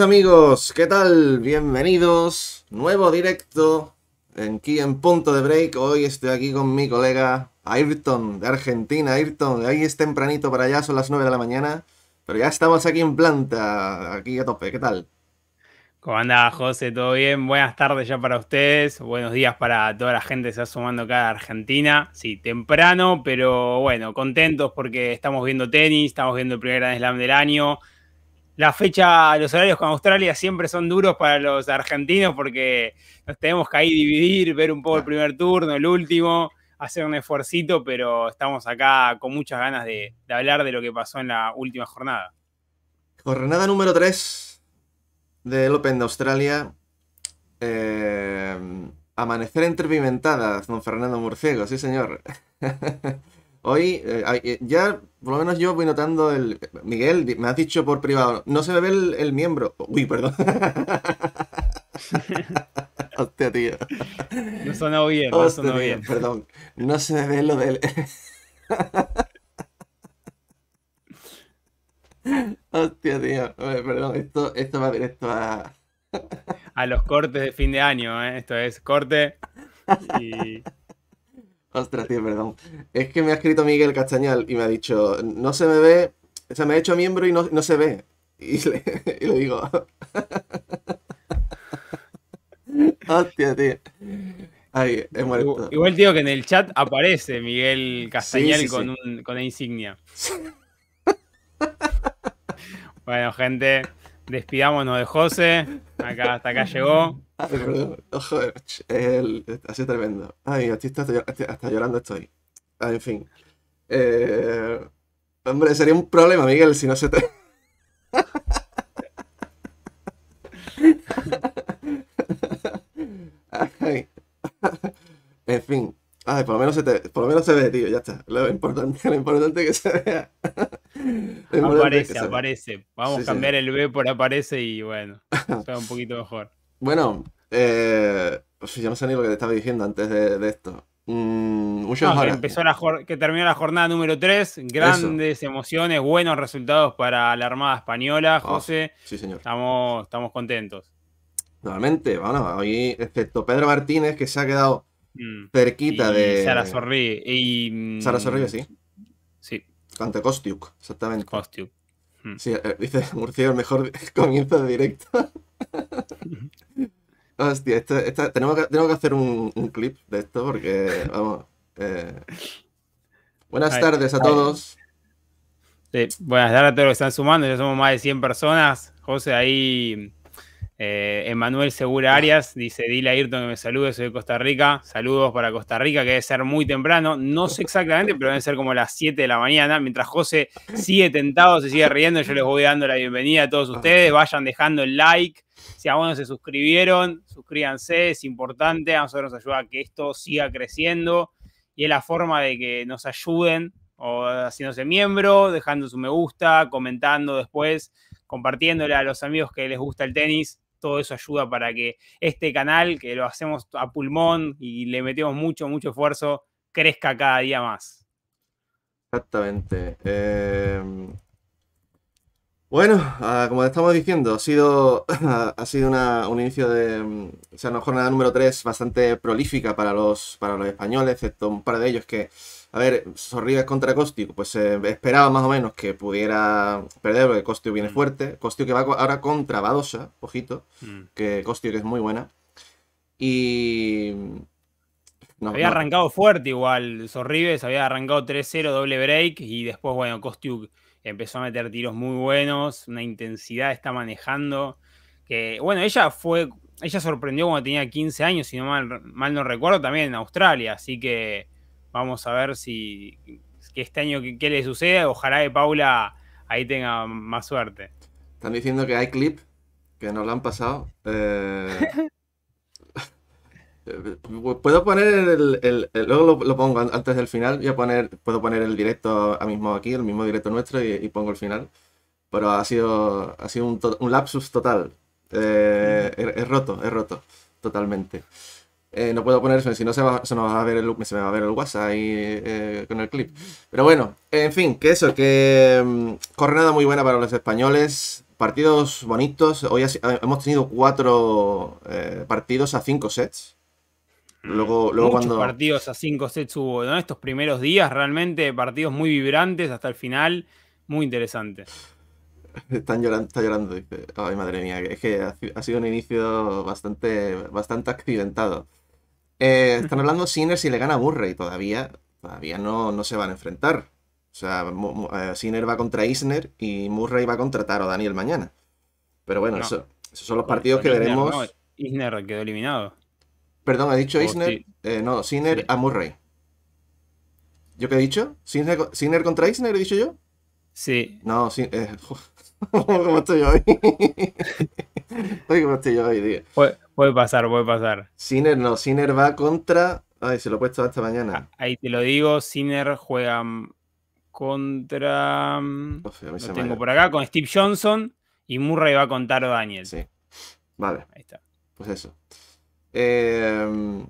amigos, ¿qué tal? Bienvenidos, nuevo directo en aquí en Punto de Break. Hoy estoy aquí con mi colega Ayrton de Argentina. Ayrton, ahí es tempranito para allá, son las 9 de la mañana, pero ya estamos aquí en planta, aquí a tope. ¿Qué tal? ¿Cómo anda, José? ¿Todo bien? Buenas tardes ya para ustedes, buenos días para toda la gente que se está sumando acá a Argentina. Sí, temprano, pero bueno, contentos porque estamos viendo tenis, estamos viendo el primer Grand Slam del año la fecha, los horarios con Australia siempre son duros para los argentinos porque nos tenemos que ahí dividir, ver un poco el primer turno, el último, hacer un esfuercito, pero estamos acá con muchas ganas de, hablar de lo que pasó en la última jornada. Jornada número 3 del Open de Australia. Eh, amanecer entrepimentada, don Fernando Murciego, sí señor. Hoy eh, eh, ya por lo menos yo voy notando el. Miguel, me has dicho por privado, no se me ve el, el miembro. Uy, perdón. Hostia, tío. No suena bien, no Hostia, bien. Perdón. No se me ve lo del. Hostia, tío. ver, perdón, esto, esto va directo a. a los cortes de fin de año, ¿eh? Esto es corte y. Ostras, tío, perdón. Es que me ha escrito Miguel Castañal y me ha dicho, no se me ve, o sea, me ha hecho miembro y no, se ve. Y le, digo... Hostia, tío. Igual, tío, que en el chat aparece Miguel Castañal con, Un, con la insignia. bueno, gente, Despidámonos de José. hasta acá llegó. Ay, ah, oh, ha sido tremendo. Ay, hasta, llorando estoy. Ah, en fin. Eh, hombre, sería un problema, Miguel, si no se te. En fin. Ah, por lo menos se te, por lo menos se ve, tío, ya está. Lo importante, lo que se vea. aparece, aparece. Vamos a cambiar el B por aparece y bueno, está un poquito mejor. Bueno, eh, ya no ni lo que te estaba diciendo antes de, esto. Mm, muchas Que, empezó que terminó la jornada número 3. Grandes emociones, buenos resultados para la Armada Española, ah, José. sí, señor. Estamos, estamos contentos. Nuevamente, bueno, ahí, excepto Pedro Martínez, que se ha quedado Mm. Cerquita de. Sara Sorri. Y... Mm, Sara sí. Sí. Ante Kostiuk, exactamente. Kostiuk. Mm. Sí, eh, dice Murcia el mejor comienzo de directo. Hostia, tenemos que, tengo que hacer un, clip de esto porque, vamos. Eh. Buenas tardes a todos. buenas tardes a todos los que están sumando. Ya somos más de 100 personas. José, ahí eh, Emanuel Segura Arias dice: Dile a Ayrton que me salude, soy de Costa Rica. Saludos para Costa Rica, que debe ser muy temprano. No sé exactamente, pero debe ser como las 7 de la mañana. Mientras José sigue tentado, se sigue riendo, yo les voy dando la bienvenida a todos ustedes. Vayan dejando el like. Si aún no se suscribieron, suscríbanse, es importante. A nosotros nos ayuda a que esto siga creciendo y es la forma de que nos ayuden o haciéndose miembro, dejando su me gusta, comentando después, compartiéndole a los amigos que les gusta el tenis todo eso ayuda para que este canal, que lo hacemos a pulmón y le metemos mucho, mucho esfuerzo, crezca cada día más. Exactamente. Em, bueno, ah, como estamos diciendo, ha sido, ha sido un inicio de. O sea, una jornada número 3 bastante prolífica para los, para los españoles, excepto un par de ellos que a ver, Sorribes contra Costio, pues esperaba más o menos que pudiera perder, porque Costio viene mm. fuerte. Costio que va ahora contra Badosa, ojito, mm. que Costio que es muy buena. Y... había arrancado fuerte igual, Sorribes había arrancado 3-0, doble break, y después, bueno, Kostiuk empezó a meter tiros muy buenos, una intensidad está manejando. Que, bueno, ella fue, ella sorprendió cuando tenía 15 años, si no mal, mal no recuerdo, también en Australia, así que Vamos a ver si este año qué, le sucede. Ojalá que Paula ahí tenga más suerte. Están diciendo que hay clip que nos lo han pasado. Eh, eh, puedo poner el. luego lo, pongo antes del final. Voy a poner, puedo poner el directo a mismo aquí, el mismo directo nuestro, y, pongo el final. Pero ha sido, ha sido un, lapsus total. Es eh, roto, es roto. Totalmente. Eh, no puedo poner eso, si no se, nos va a ver el, me va a ver el WhatsApp ahí, eh, con el clip. Pero bueno, en fin, que eso, que um, muy buena para los españoles, partidos bonitos. Hoy hemos tenido cuatro eh, partidos a cinco sets. Mm. Luego, luego partidos a cinco sets hubo, ¿no? Estos primeros días realmente partidos muy vibrantes hasta el final, muy interesantes Están llorando, está llorando, dice. Ay, madre mía, es que ha, sido un inicio bastante, bastante accidentado. Eh, están hablando Sinner si le gana a Murray. Todavía, todavía no, no se van a enfrentar. O sea, eh, Sinner va contra Isner y Murray va contra Taro Daniel mañana. Pero bueno, eso, esos son los partidos que veremos. Isner quedó eliminado. Perdón, ¿he dicho Isner. Eh, no, Sinner a Murray. ¿Yo qué he dicho? ¿Sinner, ¿Sinner contra Isner he dicho yo? Sí. No, sí. ¿Cómo estoy hoy? ¿cómo estoy yo hoy, tío? Pues, Puede pasar, puede pasar. Sinner no, Sinner va contra. Ay, se lo he puesto esta mañana. Ah, ahí te lo digo, Sinner juega mm, contra. Mm, lo tengo por acá con Steve Johnson y Murray va a contar Daniel. Sí. Vale. Ahí está. Pues eso. Em,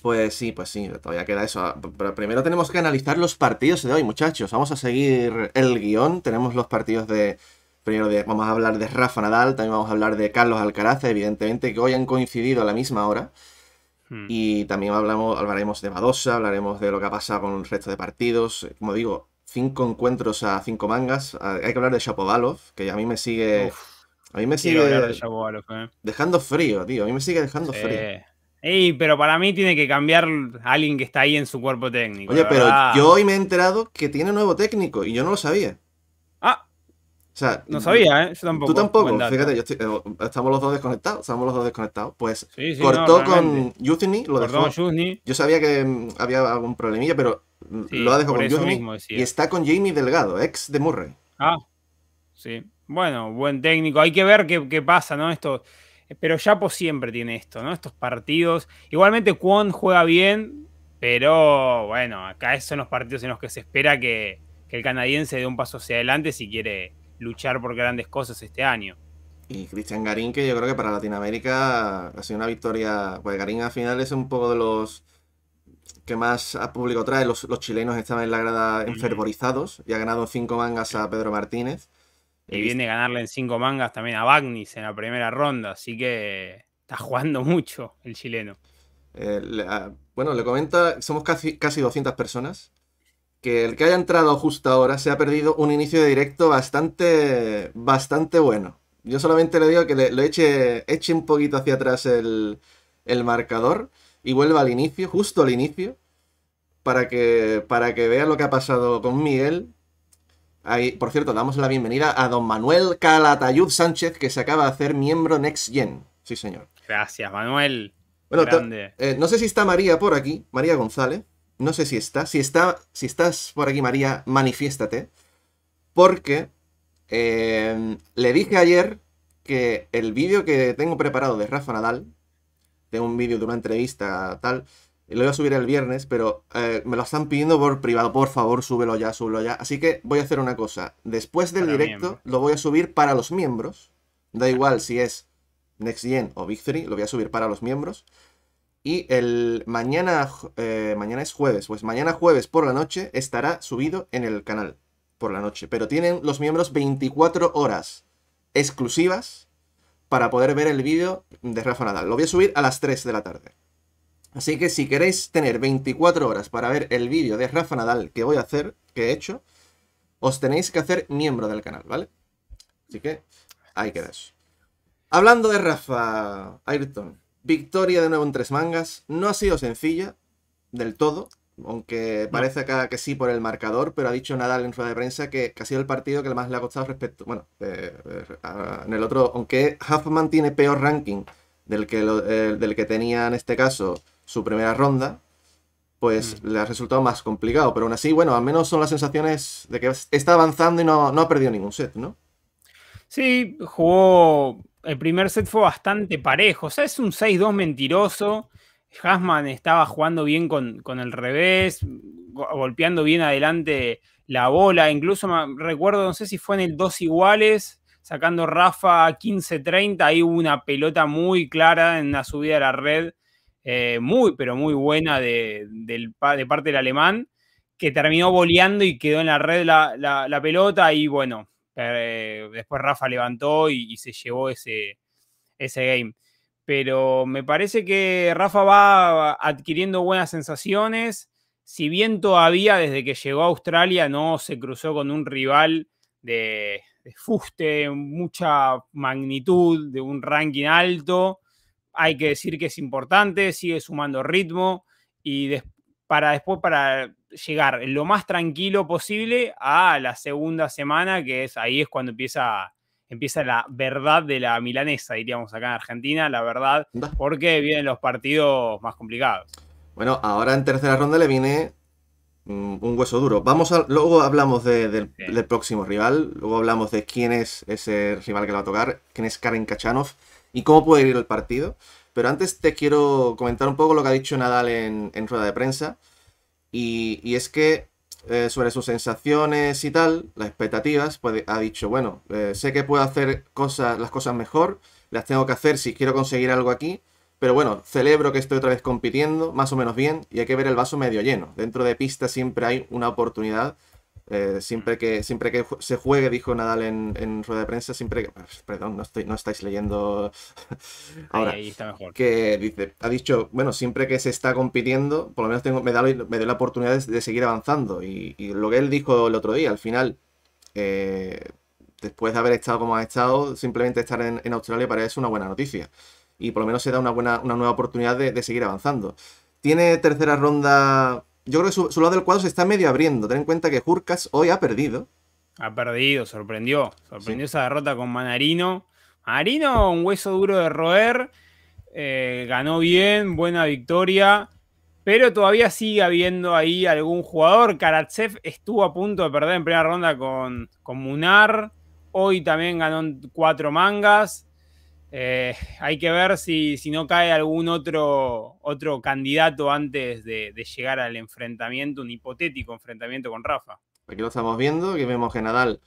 pues sí, pues sí, todavía queda eso. Ah, pero primero tenemos que analizar los partidos de hoy, muchachos. Vamos a seguir el guión. Tenemos los partidos de, Primero vamos a hablar de Rafa Nadal, también vamos a hablar de Carlos Alcaraz, evidentemente, que hoy han coincidido a la misma hora. Hmm. Y también hablamos, hablaremos de Badosa, hablaremos de lo que ha pasado con el resto de partidos. Eh, como digo, cinco encuentros a cinco mangas. Ah, hay que hablar de Shapovalov, que a mí me sigue. a mí me sigue. Eh. Dejando frío, tío. A mí me sigue dejando frío. Ey, pero para mí tiene que cambiar alguien que está ahí en su cuerpo técnico. Oye, pero yo hoy me he enterado que tiene nuevo técnico y yo no lo sabía no sabía, ¿eh? Yo tampoco. Tú tampoco, fíjate, ¿eh? yo eh, estamos los dos desconectados, estamos los dos desconectados. Pues cortó con Yuzni, lo dejó. Yo sabía que mm, había algún problemilla, pero mm, lo ha dejado con Yuzni y está con Jamie Delgado, ex de Murray. Ah, sí. Bueno, buen técnico. Hay que ver qué, pasa, ¿no? Esto, pero Chapo siempre tiene esto, ¿no? Estos partidos. Igualmente Kwon juega bien, pero bueno, acá son los partidos en los que se espera que, que el canadiense dé un paso hacia adelante si quiere luchar por grandes cosas este año. Y Cristian Garín, que yo creo que para Latinoamérica ha sido una victoria, pues Garín al final es un poco de los que más a público trae, los, chilenos estaban en la grada enfervorizados y ha ganado cinco mangas a Pedro Martínez. Y viene a ganarle en cinco mangas también a Bagnis en la primera ronda, así que está jugando mucho el chileno. Eh, ah, bueno, le comenta, somos casi, casi 200 personas que el que haya entrado justo ahora se ha perdido un inicio de directo bastante, bastante bueno. Yo solamente le digo que le, eche, eche, un poquito hacia atrás el, marcador y vuelva al inicio, justo al inicio, para que, para que vea lo que ha pasado con Miguel. Ahí, por cierto, damos la bienvenida a don Manuel Calatayud Sánchez, que se acaba de hacer miembro Next Gen. Sí, señor. Gracias, Manuel. Bueno, eh, no sé si está María por aquí, María González. No sé si está. Si, está, si estás por aquí, María, manifiéstate. Porque em, le dije ayer que el vídeo que tengo preparado de Rafa Nadal, de un vídeo de una entrevista tal, lo voy a subir el viernes, pero eh, me lo están pidiendo por privado, por favor, súbelo ya, súbelo ya. Así que voy a hacer una cosa. Después del directo lo voy a subir para los miembros. Da igual si es Next Gen o Victory, lo voy a subir para los miembros. Y el mañana, eh, mañana es jueves, pues mañana jueves por la noche estará subido en el canal por la noche. Pero tienen los miembros 24 horas exclusivas para poder ver el vídeo de Rafa Nadal. Lo voy a subir a las 3 de la tarde. Así que si queréis tener 24 horas para ver el vídeo de Rafa Nadal que voy a hacer, que he hecho, os tenéis que hacer miembro del canal, ¿vale? Así que ahí quedas. Hablando de Rafa, Ayrton, Victoria de nuevo en tres mangas. No ha sido sencilla del todo, aunque parece acá que sí por el marcador, pero ha dicho Nadal en rueda de prensa que, ha sido el partido que más le ha costado respecto. Bueno, en el otro, aunque Huffman tiene peor ranking del que, eh, del que tenía en este caso su primera ronda, pues mm. le ha resultado más complicado. Pero aún así, bueno, al menos son las sensaciones de que está avanzando y no, no ha perdido ningún set, ¿no? Sí, jugó el primer set fue bastante parejo. O sea, es un 6-2 mentiroso. Hasman estaba jugando bien con, el revés, golpeando bien adelante la bola. Incluso recuerdo, no sé si fue en el 2 iguales, sacando Rafa 15-30. Ahí hubo una pelota muy clara en la subida a la red, eh, muy, pero muy buena de, parte del alemán, que terminó boleando y quedó en la red la pelota. Y bueno, eh, después Rafa levantó y, se llevó ese, ese game. Pero me parece que Rafa va adquiriendo buenas sensaciones. Si bien todavía desde que llegó a Australia no se cruzó con un rival de, fuste, mucha magnitud, de un ranking alto, hay que decir que es importante, sigue sumando ritmo y para después, para llegar lo más tranquilo posible a la segunda semana, que es ahí es cuando empieza, empieza la verdad de la milanesa, diríamos acá en Argentina, la verdad, porque vienen los partidos más complicados. Bueno, ahora en tercera ronda le viene mm, un hueso duro. Vamos luego hablamos del, próximo rival, luego hablamos de quién es ese rival que le va a tocar, quién es Karen Kachanov y cómo puede ir el partido. Pero antes te quiero comentar un poco lo que ha dicho Nadal en rueda de prensa. Y, es que eh, sobre sus sensaciones y tal, las expectativas, pues ha dicho, bueno, eh, sé que puedo hacer cosas, las cosas mejor, las tengo que hacer si quiero conseguir algo aquí, pero bueno, celebro que estoy otra vez compitiendo, más o menos bien, y hay que ver el vaso medio lleno. Dentro de pista siempre hay una oportunidad eh, siempre, que, siempre que se juegue, dijo Nadal en, rueda de prensa, siempre que. Ah, perdón, no, estáis leyendo. Ahora, Que dice, ha dicho, bueno, siempre que se está compitiendo, por lo menos tengo, me, da, doy la oportunidad de, seguir avanzando. Y, lo que él dijo el otro día, al final, eh, después de haber estado como ha estado, simplemente estar en, Australia parece una buena noticia. Y por lo menos se da una, buena, una nueva oportunidad de seguir avanzando. Tiene tercera ronda yo creo que su, lado del cuadro se está medio abriendo. Ten en cuenta que Jurkas hoy ha perdido. Ha perdido, sorprendió. Sorprendió esa derrota con Manarino. Manarino, un hueso duro de roer. Eh, ganó bien, buena victoria. Pero todavía sigue habiendo ahí algún jugador. Karatsev estuvo a punto de perder en primera ronda con, con Munar. Hoy también ganó cuatro mangas. Eh, hay que ver si, si, no cae algún otro, otro candidato antes de, llegar al enfrentamiento, un hipotético enfrentamiento con Rafa. Aquí lo estamos viendo, aquí vemos que Nadal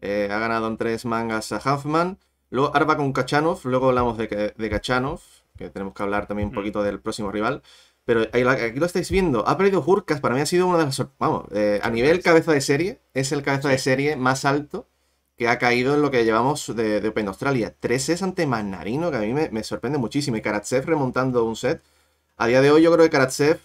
eh, ha ganado en tres mangas a Huffman. Luego Arba con Kachanov, luego hablamos de, Kachanov, que tenemos que hablar también un mm. poquito del próximo rival. Pero aquí lo estáis viendo, ha perdido Hurkas, para mí ha sido uno de las... Vamos, eh, a nivel cabeza de serie, es el cabeza de serie más alto que ha caído en lo que llevamos de, Open Australia. 3 sets ante Mannarino, que a mí me, sorprende muchísimo. Y Karatsev remontando un set. A día de hoy yo creo que Karatsev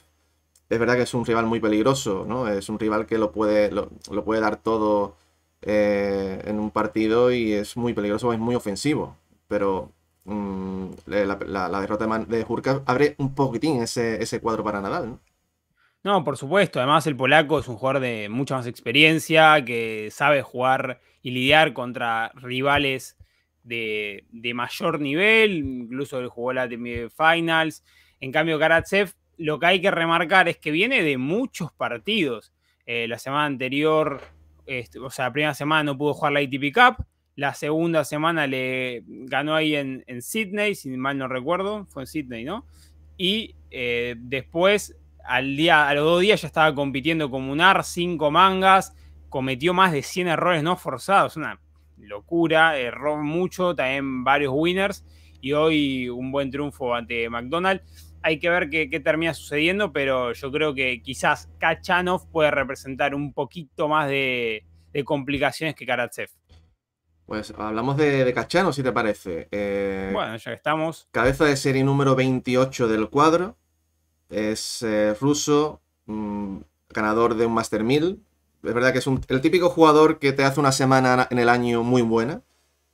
es verdad que es un rival muy peligroso, ¿no? Es un rival que lo puede, lo, puede dar todo eh, en un partido y es muy peligroso, es muy ofensivo. Pero mm, eh, la, derrota de Jurka abre un poquitín ese, ese cuadro para Nadal, No, por supuesto. Además, el polaco es un jugador de mucha más experiencia, que sabe jugar y lidiar contra rivales de, mayor nivel, incluso jugó la Finals. En cambio, Karatsev, lo que hay que remarcar es que viene de muchos partidos. Eh, la semana anterior, este, o sea, la primera semana no pudo jugar la ATP Cup, la segunda semana le ganó ahí en, Sydney, si mal no recuerdo, fue en Sydney, ¿no? Y eh, después, al día, a los dos días ya estaba compitiendo como un AR, cinco mangas, cometió más de 100 errores no forzados, una locura, erró mucho, también varios winners y hoy un buen triunfo ante mcdonald Hay que ver qué, termina sucediendo, pero yo creo que quizás Kachanov puede representar un poquito más de, complicaciones que Karatsev. Pues hablamos de, Kachanov, si te parece. Eh, bueno, ya estamos. Cabeza de serie número 28 del cuadro. Es eh, ruso, mm, ganador de un Master 1000, es verdad que es el típico jugador que te hace una semana en el año muy buena.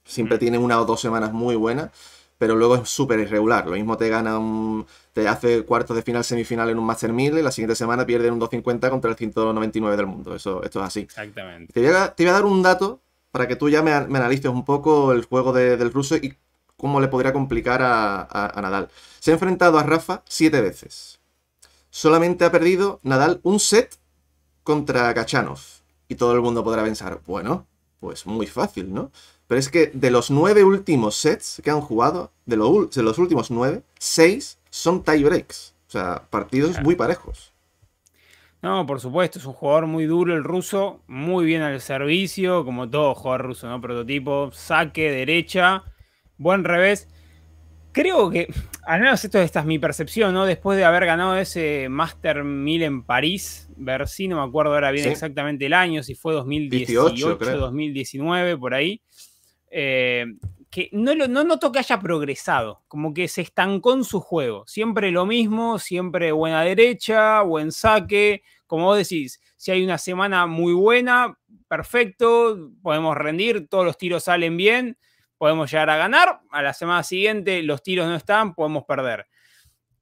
Siempre mm. tiene una o dos semanas muy buenas, pero luego es súper irregular. Lo mismo te gana un, te hace cuartos de final, semifinal en un Master 1000 y la siguiente semana pierde en un 250 contra el 199 del mundo. Eso, esto es así. Exactamente. Te voy, a, te a dar un dato para que tú ya me, analices un poco el juego del ruso y cómo le podría complicar a Nadal. Se ha enfrentado a Rafa siete veces. Solamente ha perdido Nadal un set contra Kachanov Y todo el mundo podrá pensar, bueno, pues muy fácil, ¿no? Pero es que de los nueve últimos sets que han jugado, de, los últimos nueve, seis son tie-breaks, O sea, partidos muy parejos. No, por supuesto, es un jugador muy duro el ruso, muy bien al servicio, como todo jugador ruso, ¿no? Prototipo, saque, derecha, buen revés. Creo que, al menos esto, esta es mi percepción, ¿no? Después de haber ganado ese Master 1000 en París, ver si no me acuerdo ahora bien exactamente el año, si fue 2018, 2019, por ahí. Eh, que no, no noto que haya progresado, como que se estancó en su juego. Siempre lo mismo, siempre buena derecha, buen saque. Como vos decís, si hay una semana muy buena, perfecto, podemos rendir, todos los tiros salen bien, podemos llegar a ganar. A la semana siguiente los tiros no están, podemos perder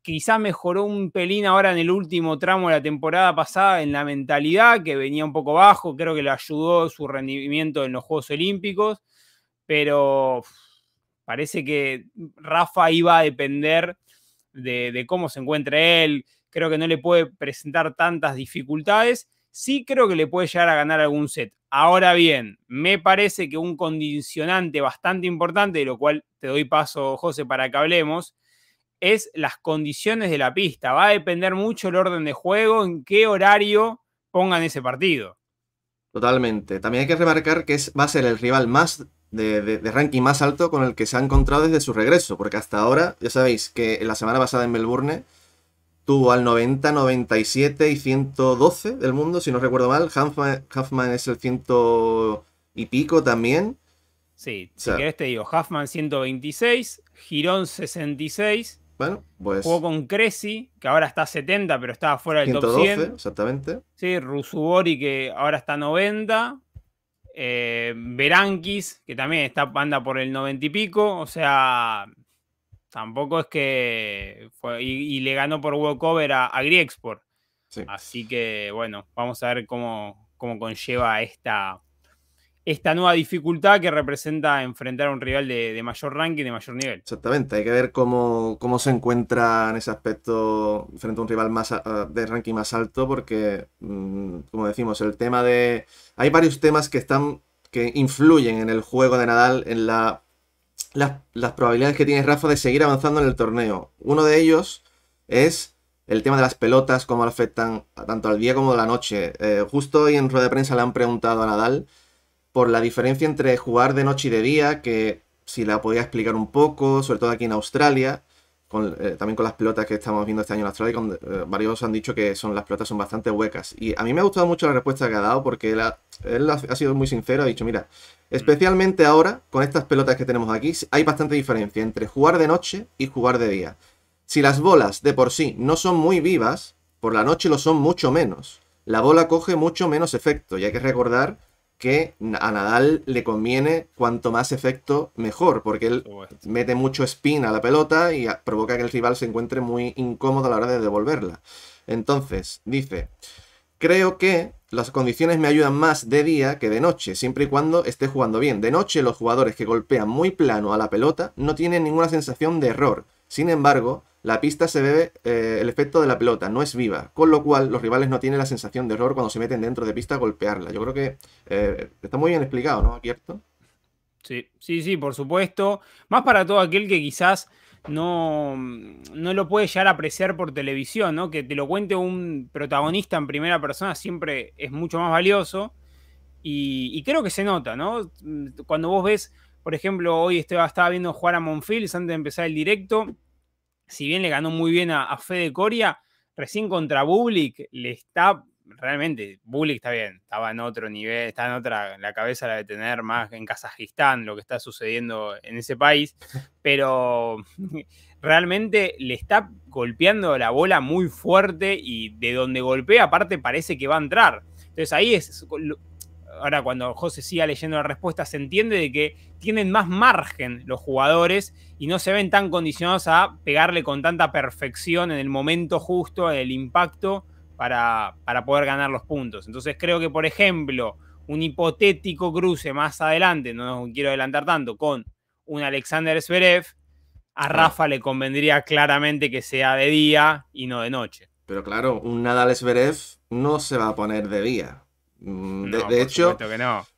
quizá mejoró un pelín ahora en el último tramo de la temporada pasada en la mentalidad, que venía un poco bajo, creo que le ayudó su rendimiento en los Juegos Olímpicos, pero parece que Rafa iba a depender de, de cómo se encuentre él, creo que no le puede presentar tantas dificultades, sí creo que le puede llegar a ganar algún set. Ahora bien, me parece que un condicionante bastante importante, de lo cual te doy paso, José, para que hablemos, es las condiciones de la pista. Va a depender mucho el orden de juego, en qué horario pongan ese partido. Totalmente. También hay que remarcar que va a ser el rival más de, ranking más alto con el que se ha encontrado desde su regreso, porque hasta ahora, ya sabéis que la semana pasada en Melbourne tuvo al 90, 97 y 112 del mundo, si no recuerdo mal. Huffman, es el ciento y pico también. Sí, sí, si querés te digo, Huffman 126, Girón 66, bueno, pues. Jugó con Cressy, que ahora está a 70, pero estaba fuera del top 100. exactamente. Sí, Rusubori, que ahora está a 90. Eh, Berankis, que también está, anda por el 90 y pico. O sea, tampoco es que. Fue, y, le ganó por walkover a, a Griexport. Así que, bueno, vamos a ver cómo, cómo conlleva esta esta nueva dificultad que representa enfrentar a un rival de, mayor ranking, de mayor nivel. Exactamente, hay que ver cómo, se encuentra en ese aspecto frente a un rival más de ranking más alto, porque, mm, como decimos, el tema de... Hay varios temas que están que influyen en el juego de Nadal, en la, las, probabilidades que tiene Rafa de seguir avanzando en el torneo. Uno de ellos es el tema de las pelotas, cómo afectan tanto al día como a la noche. Eh, justo hoy en rueda de prensa le han preguntado a Nadal por la diferencia entre jugar de noche y de día, que si la podía explicar un poco, sobre todo aquí en Australia, eh, también con las pelotas que estamos viendo este año en Australia, eh, varios han dicho que son, las pelotas son bastante huecas. Y a mí me ha gustado mucho la respuesta que ha dado, porque él ha sido muy sincero, ha dicho, mira, mm. especialmente ahora, con estas pelotas que tenemos aquí, hay bastante diferencia entre jugar de noche y jugar de día. Si las bolas de por sí no son muy vivas, por la noche lo son mucho menos. La bola coge mucho menos efecto, y hay que recordar que a Nadal le conviene cuanto más efecto mejor, porque él mete mucho spin a la pelota y provoca que el rival se encuentre muy incómodo a la hora de devolverla. Entonces, dice, creo que las condiciones me ayudan más de día que de noche, siempre y cuando esté jugando bien. De noche los jugadores que golpean muy plano a la pelota no tienen ninguna sensación de error. Sin embargo, la pista se ve eh, el efecto de la pelota, no es viva, con lo cual los rivales no tienen la sensación de error cuando se meten dentro de pista a golpearla. Yo creo que eh, está muy bien explicado, ¿no, Abierto? Sí, sí, sí, por supuesto. Más para todo aquel que quizás no, no lo puede llegar a apreciar por televisión, ¿no? Que te lo cuente un protagonista en primera persona siempre es mucho más valioso. y creo que se nota, ¿no? Cuando vos ves por ejemplo, hoy estaba viendo jugar a Monfils antes de empezar el directo. Si bien le ganó muy bien a, Fede Coria, recién contra Bublik le está realmente, Bublik está bien, estaba en otro nivel, está en otra, la cabeza la de tener más en Kazajistán, lo que está sucediendo en ese país, pero realmente le está golpeando la bola muy fuerte y de donde golpea aparte parece que va a entrar. Entonces ahí es ahora cuando José siga leyendo la respuesta, se entiende de que tienen más margen los jugadores y no se ven tan condicionados a pegarle con tanta perfección en el momento justo, en el impacto, para, poder ganar los puntos. Entonces creo que, por ejemplo, un hipotético cruce más adelante, no quiero adelantar tanto, con un Alexander Zverev, a Rafa le convendría claramente que sea de día y no de noche. Pero claro, un Nadal Zverev no se va a poner de día. Mm, de, hecho,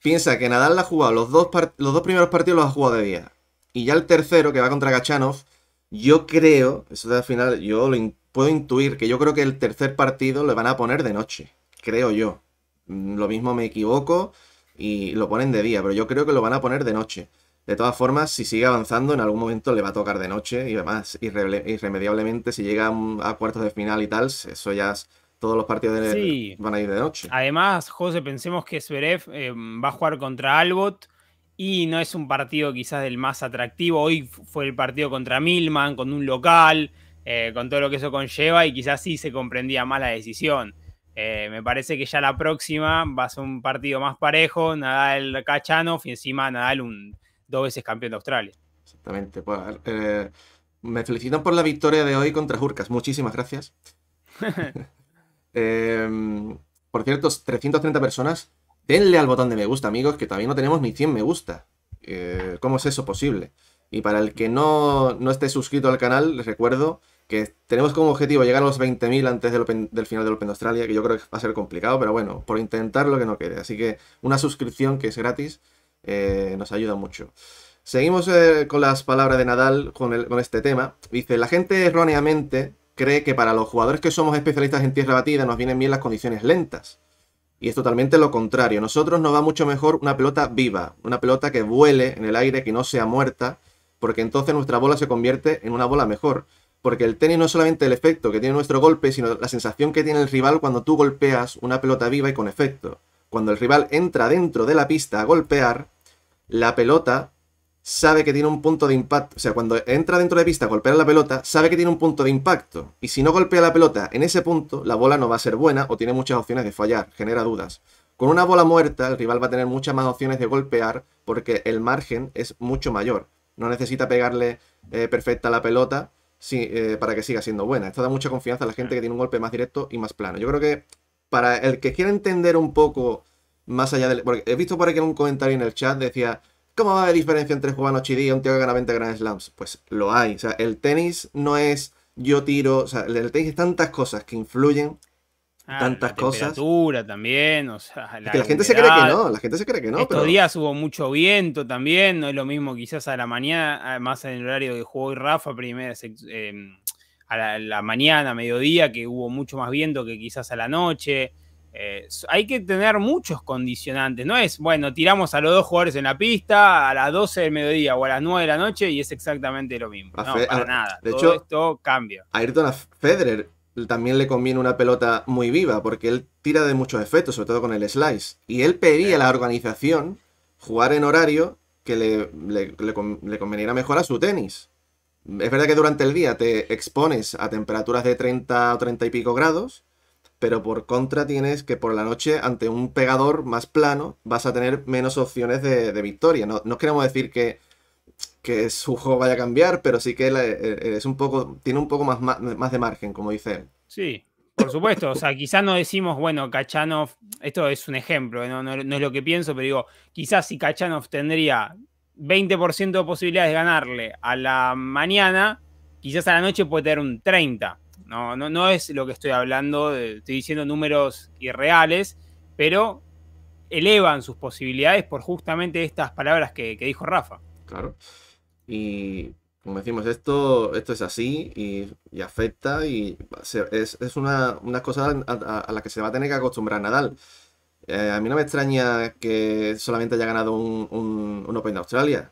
piensa que Nadal la ha jugado, los dos, los dos primeros partidos los ha jugado de día. Y ya el tercero, que va contra Gachanov, yo creo, eso al final, yo lo puedo intuir, que yo creo que el tercer partido le van a poner de noche, creo yo. Mm, lo mismo me equivoco y lo ponen de día, pero yo creo que lo van a poner de noche. De todas formas, si sigue avanzando, en algún momento le va a tocar de noche y además, irremediablemente, si llega a, cuartos de final y tal, eso ya todos los partidos van a ir de noche. Además, José, pensemos que Zverev eh, va a jugar contra Albot y no es un partido quizás del más atractivo. Hoy fue el partido contra Milman, con un local, eh, con todo lo que eso conlleva y quizás sí se comprendía más la decisión. Eh, me parece que ya la próxima va a ser un partido más parejo, Nadal Kachanov y encima Nadal un dos veces campeón de Australia. Exactamente. Pues, me felicitan por la victoria de hoy contra Jurcas. Muchísimas gracias. Em, por cierto, 330 personas. Denle al botón de me gusta, amigos, que todavía no tenemos ni 100 me gusta. Eh, ¿Cómo es eso posible? Y para el que no, esté suscrito al canal, les recuerdo que tenemos como objetivo llegar a los 20.000 antes del, final del Open de Australia, que yo creo que va a ser complicado, pero bueno, por intentar lo que no quede. Así que una suscripción que es gratis eh, nos ayuda mucho. Seguimos eh, con las palabras de Nadal con este tema. Dice, la gente erróneamente cree que para los jugadores que somos especialistas en tierra batida nos vienen bien las condiciones lentas. Y es totalmente lo contrario. Nosotros nos va mucho mejor una pelota viva, una pelota que vuele en el aire, que no sea muerta, porque entonces nuestra bola se convierte en una bola mejor. Porque el tenis no es solamente el efecto que tiene nuestro golpe, sino la sensación que tiene el rival cuando tú golpeas una pelota viva y con efecto. Cuando el rival entra dentro de la pista a golpear, la pelota sabe que tiene un punto de impacto. O sea, cuando entra dentro de pista a golpear la pelota, sabe que tiene un punto de impacto. Y si no golpea la pelota en ese punto, la bola no va a ser buena o tiene muchas opciones de fallar, genera dudas. Con una bola muerta, el rival va a tener muchas más opciones de golpear porque el margen es mucho mayor. No necesita pegarle eh, perfecta la pelota eh, para que siga siendo buena. Esto da mucha confianza a la gente que tiene un golpe más directo y más plano. Yo creo que para el que quiera entender un poco más allá del... Porque he visto por aquí en un comentario en el chat, decía, ¿Cómo va a haber diferencia entre Juan Ochidí y un tío que gana 20 Grand Slams? Pues lo hay. O sea, el tenis no es yo tiro. O sea, el tenis es tantas cosas que influyen. Ah, tantas la temperatura también, o sea, la, que la gente se cree que no, la gente se cree que no. Estos días hubo mucho viento también, no es lo mismo quizás a la mañana, más en el horario que jugó hoy Rafa, primera, eh, a la, la, mañana, mediodía, que hubo mucho más viento que quizás a la noche. Eh, hay que tener muchos condicionantes. No es, bueno, tiramos a los dos jugadores en la pista a las 12 del mediodía o a las 9 de la noche y es exactamente lo mismo. No, para nada. De Todo hecho, esto cambia. A Ayrton Federer también le conviene una pelota muy viva porque él tira de muchos efectos, sobre todo con el slice. Y él pedía a la organización jugar en horario que le, le, le conveniera mejor a su tenis. Es verdad que durante el día te expones a temperaturas de 30 o 30 y pico grados, pero por contra tienes que por la noche ante un pegador más plano vas a tener menos opciones de, victoria. No, no, queremos decir que, que, su juego vaya a cambiar, pero sí que eh, eh, es un poco, tiene un poco más, más de margen, como dice él. Sí, por supuesto, o sea, quizás no decimos, bueno, Kachanov, esto es un ejemplo, ¿eh? no, no es lo que pienso, pero digo, quizás si Kachanov tendría 20% de posibilidades de ganarle a la mañana, quizás a la noche puede tener un 30%. No, no, no es lo que estoy hablando, estoy diciendo números irreales, pero elevan sus posibilidades por justamente estas palabras que, dijo Rafa. Claro. Y como decimos, esto, esto es así y, afecta y es, una, cosa a, la que se va a tener que acostumbrar Nadal. Eh, a mí no me extraña que solamente haya ganado un, un Open de Australia.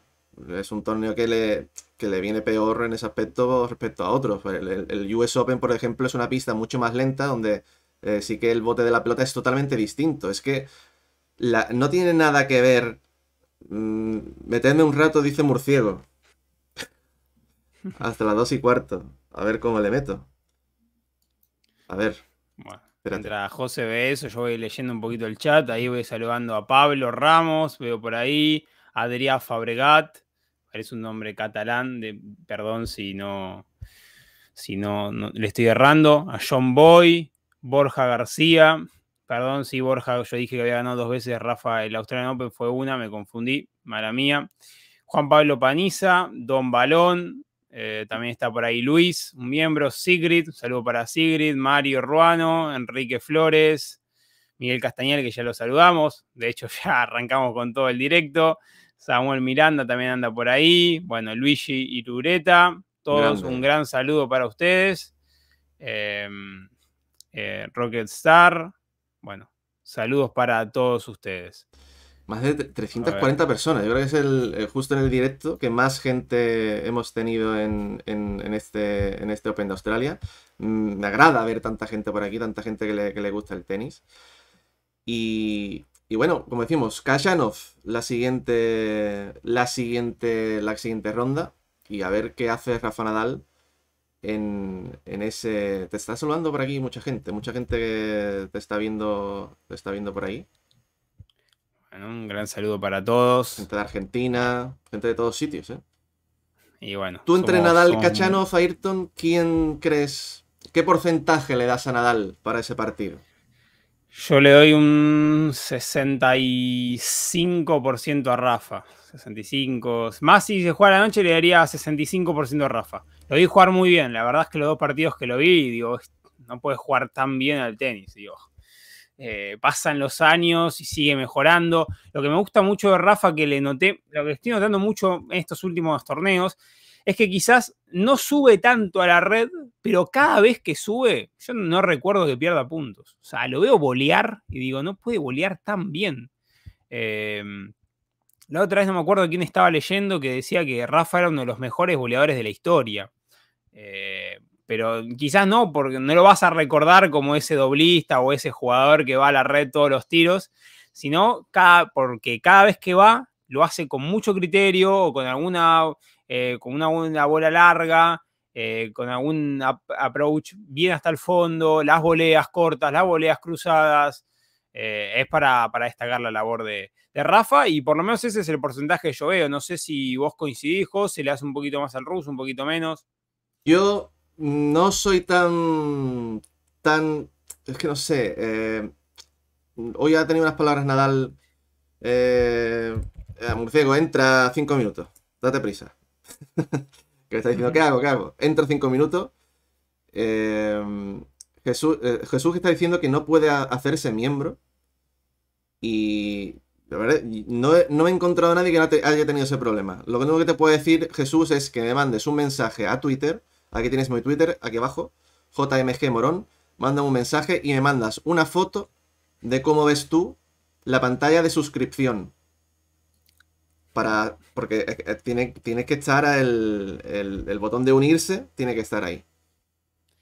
Es un torneo que le, que le viene peor en ese aspecto respecto a otros. Pues, el, US Open, por ejemplo, es una pista mucho más lenta donde eh, sí que el bote de la pelota es totalmente distinto. Es que no tiene nada que ver. Mm, meterme un rato, dice Murciego. Hasta las dos y cuarto. A ver cómo le meto. A ver. Bueno. Mientras José ve eso, yo voy leyendo un poquito el chat. Ahí voy saludando a Pablo Ramos, veo por ahí, Adrián Fabregat, es un nombre catalán, de, perdón si no, si no, le estoy errando, a John Boy, Borja García, perdón si Borja, yo dije que había ganado dos veces Rafa el Australian Open, fue una, me confundí, mala mía. Juan Pablo Paniza, Don Balón, eh, también está por ahí Luis, un miembro, Sigrid, saludo para Sigrid, Mario Ruano, Enrique Flores, Miguel Castañel, que ya lo saludamos, de hecho ya arrancamos con todo el directo. Samuel Miranda también anda por ahí. Bueno, Luigi y Lureta. Todos un gran saludo para ustedes. Em, eh, Rocket Star. Bueno, saludos para todos ustedes. Más de 340 personas. Yo creo que es el, eh, justo en el directo que más gente hemos tenido en, este, este, Open de Australia. Mm, me agrada ver tanta gente por aquí, tanta gente que le, que le gusta el tenis. Y, y bueno, como decimos, Kachanov, la siguiente, la siguiente, la siguiente ronda. Y a ver qué hace Rafa Nadal en, ese... Te está saludando por aquí mucha gente, mucha gente que te está viendo, te está viendo por ahí. Bueno, un gran saludo para todos. Gente de Argentina, gente de todos sitios, ¿eh? Y bueno. Tú entre Nadal, Kachanov, Ayrton, ¿quién crees? ¿Qué porcentaje le das a Nadal para ese partido? Yo le doy un 65% a Rafa. 65. Más si se juega la noche le daría 65% a Rafa. Lo vi jugar muy bien. La verdad es que los dos partidos que lo vi, digo, no puedes jugar tan bien al tenis. Digo. Eh, pasan los años y sigue mejorando. Lo que me gusta mucho de Rafa, que le noté, lo que estoy notando mucho en estos últimos torneos, es que quizás no sube tanto a la red, pero cada vez que sube, yo no recuerdo que pierda puntos. O sea, lo veo bolear y digo, no puede bolear tan bien. Em, la otra vez no me acuerdo quién estaba leyendo que decía que Rafa era uno de los mejores boleadores de la historia. Eh, pero quizás no, porque no lo vas a recordar como ese doblista o ese jugador que va a la red todos los tiros, sino cada, porque cada vez que va lo hace con mucho criterio o con alguna eh, con una, bola larga, eh, con algún approach bien hasta el fondo, las voleas cortas, las voleas cruzadas. Eh, es para, destacar la labor de, Rafa y por lo menos ese es el porcentaje que yo veo. No sé si vos coincidís, se le hace un poquito más al ruso, un poquito menos. Yo no soy tan, tan, es que no sé, hoy ha tenido unas palabras Nadal, eh, Murciego, entra cinco minutos, date prisa. que está diciendo, ¿qué hago? ¿Qué hago? Entro cinco minutos. Eh, eh, Jesús, está diciendo que no puede hacerse miembro. Y no he, he encontrado a nadie que no haya tenido ese problema. Lo único que te puedo decir, Jesús, es que me mandes un mensaje a Twitter. Aquí tienes mi Twitter, aquí abajo, JMG Morón. manda un mensaje y me mandas una foto de cómo ves tú la pantalla de suscripción para porque eh, eh, tiene, que estar el, el, botón de unirse, tiene que estar ahí.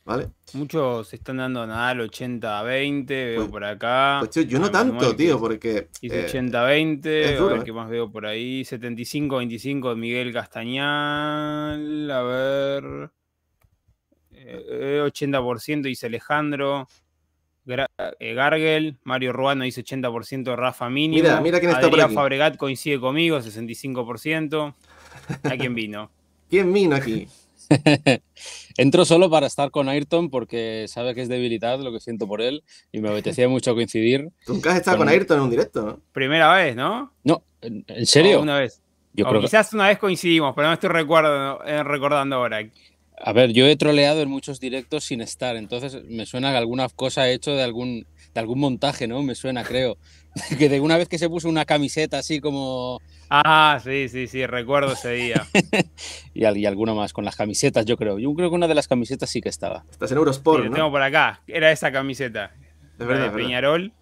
¿Vale? Muchos están dando nada al 80-20, veo pues, por acá. Pues, yo no tanto, tío, porque. 80-20, eh, a ver qué más veo por ahí. 75-25 Miguel Castañán. a ver. 80% dice Alejandro. Eh, Gargel, Mario Ruano dice 80%, Rafa Mini. Mira, mira quién está Adrián Fabregat coincide conmigo, 65%. ¿A quién vino? ¿Quién vino aquí? Entró solo para estar con Ayrton porque sabe que es debilidad lo que siento por él y me apetecía mucho coincidir. ¿Tú Nunca has estado con, Ayrton en un directo, Primera vez, ¿no? No, ¿en serio? una vez. quizás una vez coincidimos, pero no estoy recuerdo, eh, recordando ahora. A ver, yo he troleado en muchos directos sin estar, entonces me suena alguna cosa he hecho de algún, de algún montaje, ¿no? Me suena, creo. que de una vez que se puso una camiseta así como... Ah, sí, sí, sí, recuerdo ese día. y, y, alguna más, con las camisetas, yo creo. Yo creo que una de las camisetas sí que estaba. Estás en Eurosport, sí, ¿no? tengo por acá, era esa camiseta. De verdad. Peñarol.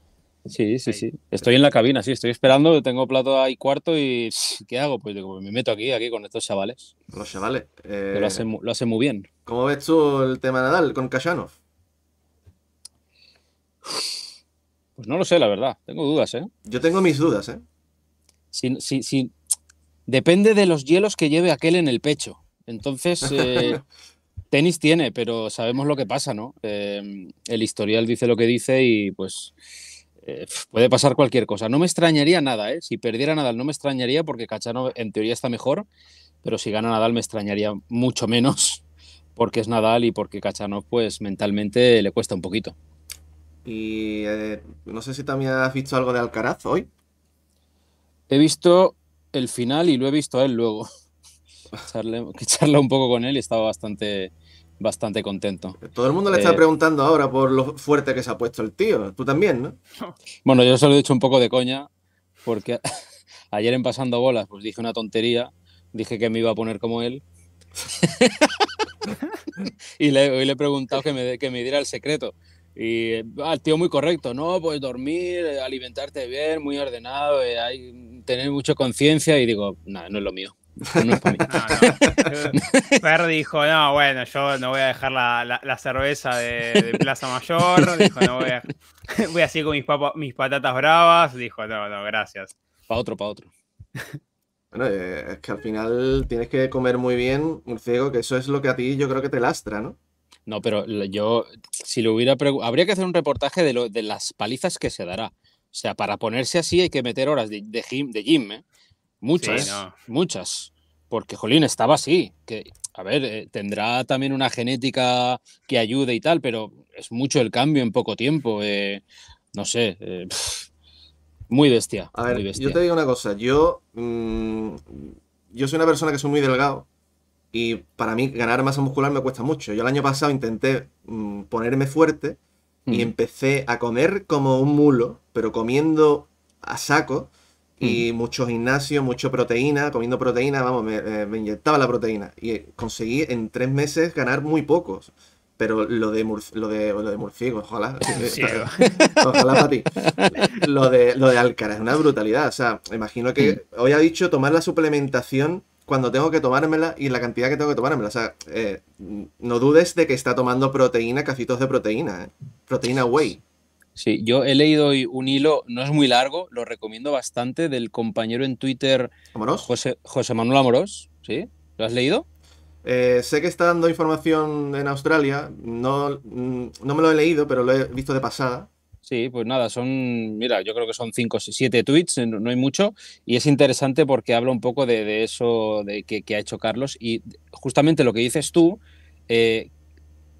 Sí, sí, sí. Estoy en la cabina, sí, estoy esperando, tengo plato ahí cuarto y ¿qué hago? Pues, pues me meto aquí, aquí con estos chavales. Los chavales. Eh, lo, hacen, muy bien. ¿Cómo ves tú el tema Nadal con Kashanov? Pues no lo sé, la verdad. Tengo dudas, ¿eh? Yo tengo mis dudas, ¿eh? Sí, sí, Depende de los hielos que lleve aquel en el pecho. Entonces, eh, tenis tiene, pero sabemos lo que pasa, ¿no? Eh, el historial dice lo que dice y pues eh, puede pasar cualquier cosa. No me extrañaría nada, ¿eh? Si perdiera Nadal no me extrañaría porque Cachano en teoría está mejor, pero si gana Nadal me extrañaría mucho menos porque es Nadal y porque Cachano pues mentalmente le cuesta un poquito. Y eh, no sé si también has visto algo de Alcaraz hoy. He visto el final y lo he visto a él luego. he que charla un poco con él y estaba bastante, bastante contento. Todo el mundo le está eh, preguntando ahora por lo fuerte que se ha puesto el tío. Tú también, ¿no? Bueno, yo solo he dicho un poco de coña, porque ayer en Pasando Bolas, pues dije una tontería, dije que me iba a poner como él. y hoy le he preguntado que me, que me diera el secreto. Y al ah, tío muy correcto, ¿no? Pues dormir, alimentarte bien, muy ordenado, eh, tener mucha conciencia. Y digo, nada, no es lo mío. No, per dijo, no, bueno, yo no voy a dejar la, la, cerveza de, Plaza Mayor. Dijo, no voy a, voy a con mis, mis patatas bravas. Dijo, no, no, gracias. Para otro, para otro. Bueno, eh, es que al final tienes que comer muy bien, ciego que eso es lo que a ti yo creo que te lastra, ¿no? No, pero yo, si lo hubiera habría que hacer un reportaje de, lo, de las palizas que se dará. O sea, para ponerse así hay que meter horas de, de de gym ¿eh? Muchas, muchas. Porque Jolín estaba así. Que, a ver, eh, tendrá también una genética que ayude y tal, pero es mucho el cambio en poco tiempo. Eh, no sé. Eh, muy bestia. A ver, yo te digo una cosa. Yo. Mm, yo soy una persona que soy muy delgado. Y para mí ganar masa muscular me cuesta mucho. Yo el año pasado intenté mm, ponerme fuerte y mm. empecé a comer como un mulo, pero comiendo a saco y mucho gimnasio, mucho proteína, comiendo proteína, vamos, me, eh, inyectaba la proteína y eh, conseguí en tres meses ganar muy pocos. Pero lo de, Murf lo de, lo de ojalá. ojalá para ti. Lo de, lo de Alcaraz, es una brutalidad. O sea, imagino que mm. hoy ha dicho tomar la suplementación cuando tengo que tomármela y la cantidad que tengo que tomármela. O sea, eh, no dudes de que está tomando proteína, cacitos de proteína, proteína whey. Sí, yo he leído hoy un hilo, no es muy largo, lo recomiendo bastante, del compañero en Twitter José, Manuel Amorós, ¿sí? ¿Lo has leído? Eh, sé que está dando información en Australia, no, mm, no me lo he leído, pero lo he visto de pasada. Sí, pues nada, son, mira, yo creo que son 5 o 7 tweets, eh, no hay mucho, y es interesante porque habla un poco de, eso de que, ha hecho Carlos y justamente lo que dices tú, eh,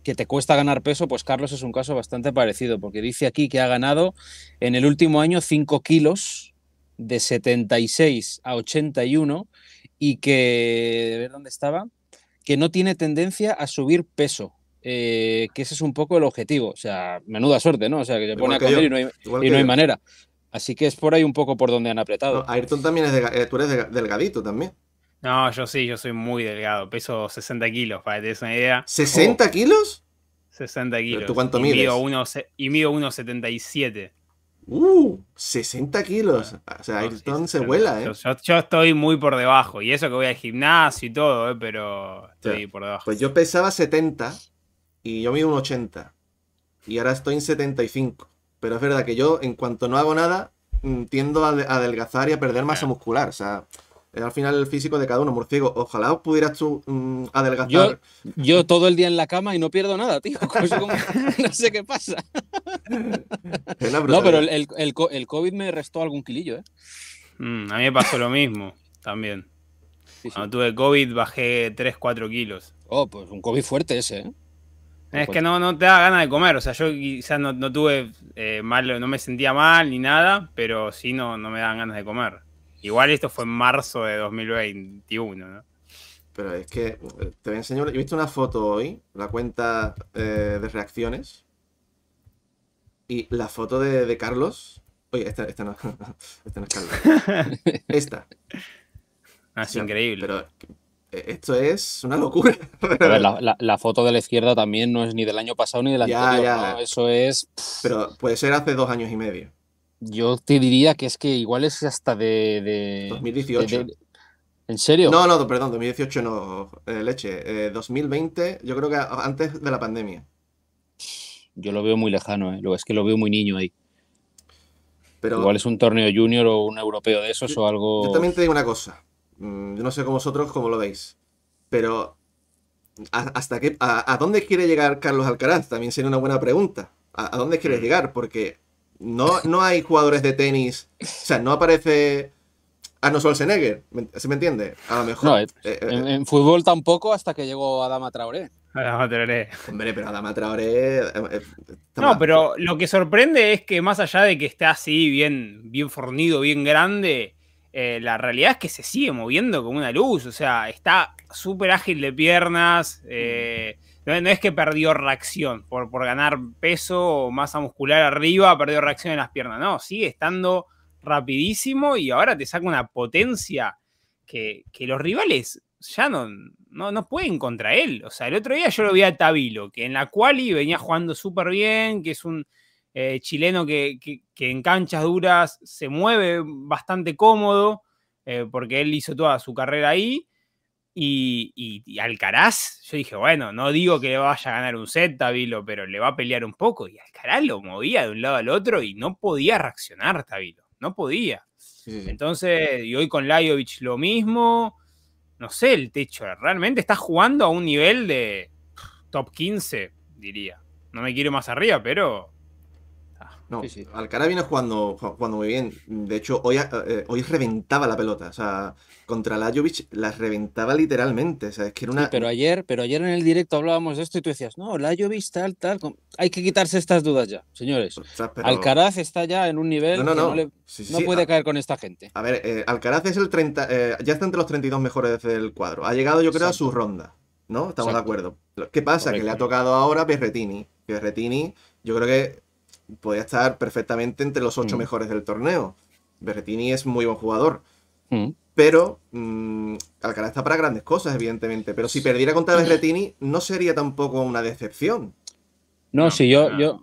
que te cuesta ganar peso, pues Carlos es un caso bastante parecido, porque dice aquí que ha ganado en el último año 5 kilos de 76 a 81 y que, de ver dónde estaba, que no tiene tendencia a subir peso. Eh, que ese es un poco el objetivo, o sea, menuda suerte, ¿no? O sea, que se pone a comer y no hay, manera. Así que es por ahí un poco por donde han apretado. Ayrton también es, eh, tú eres delgadito también. No, yo sí, yo soy muy delgado. Peso 60 kilos, para que te des una idea. ¿60 kilos? 60 kilos. ¿Pero ¿Tú cuánto Mido uno, y mido 1,77. Uh, 60 kilos. Ah. O sea, Ayrton se vuela, ¿eh? Yo, estoy muy por debajo. Y eso que voy al gimnasio y todo, ¿eh? Pero estoy por debajo. Pues yo pesaba 70 y yo mido un 80. Y ahora estoy en 75. Pero es verdad que yo, en cuanto no hago nada, mm, tiendo a adelgazar y a perder masa ah. muscular. O sea, al final el físico de cada uno, Murciego. Ojalá pudieras tú mm, adelgazar. Yo, todo el día en la cama y no pierdo nada, tío. no sé qué pasa. no, pero el, el, el, COVID me restó algún kilillo, ¿eh? Mm, a mí me pasó lo mismo también. Cuando tuve COVID bajé 3-4 kilos. Oh, pues un COVID fuerte ese, ¿eh? Es que no, no te da ganas de comer, o sea, yo quizás no, tuve eh, no me sentía mal ni nada, pero sí no, no me dan ganas de comer. Igual esto fue en marzo de 2021, ¿no? Pero es que eh, te voy a enseñar. He visto una foto hoy, la cuenta eh, de reacciones. Y la foto de, Carlos. Oye, esta, esta, no, esta no es Carlos. Esta. Ah, es increíble. Pero eh, esto es una locura. la, foto de la izquierda también no es ni del año pasado ni del ya, anterior. Ya. Eso es. Pero puede ser hace dos años y medio yo te diría que es que igual es hasta de. 2018. ¿En serio? No, no, perdón, 2018 no, eh, leche. 2020, eh, yo creo que antes de la pandemia. Yo lo veo muy lejano, eh, es que lo veo muy niño ahí. igual es un torneo junior o un europeo de esos o algo. Yo también te digo una cosa. Mm, yo no sé cómo vosotros cómo lo veis. Pero hasta qué, a, dónde quiere llegar Carlos Alcaraz? También sería una buena pregunta. ¿A, dónde quiere mm. llegar? Porque no, no hay jugadores de tenis. O sea, no aparece Arnold Schwarzenegger. ¿Se me entiende? A lo mejor. Eh, eh, en, fútbol tampoco hasta que llegó Adama Traoré. Adama Traoré. Hombre, pero Adama Traoré. Eh, no, pero lo que sorprende es que más allá de que está así, bien, bien fornido, bien grande. la realidad es que se sigue moviendo como una luz, o sea, está súper ágil de piernas, eh, no, es que perdió reacción por, por ganar peso o masa muscular arriba, perdió reacción en las piernas. No, sigue estando rapidísimo y ahora te saca una potencia que, que los rivales ya no, no, no, pueden contra él. O sea, el otro día yo lo vi a Tabilo, que en la quali venía jugando súper bien, que es un eh, chileno que, que, en canchas duras se mueve bastante cómodo, eh, porque él hizo toda su carrera ahí. Y, y, Alcaraz, yo dije, bueno, no digo que le vaya a ganar un set, Tabilo, pero le va a pelear un poco. Y Alcaraz lo movía de un lado al otro y no podía reaccionar, Tabilo, No podía. Entonces, y hoy con Lajovic lo mismo. No sé, el techo realmente está jugando a un nivel de top 15, diría. No me quiero más arriba, pero no, Alcaraz viene jugando, jugando muy bien. De hecho, hoy, eh, eh, hoy reventaba la pelota. O sea, contra Lajovic las reventaba literalmente. O es que una... pero, ayer, pero ayer en el directo hablábamos de esto y tú decías, no, Lajovic tal, tal. Hay que quitarse estas dudas ya, señores. Alcaraz está ya en un nivel no, no, Que no, puede caer con esta gente. A ver, eh, Alcaraz es el 30, ya está entre los 32 mejores del cuadro. Ha llegado, yo creo, a su ronda. ¿No? Estamos de acuerdo. ¿Qué pasa? Que le ha tocado ahora Berretini. Pierretini, yo creo que podía estar perfectamente entre los ocho mm. mejores del torneo. Berretini es muy buen jugador. Mm. Pero mm, Alcaraz está para grandes cosas, evidentemente. Pero si perdiera contra Berretini, no sería tampoco una decepción. No, si yo, yo,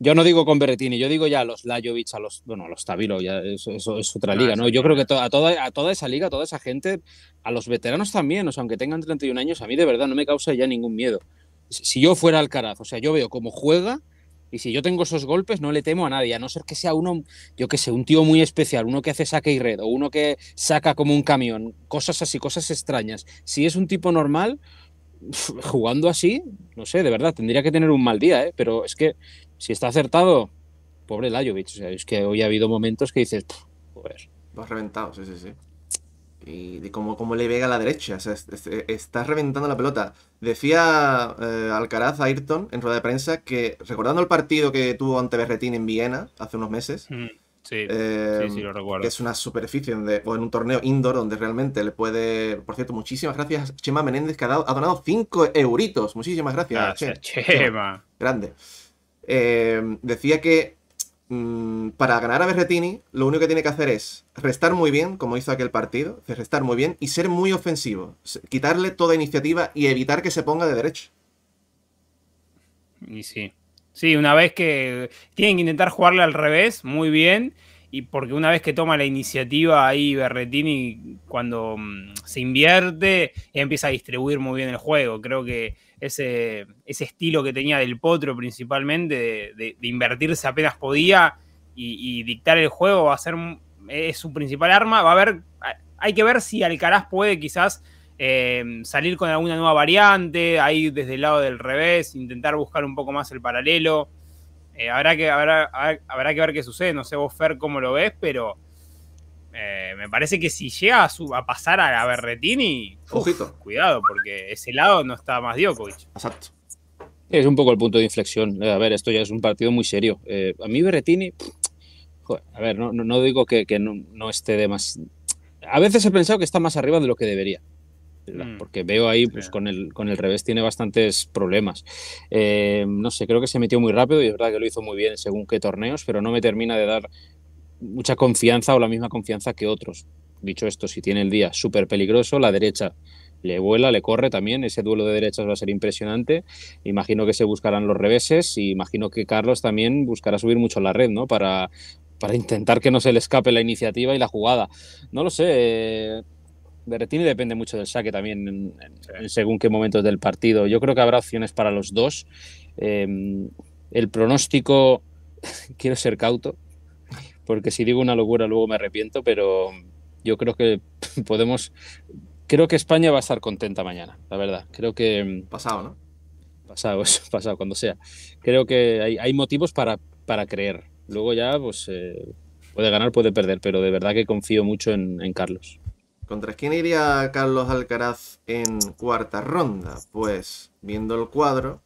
yo no digo con Berretini, yo digo ya a los Lajovic, a los, bueno, a los Tavilo, ya eso, es otra liga, ¿no? Yo creo que a, toda, a toda esa liga, a toda esa gente, a los veteranos también, o sea, aunque tengan 31 años, a mí de verdad no me causa ya ningún miedo. Si yo fuera Alcaraz, o sea, yo veo cómo juega, y si yo tengo esos golpes, no le temo a nadie, a no ser que sea uno, yo que sé, un tío muy especial, uno que hace saque y red, o uno que saca como un camión, cosas así, cosas extrañas. Si es un tipo normal, jugando así, no sé, de verdad, tendría que tener un mal día, ¿eh? pero es que si está acertado, pobre Lajovic, es que hoy ha habido momentos que dices, joder. Lo has reventado, sí, sí, sí y de cómo, le pega a la derecha. O sea, e, reventando la pelota. Decía eh, Alcaraz Ayrton en rueda de prensa que, recordando el partido que tuvo ante Berretín en Viena hace unos meses, mm, sí, eh, que es una superficie o en un torneo indoor donde realmente le puede. Por cierto, muchísimas gracias, Chema Menéndez, que ha, donado 5 euritos. Muchísimas gracias, ah, Chema. Grande. Eh, decía que Mm, para ganar a Berretini, lo único que tiene que hacer es restar muy bien, como hizo aquel partido, restar muy bien y ser muy ofensivo. Quitarle toda iniciativa y evitar que se ponga de derecho. Y sí. Sí, una vez que tienen que intentar jugarle al revés, muy bien. Y porque una vez que toma la iniciativa ahí Berretini, cuando mm, se invierte, empieza a distribuir muy bien el juego. Creo que ese, ese estilo que tenía del potro principalmente, de, invertirse apenas podía y, dictar el juego, va a ser, es su principal arma. Va a haber, hay que ver si Alcaraz puede quizás eh, salir con alguna nueva variante, ahí desde el lado del revés, intentar buscar un poco más el paralelo. Eh, habrá, que, habrá, que ver qué sucede, no sé vos Fer cómo lo ves, pero eh, me parece que si llega a, pasar a, Berretini, cuidado, porque ese lado no está más Djokovic. Exacto. Es un poco el punto de inflexión. Eh, a ver, esto ya es un partido muy serio. Eh, a mí Berretini, a ver, no, digo que, no, esté de más... A veces he pensado que está más arriba de lo que debería. Mm. Porque veo ahí, pues con el, con el revés tiene bastantes problemas. no sé, creo que se metió muy rápido y es verdad que lo hizo muy bien según qué torneos, pero no me termina de dar mucha confianza o la misma confianza que otros. Dicho esto, si tiene el día súper peligroso, la derecha le vuela, le corre también. Ese duelo de derechas va a ser impresionante. Imagino que se buscarán los reveses y imagino que Carlos también buscará subir mucho la red, ¿no? Para, intentar que no se le escape la iniciativa y la jugada. No lo sé. Eh, Berretini depende mucho del saque también, en, según qué momentos del partido. Yo creo que habrá opciones para los dos. Eh, el pronóstico, quiero ser cauto, porque si digo una locura luego me arrepiento, pero yo creo que podemos... Creo que España va a estar contenta mañana, la verdad. Creo que... Pasado, ¿no? Pasado, eso, pasado, cuando sea. Creo que hay, motivos para, para creer. Luego ya, pues, eh, puede ganar, puede perder, pero de verdad que confío mucho en, Carlos. ¿Contra quién iría Carlos Alcaraz en cuarta ronda? Pues, viendo el cuadro,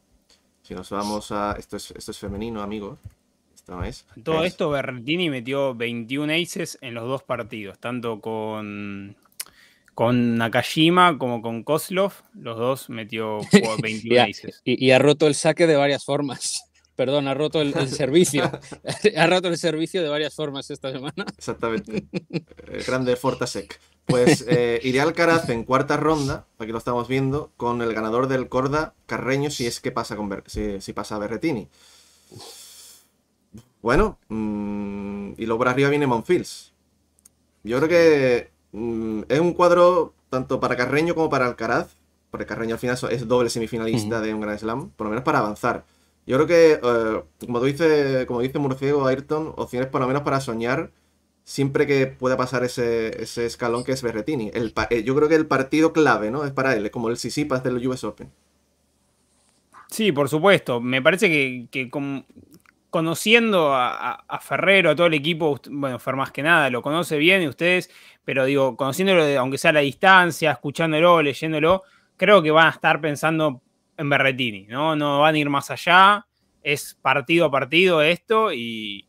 si nos vamos a... Esto esto es femenino, amigos todo esto, Berrettini metió 21 aces en los dos partidos, tanto con, con Nakajima como con Kozlov, los dos metió 21 aces. Y, ha roto el saque de varias formas. Perdón, ha roto el, servicio. ha roto el servicio de varias formas esta semana. Exactamente. Grande Fortasec. Pues eh, iré al Caraz en cuarta ronda, aquí lo estamos viendo, con el ganador del Corda, Carreño, si es que pasa con si, pasa Berretini. Bueno, mm, y luego por arriba viene Monfils. Yo creo que mm, es un cuadro tanto para Carreño como para Alcaraz, porque Carreño al final es doble semifinalista de un Grand Slam, por lo menos para avanzar. Yo creo que, eh, como, dice como dice Murciego Ayrton, opciones por lo menos para soñar siempre que pueda pasar ese, escalón que es Berretini. Eh, yo creo que el partido clave, ¿no? Es para él, es como el Sisipas los US Open. Sí, por supuesto. Me parece que, que, conociendo a, Ferrero, a todo el equipo, bueno, Fer más que nada, lo conoce bien y ustedes, pero digo, conociéndolo, aunque sea a la distancia, escuchándolo, leyéndolo, creo que van a estar pensando en Berretini, ¿no? No van a ir más allá, es partido a partido esto y,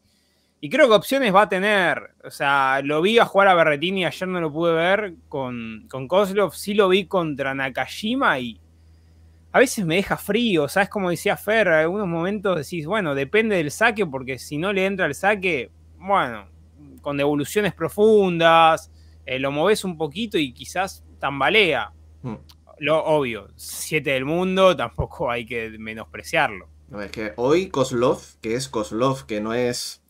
creo que opciones va a tener. O sea, lo vi a jugar a Berretini, ayer no lo pude ver con, con Kozlov, sí lo vi contra Nakashima y a veces me deja frío, ¿sabes? Como decía Fer, en algunos momentos decís, bueno, depende del saque, porque si no le entra el saque, bueno, con devoluciones profundas, eh, lo moves un poquito y quizás tambalea. Mm. Lo obvio, siete del mundo, tampoco hay que menospreciarlo. es que hoy Kozlov, que es Koslov, que no es.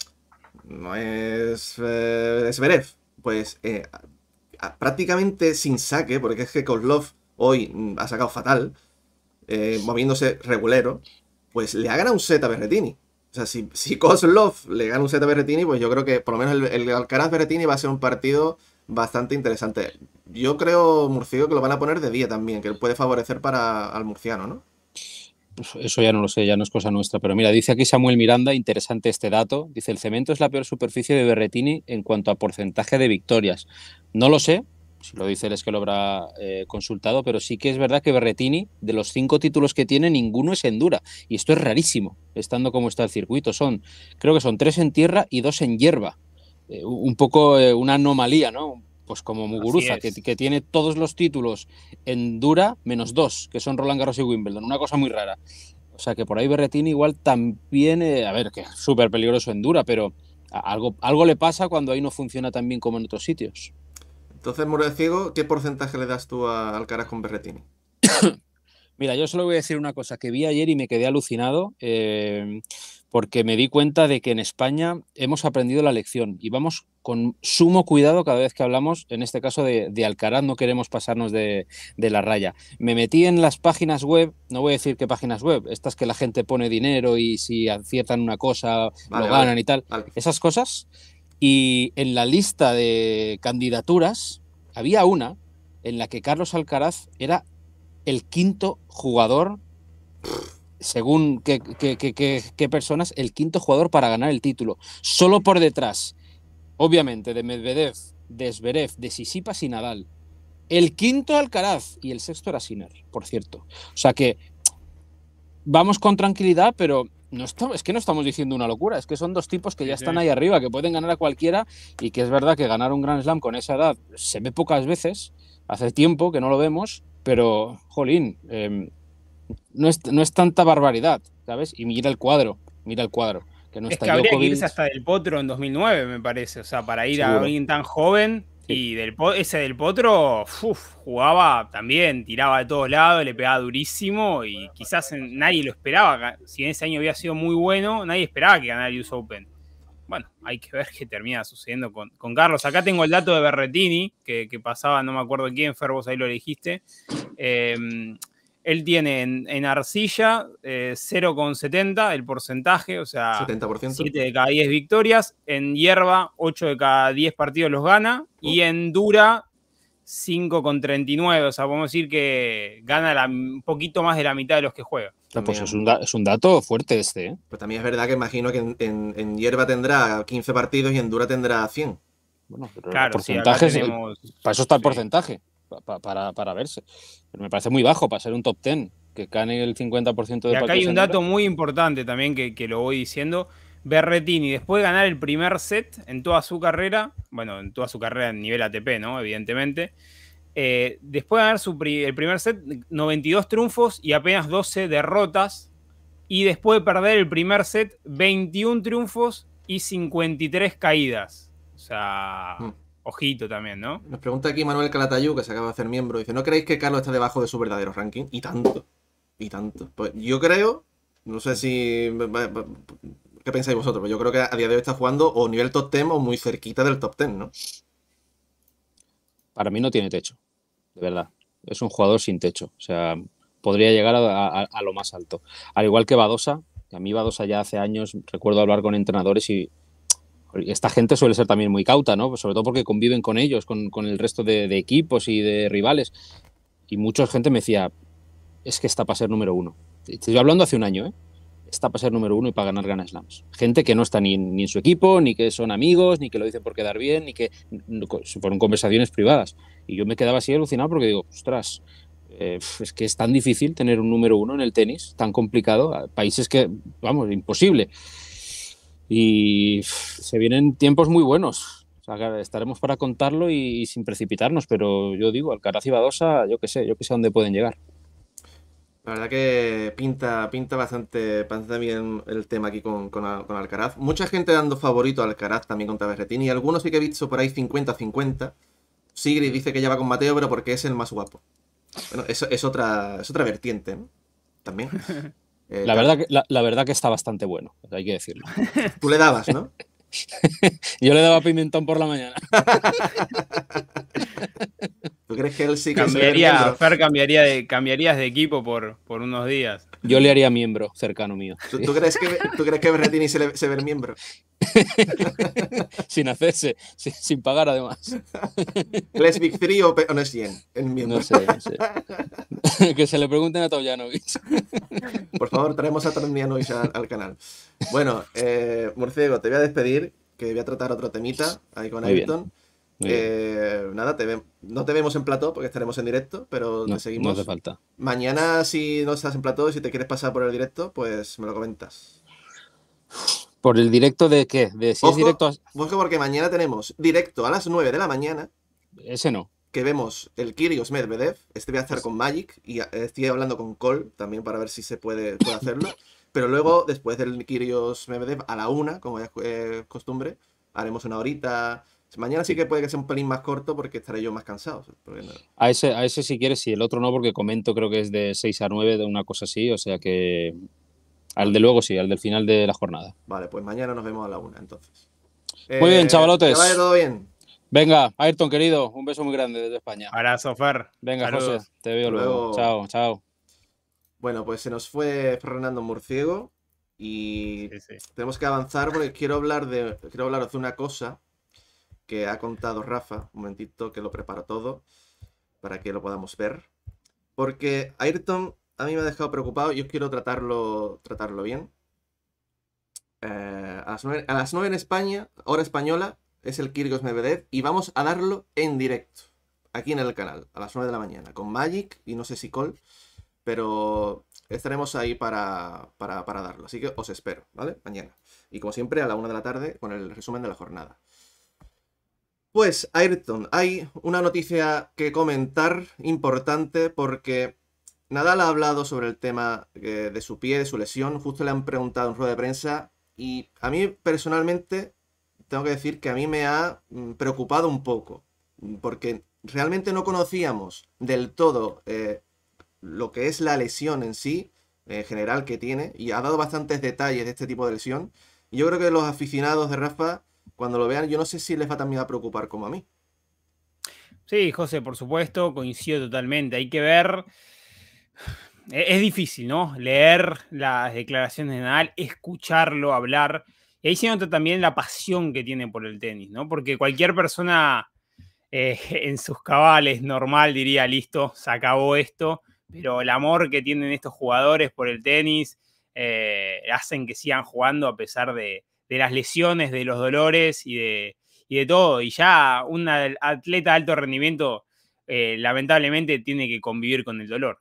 No es. Eh, es pues eh, prácticamente sin saque, porque es que Koslov hoy mm, ha sacado fatal. Eh, moviéndose regulero, pues le ha ganado un set a Berretini. O sea, si, si Kozlov le gana un set a Berretini, pues yo creo que por lo menos el, Alcaraz-Berretini va a ser un partido bastante interesante. Yo creo, Murcio, que lo van a poner de día también, que puede favorecer para al murciano, ¿no? Pues eso ya no lo sé, ya no es cosa nuestra. Pero mira, dice aquí Samuel Miranda, interesante este dato. Dice: el cemento es la peor superficie de Berretini en cuanto a porcentaje de victorias. No lo sé, si lo dice él es que lo habrá eh, consultado, pero sí que es verdad que Berretini, de los cinco títulos que tiene, ninguno es en Dura. Y esto es rarísimo, estando como está el circuito. Son, creo que son tres en tierra y dos en hierba. Eh, un poco eh, una anomalía, ¿no? Pues como Muguruza, que, tiene todos los títulos en Dura, menos dos, que son Roland Garros y Wimbledon. Una cosa muy rara. O sea que por ahí Berretini igual también, a ver, que es súper peligroso Dura, pero algo, algo le pasa cuando ahí no funciona tan bien como en otros sitios. Entonces, Moro de Ciego, ¿qué porcentaje le das tú a Alcaraz con Berretini? Mira, yo solo voy a decir una cosa que vi ayer y me quedé alucinado eh, porque me di cuenta de que en España hemos aprendido la lección y vamos con sumo cuidado cada vez que hablamos, en este caso de, Alcaraz, no queremos pasarnos de, la raya. Me metí en las páginas web, no voy a decir qué páginas web, estas que la gente pone dinero y si aciertan una cosa lo ganan y tal, esas cosas. Y en la lista de candidaturas había una en la que Carlos Alcaraz era el quinto jugador, según qué, personas, el quinto jugador para ganar el título. Solo por detrás, obviamente, de Medvedev, de Zverev, de Sisipa, y Nadal. El quinto Alcaraz y el sexto era Siner, por cierto. O sea que vamos con tranquilidad, pero es que no estamos diciendo una locura, es que son dos tipos que ya están ahí arriba, que pueden ganar a cualquiera y que es verdad que ganar un Grand Slam con esa edad se ve pocas veces, hace tiempo que no lo vemos, pero, jolín, em, no, es, tanta barbaridad, ¿sabes? Y mira el cuadro, mira el cuadro. Que no es está que habría que irse hasta el Potro en 2009, me parece, o sea, para ir a alguien tan joven y ese del Potro, jugaba también, tiraba de todos lados, le pegaba durísimo y quizás nadie lo esperaba. Si en ese año había sido muy bueno, nadie esperaba que ganara el US Open. Bueno, hay que ver qué termina sucediendo con, Carlos. Acá tengo el dato de Berretini, que, pasaba, no me acuerdo quién, Fer, ahí lo elegiste Eh, él tiene en, arcilla 0,70 eh, el porcentaje, o sea, 70%. 7 de cada 10 victorias. En hierba, 8 de cada 10 partidos los gana. Oh. Y en dura, 5,39. O sea, podemos decir que gana un poquito más de la mitad de los que juega. pues es un, dato fuerte este. ¿eh? Pues también es verdad que imagino que en, hierba tendrá 15 partidos y en dura tendrá 100. Bueno, pero claro, porcentajes, eh, para eso está el porcentaje para, verse. Pero me parece muy bajo para ser un top 10, que gane el 50% de... Y acá hay un dato muy importante también que, lo voy diciendo. Berretini, después de ganar el primer set en toda su carrera, bueno, en toda su carrera en nivel ATP, ¿no? Evidentemente, eh, después de ganar el primer set, 92 triunfos y apenas 12 derrotas, y después de perder el primer set, 21 triunfos y 53 caídas. O sea, mm. Ojito también, ¿no? Nos pregunta aquí Manuel Calatayú, que se acaba de hacer miembro. Dice, ¿no creéis que Carlos está debajo de su verdadero ranking? Y tanto. Y tanto. Pues yo creo, no sé si... ¿Qué pensáis vosotros? Pero pues yo creo que a día de hoy está jugando o nivel top 10 o muy cerquita del top 10, ¿no? Para mí no tiene techo, de verdad. Es un jugador sin techo. O sea, podría llegar a, lo más alto. Al igual que Badosa, que a mí Badosa ya hace años, recuerdo hablar con entrenadores y esta gente suele ser también muy cauta, ¿no? Pues sobre todo porque conviven con ellos, con, el resto de, equipos y de rivales. Y mucha gente me decía, es que está para ser número uno. Estoy hablando hace un año, ¿eh? Está para ser número uno y para ganar Grand slams. Gente que no está ni, en su equipo, ni que son amigos, ni que lo dicen por quedar bien, ni que fueron conversaciones privadas. Y yo me quedaba así alucinado porque digo, ostras, eh, es que es tan difícil tener un número uno en el tenis, tan complicado, países que, vamos, imposible. Y se vienen tiempos muy buenos. O sea, estaremos para contarlo y, sin precipitarnos, pero yo digo, Alcaraz y Badosa, yo qué sé, yo qué sé dónde pueden llegar. La verdad que pinta, pinta bastante, bastante bien el tema aquí con, Alcaraz. Mucha gente dando favorito a Alcaraz también contra Berretín Y algunos sí que he visto por ahí 50-50. Sigrid dice que ya va con Mateo, pero porque es el más guapo. Bueno, es, es otra, es otra vertiente, ¿no? También. Eh, la, verdad que, la, verdad que está bastante bueno, hay que decirlo. Tú le dabas, ¿no? Yo le daba pimentón por la mañana. ¿Tú crees que él sí cambiaría, cambiaría de, cambiarías de equipo por unos días? Yo le haría miembro cercano mío. ¿Tú, crees, que, ¿tú crees que se, le, se ve el miembro? sin hacerse, sin, pagar además. ¿Les Big 3 o, no es 100? El miembro. No sé, no sé. que se le pregunten a Yanovich. Por favor, traemos a Toyanovich al, al, canal. Bueno, eh, Murciego, te voy a despedir, que voy a tratar otro temita ahí con Ayrton. Eh, nada, no te vemos en plató porque estaremos en directo, pero te seguimos. No hace falta. Mañana, si no estás en plató, si te quieres pasar por el directo, pues me lo comentas. ¿Por el directo de qué? De si es directo porque mañana tenemos directo a las 9 de la mañana. Ese no. Que vemos el Kirios Medvedev. Este voy a estar con Magic y eh, estoy hablando con Cole también para ver si se puede, hacerlo. Pero luego, después del Kirios Medvedev, a la una, como ya es eh, costumbre, haremos una horita Mañana sí que puede que sea un pelín más corto porque estaré yo más cansado. A, ese, a ese si quieres, y El otro no, porque comento creo que es de 6 a 9, de una cosa así. O sea que al de luego sí, al del final de la jornada. Vale, pues mañana nos vemos a la una, entonces. Muy bien, eh, chavalotes. Que vaya todo bien. Venga, Ayrton, querido, un beso muy grande desde España. Para Sofar. Venga, José, te veo luego. Chao, chao. Bueno, pues se nos fue Fernando Murciego y tenemos que avanzar porque quiero hablar de quiero hablaros de una cosa que ha contado Rafa. Un momentito que lo preparo todo para que lo podamos ver. Porque Ayrton a mí me ha dejado preocupado. y Yo quiero tratarlo, tratarlo bien. Eh, a, las 9, en España, hora española, es el Kirgos Medvedev y vamos a darlo en directo, aquí en el canal, a las 9 de la mañana, con Magic y no sé si Col, pero estaremos ahí para, para darlo. Así que os espero, ¿vale? Mañana. Y como siempre, a la 1 de la tarde con el resumen de la jornada. Pues, Ayrton, hay una noticia que comentar importante porque Nadal ha hablado sobre el tema eh, de su pie, de su lesión. Justo le han preguntado en rueda de prensa y a mí personalmente tengo que decir que a mí me ha mm, preocupado un poco mm, porque realmente no conocíamos del todo eh, lo que es la lesión en sí, en eh, general que tiene, y ha dado bastantes detalles de este tipo de lesión. yo creo que los aficionados de Rafa cuando lo vean, yo no sé si les va también a preocupar como a mí. Sí, José, por supuesto, coincido totalmente. Hay que ver. E-, es difícil, ¿no? Leer las declaraciones de Nadal, escucharlo hablar. Y ahí se nota también la pasión que tiene por el tenis, ¿no? Porque cualquier persona eh, en sus cabales normal diría, listo, se acabó esto. Pero el amor que tienen estos jugadores por el tenis eh, hacen que sigan jugando a pesar de, de las lesiones, de los dolores y de, de todo. Y ya un atleta de alto rendimiento eh, lamentablemente tiene que convivir con el dolor.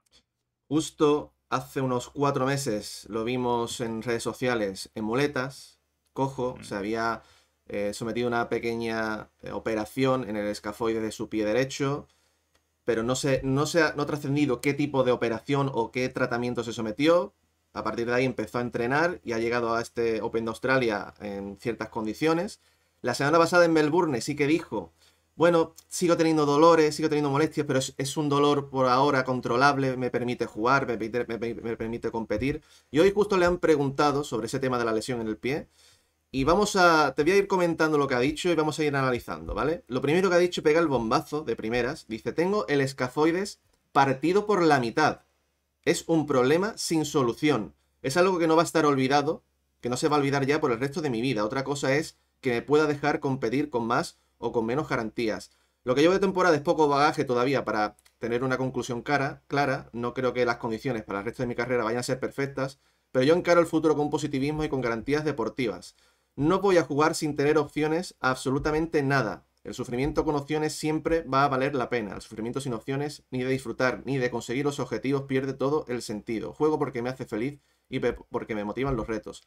Justo hace unos cuatro meses lo vimos en redes sociales en muletas, cojo, mm. se había eh, sometido a una pequeña eh, operación en el escafoide de su pie derecho, pero no, se, no, ha, trascendido qué tipo de operación o qué tratamiento se sometió, a partir de ahí empezó a entrenar y ha llegado a este Open de Australia en ciertas condiciones. La semana pasada en Melbourne sí que dijo, bueno, sigo teniendo dolores, sigo teniendo molestias, pero es, un dolor por ahora controlable, me permite jugar, me, permite competir. Y hoy justo le han preguntado sobre ese tema de la lesión en el pie. Y vamos a. Te voy a ir comentando lo que ha dicho y vamos a ir analizando, ¿vale? Lo primero que ha dicho pega el bombazo de primeras. Dice: Tengo el escafoides partido por la mitad. Es un problema sin solución. Es algo que no va a estar olvidado, que no se va a olvidar ya por el resto de mi vida. Otra cosa es que me pueda dejar competir con más o con menos garantías. Lo que llevo de temporada es poco bagaje todavía para tener una conclusión clara. No creo que las condiciones para el resto de mi carrera vayan a ser perfectas, pero yo encaro el futuro con positivismo y con garantías deportivas. No voy a jugar sin tener opciones a absolutamente nada, el sufrimiento con opciones siempre va a valer la pena. El sufrimiento sin opciones, ni de disfrutar, ni de conseguir los objetivos, pierde todo el sentido. Juego porque me hace feliz y porque me motivan los retos.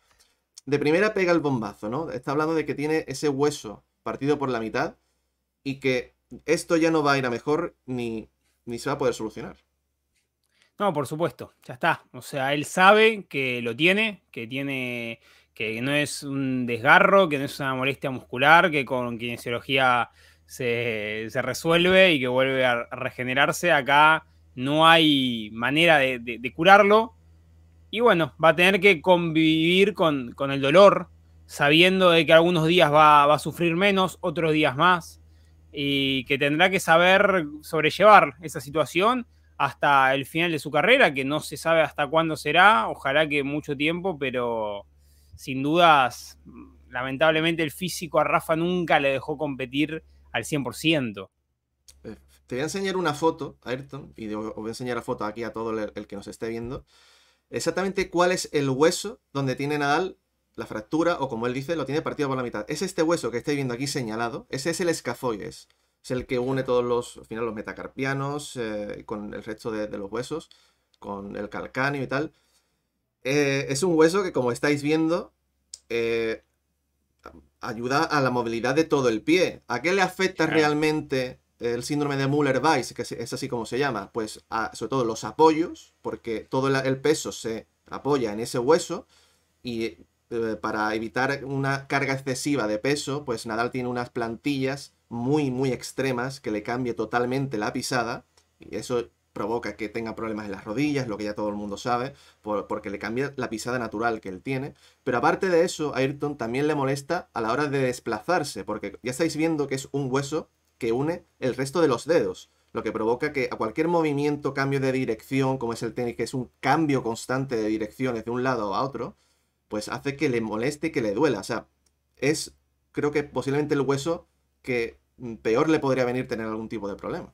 De primera pega el bombazo, ¿no? Está hablando de que tiene ese hueso partido por la mitad y que esto ya no va a ir a mejor ni, ni se va a poder solucionar. No, por supuesto, ya está. O sea, él sabe que lo tiene, que tiene que no es un desgarro, que no es una molestia muscular, que con kinesiología se, se resuelve y que vuelve a regenerarse. Acá no hay manera de, curarlo. Y bueno, va a tener que convivir con, el dolor, sabiendo de que algunos días va, va, a sufrir menos, otros días más, y que tendrá que saber sobrellevar esa situación hasta el final de su carrera, que no se sabe hasta cuándo será, ojalá que mucho tiempo, pero sin dudas, lamentablemente el físico a Rafa nunca le dejó competir al 100%. Eh, te voy a enseñar una foto, Ayrton, y os voy a enseñar la foto aquí a todo el, que nos esté viendo, exactamente cuál es el hueso donde tiene Nadal la fractura, o como él dice, lo tiene partido por la mitad. Es este hueso que estáis viendo aquí señalado, ese es el escafoides. Es el que une todos los, final, los metacarpianos eh, con el resto de, de los huesos, con el calcáneo y tal. Eh, es un hueso que, como estáis viendo, eh, ayuda a la movilidad de todo el pie. ¿A qué le afecta realmente el síndrome de müller weiss que es así como se llama? Pues sobre todo los apoyos, porque todo el peso se apoya en ese hueso y eh, para evitar una carga excesiva de peso, pues Nadal tiene unas plantillas muy, muy extremas que le cambie totalmente la pisada y eso provoca que tenga problemas en las rodillas, lo que ya todo el mundo sabe, porque le cambia la pisada natural que él tiene. Pero aparte de eso, Ayrton también le molesta a la hora de desplazarse, porque ya estáis viendo que es un hueso que une el resto de los dedos, lo que provoca que a cualquier movimiento, cambio de dirección, como es el tenis, que es un cambio constante de direcciones de un lado a otro, pues hace que le moleste y que le duela. O sea, es creo que posiblemente el hueso que mm, peor le podría venir tener algún tipo de problema.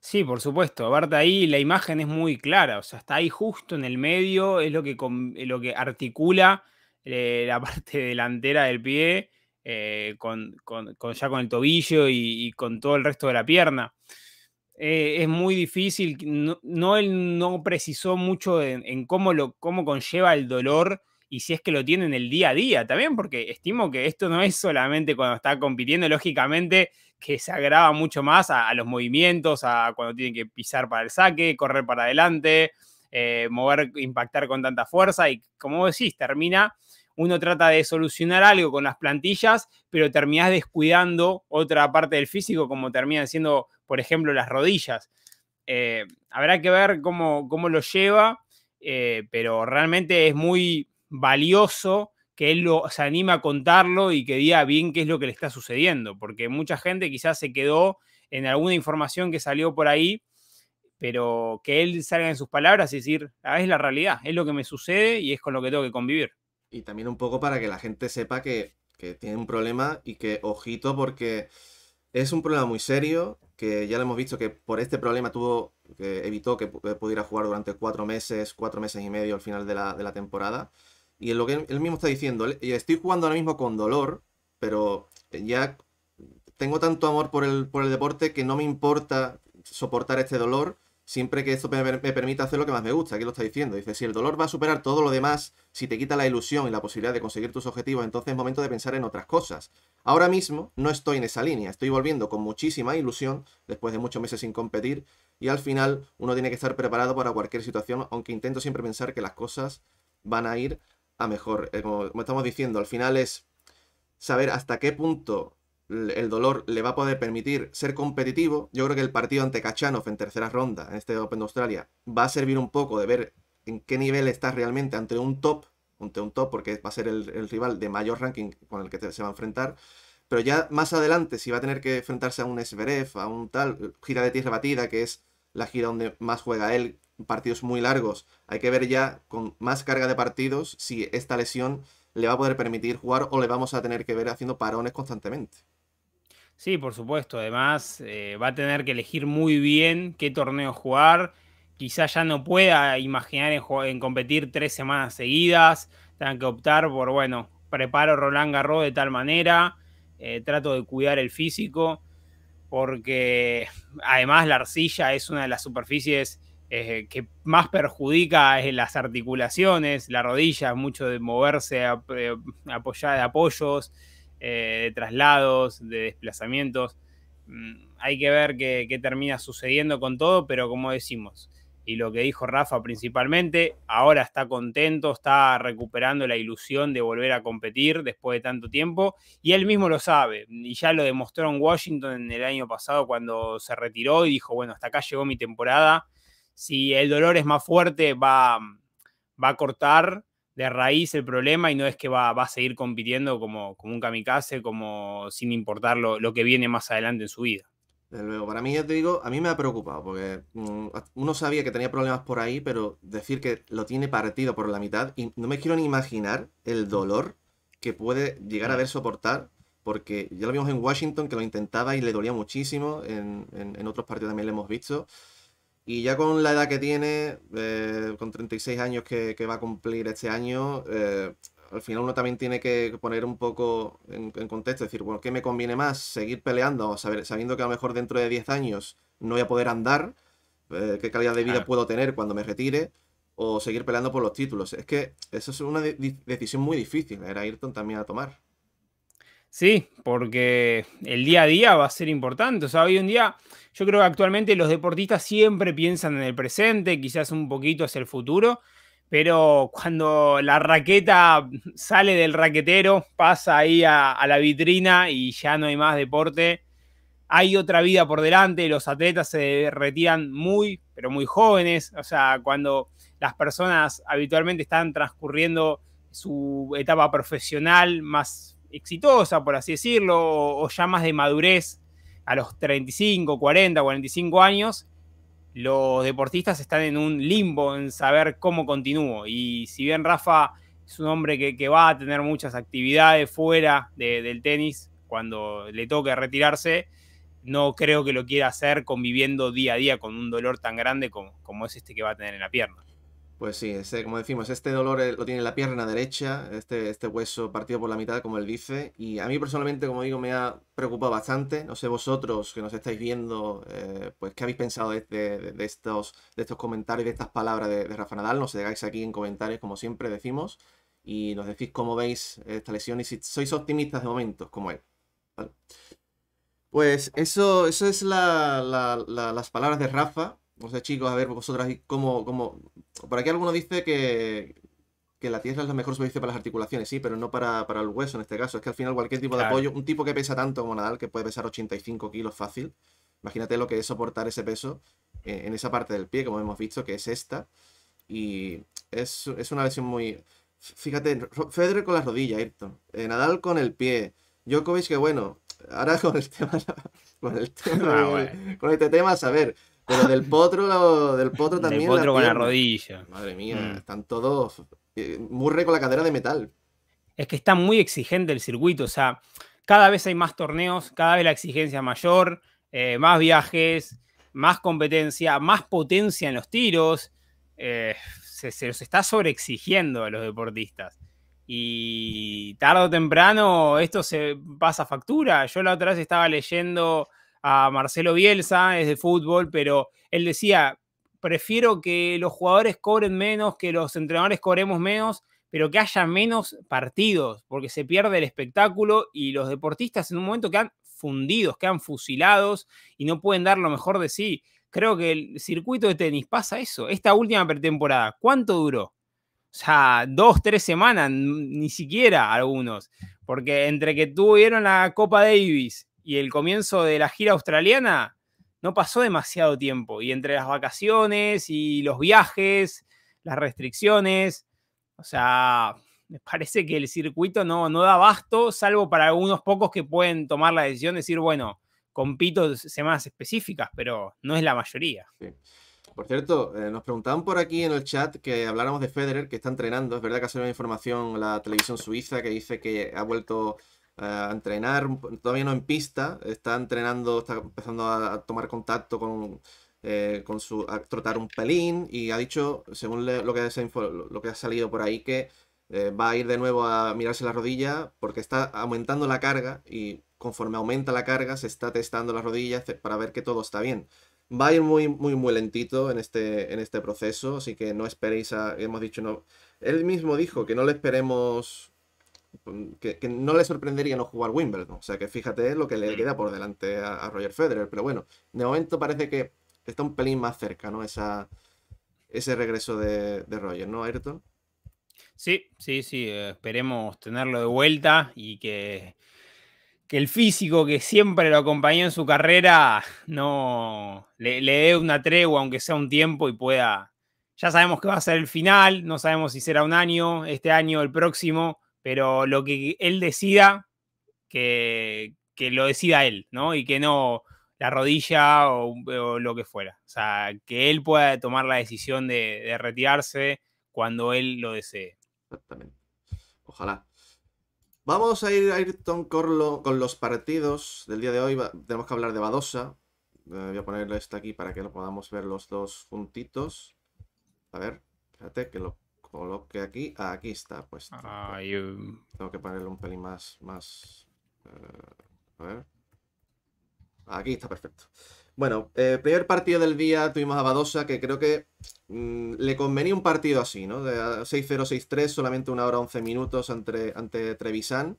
Sí, por supuesto. Aparte ahí la imagen es muy clara, o sea, está ahí justo en el medio, es lo que, eh, lo que articula eh, la parte delantera del pie eh, con, ya con el tobillo y, con todo el resto de la pierna. es muy difícil, no, no, él no precisó mucho en, cómo, lo, cómo conlleva el dolor y si es que lo tiene en el día a día también, porque estimo que esto no es solamente cuando está compitiendo, lógicamente que se agrava mucho más a, los movimientos, a cuando tienen que pisar para el saque, correr para adelante, eh, mover, impactar con tanta fuerza y como decís, termina, uno trata de solucionar algo con las plantillas, pero terminás descuidando otra parte del físico como terminan siendo, por ejemplo, las rodillas. Eh, habrá que ver cómo, lo lleva, eh, pero realmente es muy valioso que él se anima a contarlo y que diga bien qué es lo que le está sucediendo, porque mucha gente quizás se quedó en alguna información que salió por ahí, pero que él salga en sus palabras y decir, ah, es la realidad, es lo que me sucede y es con lo que tengo que convivir. Y también un poco para que la gente sepa que, tiene un problema y que ojito porque es un problema muy serio, que ya lo hemos visto que por este problema tuvo, que evitó que pudiera jugar durante cuatro meses, cuatro meses y medio al final de la temporada. Y es lo que él, mismo está diciendo, estoy jugando ahora mismo con dolor, pero ya tengo tanto amor por el, por el deporte que no me importa soportar este dolor siempre que esto me, me, permita hacer lo que más me gusta. Aquí lo está diciendo. Dice, si el dolor va a superar todo lo demás, si te quita la ilusión y la posibilidad de conseguir tus objetivos, entonces es momento de pensar en otras cosas. Ahora mismo no estoy en esa línea, estoy volviendo con muchísima ilusión después de muchos meses sin competir y al final uno tiene que estar preparado para cualquier situación, aunque intento siempre pensar que las cosas van a ir a mejor. Eh, como, estamos diciendo, al final es saber hasta qué punto el dolor le va a poder permitir ser competitivo. Yo creo que el partido ante Kachanov en tercera ronda, en este Open de Australia, va a servir un poco de ver en qué nivel está realmente ante un top, ante un top, porque va a ser el, rival de mayor ranking con el que se va a enfrentar. Pero ya más adelante, si va a tener que enfrentarse a un Sverev, a un tal, gira de tierra batida, que es la gira donde más juega él, partidos muy largos. Hay que ver ya con más carga de partidos si esta lesión le va a poder permitir jugar o le vamos a tener que ver haciendo parones constantemente. Sí, por supuesto. Además, eh, va a tener que elegir muy bien qué torneo jugar. Quizás ya no pueda imaginar en, competir tres semanas seguidas. Tengan que optar por, bueno, preparo Roland Garros de tal manera, eh, trato de cuidar el físico, porque además la arcilla es una de las superficies que más perjudica es las articulaciones, la rodillas, mucho de moverse, eh, de apoyos, eh, de traslados, de desplazamientos. Mm, hay que ver qué, termina sucediendo con todo, pero como decimos, y lo que dijo Rafa principalmente, ahora está contento, está recuperando la ilusión de volver a competir después de tanto tiempo, y él mismo lo sabe, y ya lo demostró en Washington en el año pasado cuando se retiró y dijo, bueno, hasta acá llegó mi temporada si el dolor es más fuerte, va, mm, va a cortar de raíz el problema y no es que va, a seguir compitiendo como, como, un kamikaze, como sin importar lo, lo, que viene más adelante en su vida. Desde luego, para mí, ya te digo, a mí me ha preocupado porque mm, uno sabía que tenía problemas por ahí, pero decir que lo tiene partido por la mitad y no me quiero ni imaginar el mm. dolor que puede llegar a ver soportar, porque ya lo vimos en Washington que lo intentaba y le dolía muchísimo, en, en, en otros partidos también lo hemos visto. Y ya con la edad que tiene, eh, con 36 años que, va a cumplir este año, eh, al final uno también tiene que poner un poco en, contexto, decir, bueno, ¿qué me conviene más? ¿Seguir peleando o saber, sabiendo que a lo mejor dentro de 10 años no voy a poder andar? Eh, ¿Qué calidad de vida puedo tener cuando me retire? ¿O seguir peleando por los títulos? Es que eso es una decisión muy difícil, era Ayrton también a tomar. Sí, porque el día a día va a ser importante. O sea, hoy en día yo creo que actualmente los deportistas siempre piensan en el presente, quizás un poquito hacia el futuro, pero cuando la raqueta sale del raquetero, pasa ahí a, la vitrina y ya no hay más deporte, hay otra vida por delante, los atletas se retiran muy, pero muy jóvenes, o sea, cuando las personas habitualmente están transcurriendo su etapa profesional más exitosa, por así decirlo, o, ya más de madurez a los 35, 40, 45 años, los deportistas están en un limbo en saber cómo continúo. Y si bien Rafa es un hombre que, va a tener muchas actividades fuera del tenis cuando le toque retirarse, no creo que lo quiera hacer conviviendo día a día con un dolor tan grande como es este que va a tener en la pierna. Pues sí, como decimos, este dolor eh, lo tiene la pierna derecha, este, este, hueso partido por la mitad, como él dice, y a mí personalmente, como digo, me ha preocupado bastante. No sé vosotros que nos estáis viendo, eh, pues qué habéis pensado de, estos, de estos comentarios, de estas palabras de, Rafa Nadal. Nos dejáis aquí en comentarios, como siempre decimos, y nos decís cómo veis esta lesión y si sois optimistas de momento, como él. Pues eso, eso es las palabras de Rafa. O sea, chicos, a ver, vosotras, ¿cómo, cómo... Por aquí alguno dice que, que la tierra es la mejor superficie para las articulaciones, sí, pero no para, el hueso en este caso. Es que al final cualquier tipo de apoyo, un tipo que pesa tanto como Nadal, que puede pesar 85 kilos fácil, imagínate lo que es soportar ese peso eh, en esa parte del pie, como hemos visto, que es esta. Y es, una lesión muy... Fíjate, Federer con las rodillas, Ayrton. Eh, Nadal con el pie. Djokovic que bueno, ahora con el tema... Con, el ah, con este tema, a saber, pero del potro, del también. Del potro con la rodilla. Madre mía, mm. están todos. Eh, muy con la cadera de metal. Es que está muy exigente el circuito. O sea, cada vez hay más torneos, cada vez la exigencia mayor, eh, más viajes, más competencia, más potencia en los tiros. Eh, se, se los está sobreexigiendo a los deportistas. Y tarde o temprano esto se pasa factura. Yo la otra vez estaba leyendo a Marcelo Bielsa, es de fútbol, pero él decía, prefiero que los jugadores cobren menos, que los entrenadores cobremos menos, pero que haya menos partidos, porque se pierde el espectáculo y los deportistas en un momento quedan fundidos, quedan fusilados y no pueden dar lo mejor de sí. Creo que el circuito de tenis pasa eso. Esta última pretemporada, ¿cuánto duró? O sea, dos, tres semanas, ni siquiera algunos, porque entre que tuvieron la Copa Davis, y el comienzo de la gira australiana, no pasó demasiado tiempo. Y entre las vacaciones y los viajes, las restricciones, o sea, me parece que el circuito no, no da abasto, salvo para algunos pocos que pueden tomar la decisión de decir, bueno, compito semanas específicas, pero no es la mayoría. Por cierto, eh, nos preguntaban por aquí en el chat que habláramos de Federer, que está entrenando. Es verdad que ha salido una información la televisión suiza que dice que ha vuelto a entrenar, todavía no en pista, está entrenando, está empezando a tomar contacto con, eh, con su, a trotar un pelín y ha dicho, según lo, que ha salido por ahí, que eh, va a ir de nuevo a mirarse la rodilla porque está aumentando la carga y conforme aumenta la carga se está testando la rodilla para ver que todo está bien. Va a ir muy, muy, muy lentito en este, en este proceso, así que no esperéis a... Hemos dicho, no... Él mismo dijo que no le esperemos que, no le sorprendería no jugar Wimbledon. O sea que fíjate lo que le mm. queda por delante a, Roger Federer. Pero bueno, de momento parece que está un pelín más cerca, ¿no? ese regreso de, Roger, ¿no, Ayrton? Sí, sí, sí. Eh, esperemos tenerlo de vuelta y que, el físico que siempre lo acompañó en su carrera no le, le dé una tregua, aunque sea un tiempo, y pueda. Ya sabemos que va a ser el final, no sabemos si será un año, este año, o el próximo, pero lo que él decida, que, lo decida él, ¿no? Y que no la rodilla o, lo que fuera. O sea, que él pueda tomar la decisión de, retirarse cuando él lo desee. Exactamente. Ojalá. Vamos a ir, a ir con, los partidos del día de hoy. tenemos que hablar de Badosa. Eh, voy a ponerle esto aquí para que lo podamos ver los dos juntitos. A ver, espérate que lo coloque aquí. Ah, aquí está pues um. Tengo que ponerle un pelín más. más eh, a ver. Aquí está perfecto. Bueno, eh, primer partido del día tuvimos a Badosa, que creo que mm, le convenía un partido así, ¿no? De 6-0, ah, 6-3, solamente una hora 11 minutos ante, ante Trevisan,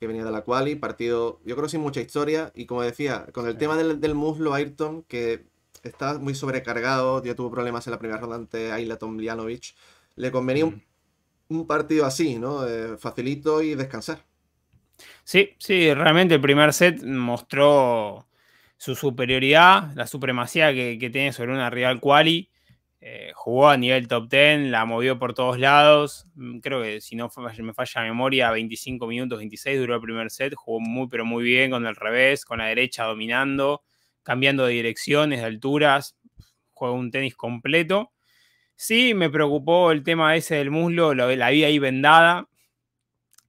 que venía de la quali. Partido, yo creo, sin mucha historia. Y como decía, con el tema del, muslo, Ayrton, que está muy sobrecargado, ya tuvo problemas en la primera ronda ante Ayla Tomljanovic le convenía mm. un, partido así, ¿no? facilito y descansar. Sí, sí, realmente el primer set mostró su superioridad, la supremacía que, tiene sobre una rival quali. Eh, jugó a nivel top 10, la movió por todos lados. Mm, creo que si no me falla la memoria, 25 minutos, 26 duró el primer set. Jugó muy, pero muy bien con el revés, con la derecha dominando, cambiando de direcciones, de alturas. Jugó un tenis completo. Sí, me preocupó el tema ese del muslo, la, la vi ahí vendada.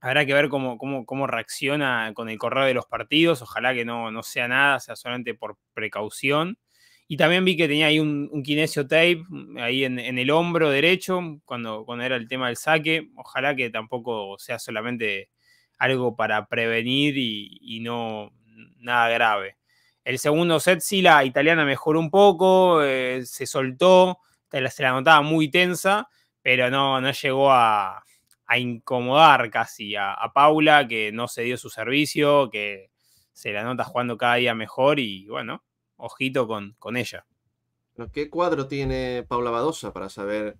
Habrá que ver cómo, reacciona con el correo de los partidos. Ojalá que no, sea nada, sea solamente por precaución. Y también vi que tenía ahí un, kinesio tape mm, ahí en, el hombro derecho cuando, era el tema del saque. Ojalá que tampoco sea solamente algo para prevenir y, no nada grave. El segundo set sí la italiana mejoró un poco, eh, se soltó, se la notaba muy tensa, pero no, no llegó a, a incomodar casi a, Paula, que no se dio su servicio, que se la nota jugando cada día mejor y bueno, ojito con, con ella. ¿Qué cuadro tiene Paula Badosa para saber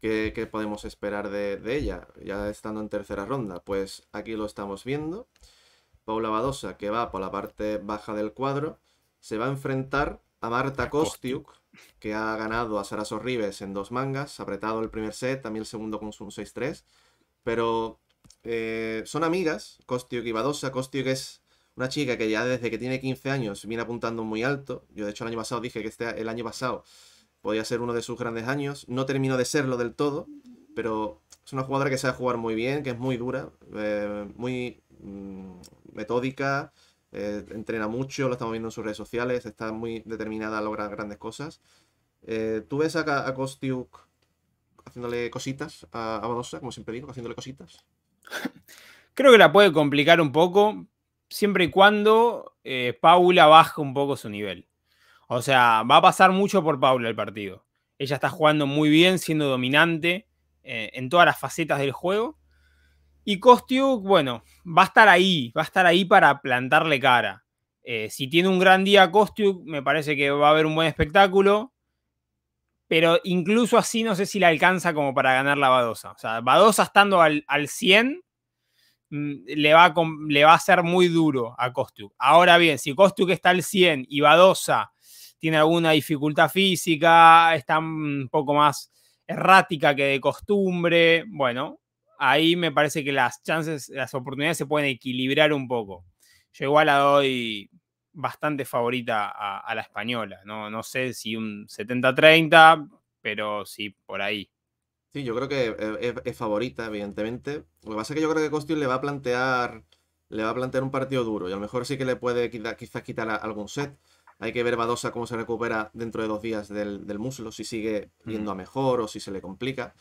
qué, podemos esperar de, de, ella, ya estando en tercera ronda? Pues aquí lo estamos viendo. Paula Badosa, que va por la parte baja del cuadro, se va a enfrentar a Marta Kostiuk, que ha ganado a Saraso Sorribes en dos mangas, apretado el primer set, también el segundo con un 6-3. Pero eh, son amigas, Kostiuk y Badosa. Kostiuk es una chica que ya desde que tiene 15 años viene apuntando muy alto. Yo, de hecho, el año pasado dije que este, el año pasado podía ser uno de sus grandes años. No terminó de serlo del todo, pero es una jugadora que sabe jugar muy bien, que es muy dura, eh, muy mm, metódica. Eh, entrena mucho, lo estamos viendo en sus redes sociales, está muy determinada a lograr grandes cosas. Eh, Tú ves a, a Kostiuk haciéndole cositas a, a como siempre digo, haciéndole cositas. Creo que la puede complicar un poco, siempre y cuando eh, Paula baje un poco su nivel. O sea, va a pasar mucho por Paula el partido. Ella está jugando muy bien, siendo dominante en todas las facetas del juego. Y Kostiuk, bueno, va a estar ahí, va a estar ahí para plantarle cara. Eh, si tiene un gran día Kostiuk, me parece que va a haber un buen espectáculo. Pero incluso así no sé si le alcanza como para ganar la Badosa. O sea, Badosa estando al, 100 mm, le va, a, le va a ser muy duro a Kostiuk. Ahora bien, si Kostiuk está al 100 y Badosa tiene alguna dificultad física, está un poco más errática que de costumbre, bueno, ahí me parece que las chances, las oportunidades se pueden equilibrar un poco. Yo igual la doy bastante favorita a, la española, ¿no? no sé si un 70-30, pero sí, por ahí. Sí, yo creo que eh, es, favorita, evidentemente. Lo que pasa es que yo creo que Costil le va a plantear le va a plantear un partido duro y a lo mejor sí que le puede quizás quitar algún set. Hay que ver Badosa cómo se recupera dentro de dos días del, del muslo, si sigue viendo a mejor o si se le complica.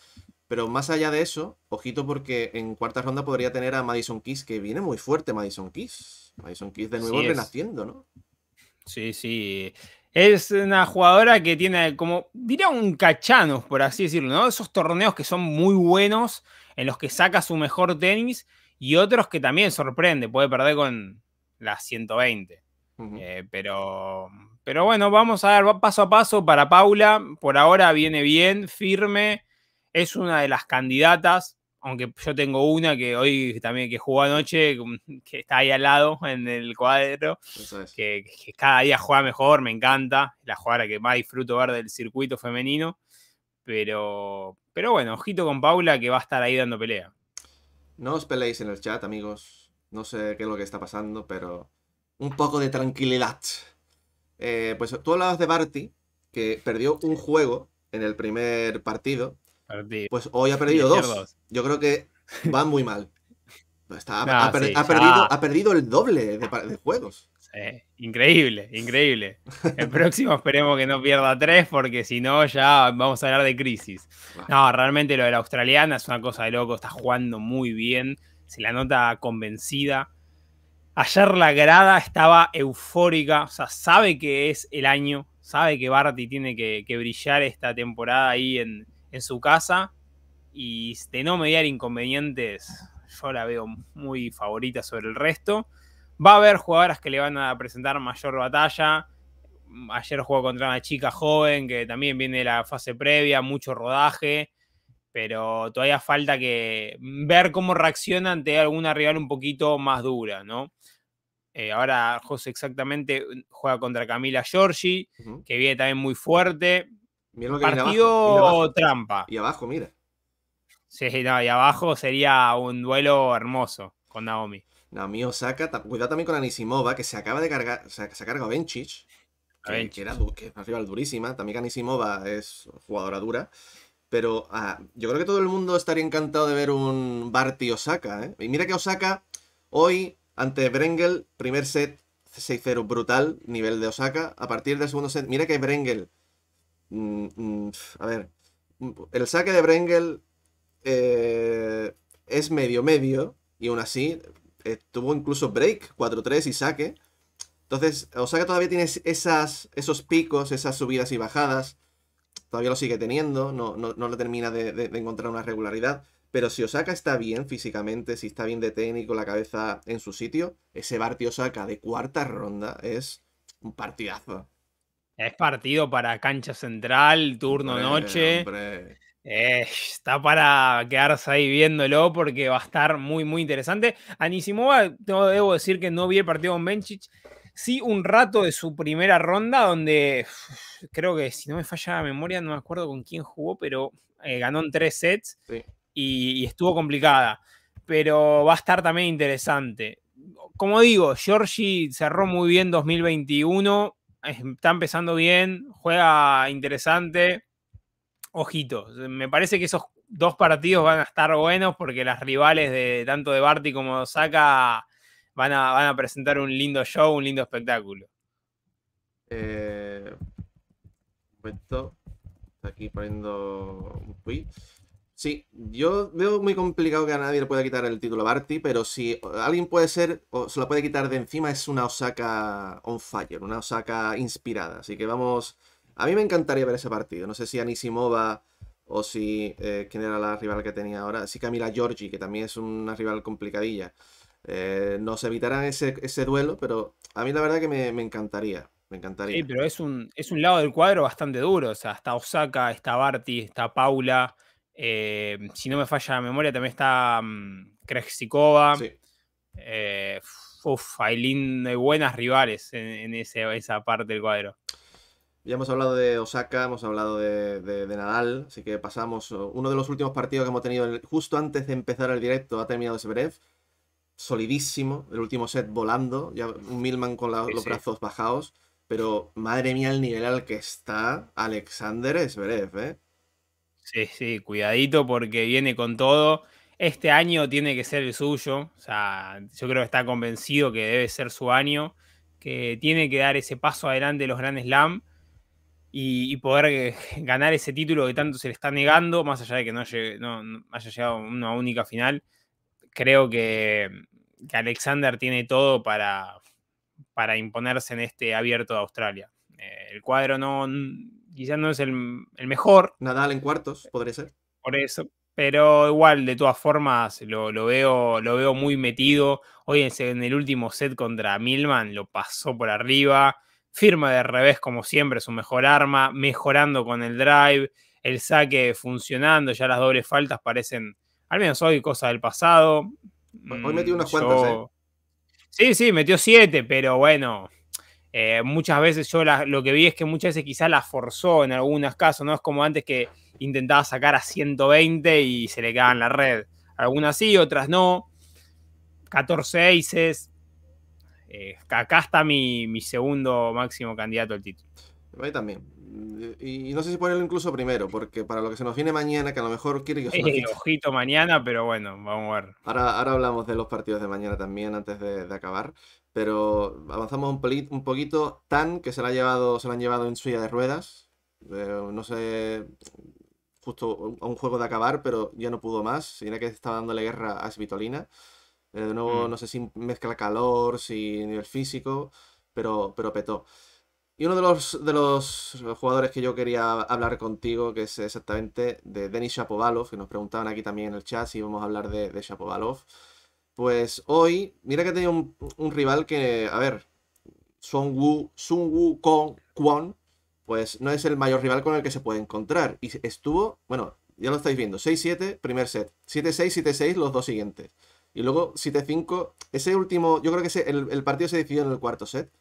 Pero más allá de eso, ojito porque en cuarta ronda podría tener a Madison Keys, que viene muy fuerte Madison Keys. Madison Keys de nuevo renaciendo, ¿no? Sí, sí. Es una jugadora que tiene como, diría un cachanos, por así decirlo, ¿no? Esos torneos que son muy buenos, en los que saca su mejor tenis, y otros que también sorprende, puede perder con las 120. Eh, pero, pero bueno, vamos a ver, paso a paso para Paula. Por ahora viene bien, firme es una de las candidatas, aunque yo tengo una que hoy también que jugó anoche, mm, que está ahí al lado en el cuadro, que, cada día juega mejor, me encanta, la jugada que más disfruto ver del circuito femenino, pero, pero bueno, ojito con Paula que va a estar ahí dando pelea. No os peleéis en el chat, amigos, no sé qué es lo que está pasando, pero un poco de tranquilidad. Eh, pues tú hablabas de Barty, que perdió un juego en el primer partido pues hoy ha perdido dos. Yo creo que va muy mal. Ah. ha, perdido, el doble de, juegos. increíble, increíble. El próximo esperemos que no pierda tres, porque si no, ya vamos a hablar de crisis. No, realmente lo de la australiana es una cosa de loco. Está jugando muy bien. Se la nota convencida. Ayer la grada estaba eufórica. O sea, sabe que es el año. Sabe que Barty tiene que brillar esta temporada ahí en, en su casa y de no mediar inconvenientes, yo la veo muy favorita sobre el resto. Va a haber jugadoras que le van a presentar mayor batalla. Ayer jugó contra una chica joven que también viene de la fase previa, mucho rodaje, pero todavía falta que ver cómo reacciona ante alguna rival un poquito más dura, ¿no? Eh, ahora José exactamente juega contra Camila Giorgi, que viene también muy fuerte. Partido trampa. Y abajo, mira. Sí, no, y abajo sería un duelo hermoso con Naomi. Naomi Osaka, cuidado también con Anisimova, que se acaba de cargar, se, carga a Benchich, Benchich. que, es una rival durísima. También Anisimova es jugadora dura. Pero ah, yo creo que todo el mundo estaría encantado de ver un Barty Osaka. ¿eh? Y mira que Osaka, hoy, ante Brengel, primer set 6-0 brutal, nivel de Osaka. A partir del segundo set, mira que Brengel Mm, mm, a ver, mm, el saque de Brengel eh, es medio medio y aún así eh, tuvo incluso break 4-3 y saque. Entonces, Osaka todavía tiene esas, esos picos, esas subidas y bajadas. Todavía lo sigue teniendo, no, no, no lo termina de, encontrar una regularidad. Pero si Osaka está bien físicamente, si está bien de técnico, la cabeza en su sitio, ese Barty Osaka de cuarta ronda es un partidazo. Es partido para cancha central, turno noche. Eh, está para quedarse ahí viéndolo porque va a estar muy, muy interesante. Anisimova, tengo, debo decir que no vi el partido con Benchich. Sí, un rato de su primera ronda donde creo que si no me falla la memoria, no me acuerdo con quién jugó, pero eh, ganó en tres sets y, estuvo complicada. Pero va a estar también interesante como digo, Giorgi cerró muy bien 2021, está empezando bien, juega interesante. Ojito, me parece que esos dos partidos van a estar buenos porque las rivales de tanto de Barty como Saca van a, van a presentar un lindo show, un lindo espectáculo. Eh, aquí poniendo un tweet. Sí, yo veo muy complicado que a nadie le pueda quitar el título a Barty, pero si eh, alguien puede ser, o se la puede quitar de encima, es una Osaka on fire, una Osaka inspirada. Así que vamos. A mí me encantaría ver ese partido. No sé si Anisimova o si. Eh, ¿Quién era la rival que tenía ahora? Sí, Camila Giorgi, que también es una rival complicadilla. Eh, nos evitarán ese, duelo, pero a mí la verdad que me, encantaría. Me encantaría. Sí, pero es un, es un lado del cuadro bastante duro. O sea, está Osaka, está Barty, está Paula. Eh, si no me falla la memoria, también está um, Sí. Eh, hay, buenas rivales en, esa parte del cuadro. Ya hemos hablado de Osaka, hemos hablado de, Nadal, así que pasamos. Uno de los últimos partidos que hemos tenido justo antes de empezar el directo ha terminado Severev, Solidísimo, el último set volando, ya un Milman con los brazos bajados. Pero madre mía, el nivel al que está Alexander Zverev, ¿eh? Sí, sí, cuidadito porque viene con todo. Este año tiene que ser el suyo. O sea, yo creo que está convencido que debe ser su año, que tiene que dar ese paso adelante de los Grand Slam y, poder ganar ese título que tanto se le está negando, más allá de que no, llegue, no, haya llegado a una única final. Creo que, Alexander tiene todo para, para imponerse en este abierto de Australia. Eh, el cuadro no, quizás no es el, mejor. Nadal en cuartos, podría ser. Por eso. Pero igual, de todas formas, lo, veo, lo veo muy metido. Hoy en, el último set contra Milman lo pasó por arriba. Firma de revés, como siempre, su mejor arma. Mejorando con el drive. El saque funcionando. Ya las dobles faltas parecen, al menos hoy, cosa del pasado. Hoy metió mm, unas cuantas, eh. Sí, sí, metió siete, pero bueno, eh, muchas veces yo lo que vi es que muchas veces quizás la forzó en algunos casos, ¿no? Es como antes que intentaba sacar a 120 y se le quedaba en la red. Algunas sí, otras no. 14 es eh, acá está mi, segundo máximo candidato al título. Ahí también. Y, no sé si ponerlo incluso primero, porque para lo que se nos viene mañana, que a lo mejor quiere que... Eh, ojito mañana, pero bueno, vamos a ver. Ahora, ahora hablamos de los partidos de mañana también, antes de acabar. Pero avanzamos un, poquito. Tan, que se la, ha llevado, se han llevado en suya de ruedas. Eh, no sé, justo a un juego de acabar, pero ya no pudo más. Y que estaba dándole guerra a Svitolina. Eh, de nuevo, mm. no sé si mezcla calor, si nivel físico, pero, pero petó. Y uno de los, de los jugadores que yo quería hablar contigo, que es exactamente de Denis Shapovalov, que nos preguntaban aquí también en el chat si íbamos a hablar de Shapovalov. Pues hoy, mira que tenía un, rival que, a ver, Sun Wu, Sun Wu Kong, Kwon, pues no es el mayor rival con el que se puede encontrar. Y estuvo, bueno, ya lo estáis viendo, 6-7, primer set, 7-6, 7-6, los dos siguientes. Y luego 7-5, ese último, yo creo que ese, el, partido se decidió en el cuarto set,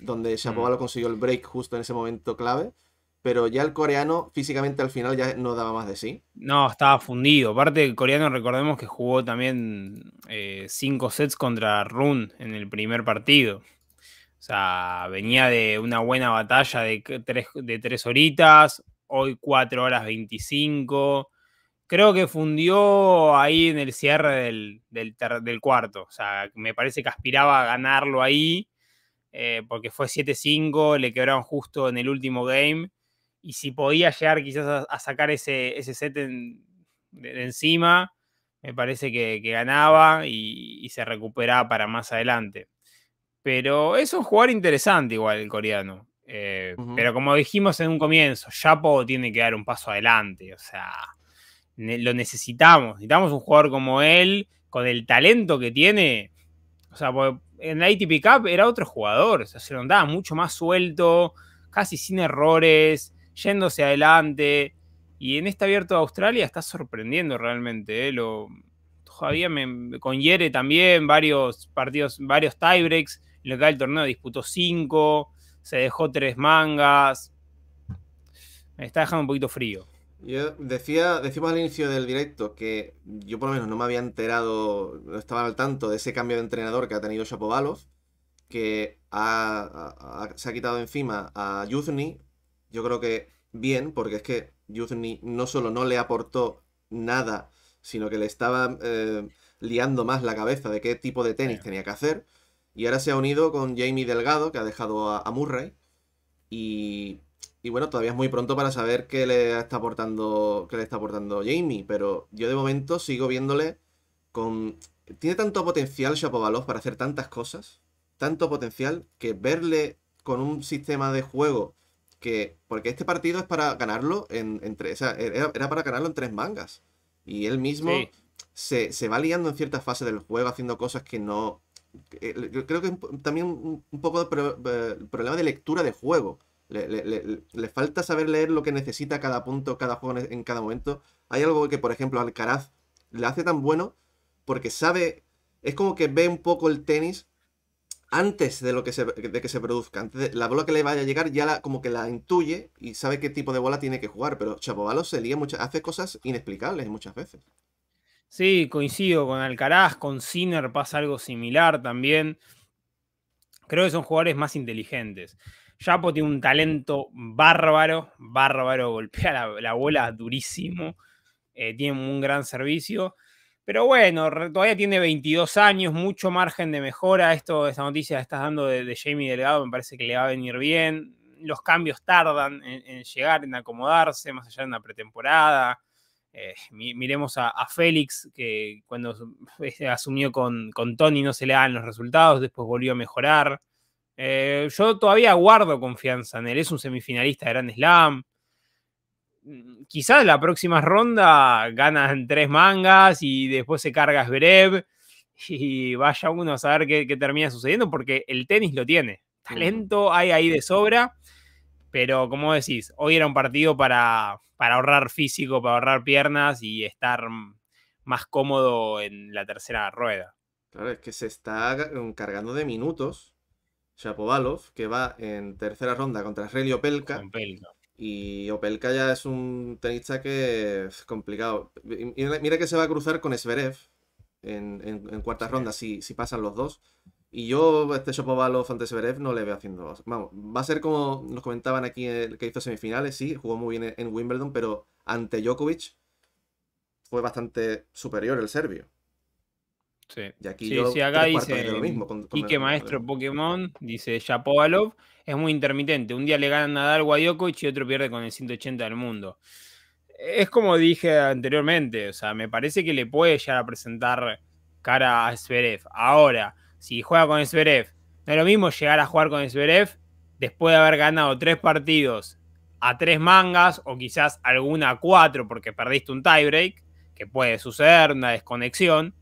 donde lo mm. consiguió el break justo en ese momento clave pero ya el coreano físicamente al final ya no daba más de sí. No, estaba fundido. Aparte, el coreano, recordemos que jugó también eh, cinco sets contra Run en el primer partido. O sea, venía de una buena batalla de tres, de horitas, hoy 4 horas 25. Creo que fundió ahí en el cierre del, cuarto. O sea, me parece que aspiraba a ganarlo ahí, eh, porque fue 7-5, le quebraron justo en el último game y si podía llegar quizás a, sacar ese, set de, encima, me parece que, ganaba y, se recuperaba para más adelante. Pero es un jugador interesante igual el coreano. Eh, pero como dijimos en un comienzo, Yapo tiene que dar un paso adelante. O sea, lo necesitamos. Necesitamos un jugador como él, con el talento que tiene. O sea, en la ATP Cup era otro jugador. O sea, se lo andaba mucho más suelto, casi sin errores yéndose adelante. Y en este abierto de Australia está sorprendiendo realmente. ¿eh? Lo, todavía me, Yere también varios partidos, varios tiebreaks. En lo que el torneo disputó cinco, se dejó tres mangas. Me está dejando un poquito frío. Yo decía, decimos al inicio del directo que yo por lo menos no me había enterado, no estaba al tanto de ese cambio de entrenador que ha tenido Shapovalov, que se ha quitado encima a Yuzny, yo creo que bien, porque es que Yuzni no solo no le aportó nada, sino que le estaba eh, liando más la cabeza de qué tipo de tenis tenía que hacer. Y ahora se ha unido con Jamie Delgado, que ha dejado a, Murray. Y, y, bueno, todavía es muy pronto para saber qué le está aportando, qué le está aportando Jamie, pero yo de momento sigo viéndole con... Tiene tanto potencial Shapovalov para hacer tantas cosas, tanto potencial, que verle con un sistema de juego porque este partido es para ganarlo en, entre era, para ganarlo en tres mangas y él mismo se, va liando en ciertas fases del juego haciendo cosas que no eh, yo creo que también un, poco el eh, problema de lectura de juego le, falta saber leer lo que necesita cada punto cada juego en, cada momento hay algo que por ejemplo Alcaraz le hace tan bueno porque sabe es como que ve un poco el tenis antes de lo que se, que se produzca, antes de, la bola que le vaya a llegar ya la, como que la intuye y sabe qué tipo de bola tiene que jugar, pero Chapovalo se lía muchas, hace cosas inexplicables muchas veces. Sí, coincido con Alcaraz, con Sinner pasa algo similar también. Creo que son jugadores más inteligentes. Chapo tiene un talento bárbaro, bárbaro, golpea la, bola durísimo, eh, tiene un gran servicio. Pero bueno, todavía tiene 22 años, mucho margen de mejora. Esto, esta noticia que estás dando de, Jamie Delgado me parece que le va a venir bien. Los cambios tardan en, llegar, en acomodarse, más allá de una pretemporada. Eh, miremos a, Félix, que cuando este, asumió con, con, Tony no se le dan los resultados, después volvió a mejorar. Eh, yo todavía guardo confianza en él. Es un semifinalista de Grand Slam. Mm, quizás la próxima ronda ganan tres mangas y después se cargas Brev y vaya uno a saber qué, termina sucediendo, porque el tenis lo tiene. Talento hay ahí de sobra, pero como decís, hoy era un partido para, para ahorrar físico, para ahorrar piernas y estar más cómodo en la tercera rueda. Claro, es que se está mm, cargando de minutos Shapovalov, que va en tercera ronda contra Relio Pelka. Pelka. Y Opelka ya es un tenista que es complicado. Mira que se va a cruzar con Sverev en, en, cuarta ronda, si, si pasan los dos. Y yo, este Shopovalov ante Sverev, no le veo haciendo. Vamos, va a ser como nos comentaban aquí el eh, que hizo semifinales, sí, jugó muy bien en Wimbledon, pero ante Djokovic fue bastante superior el serbio y aquí dice lo mismo, Maestro Pokémon, dice Shapovalov, es muy intermitente. Un día le gana Nadal a Djokovic y otro pierde con el 180 del mundo. Es como dije anteriormente, o sea, me parece que le puede llegar a presentar cara a Sverev Ahora, si juega con Sverev no es lo mismo llegar a jugar con Sverev después de haber ganado tres partidos a tres mangas o quizás alguna a cuatro porque perdiste un tiebreak, que puede suceder, una desconexión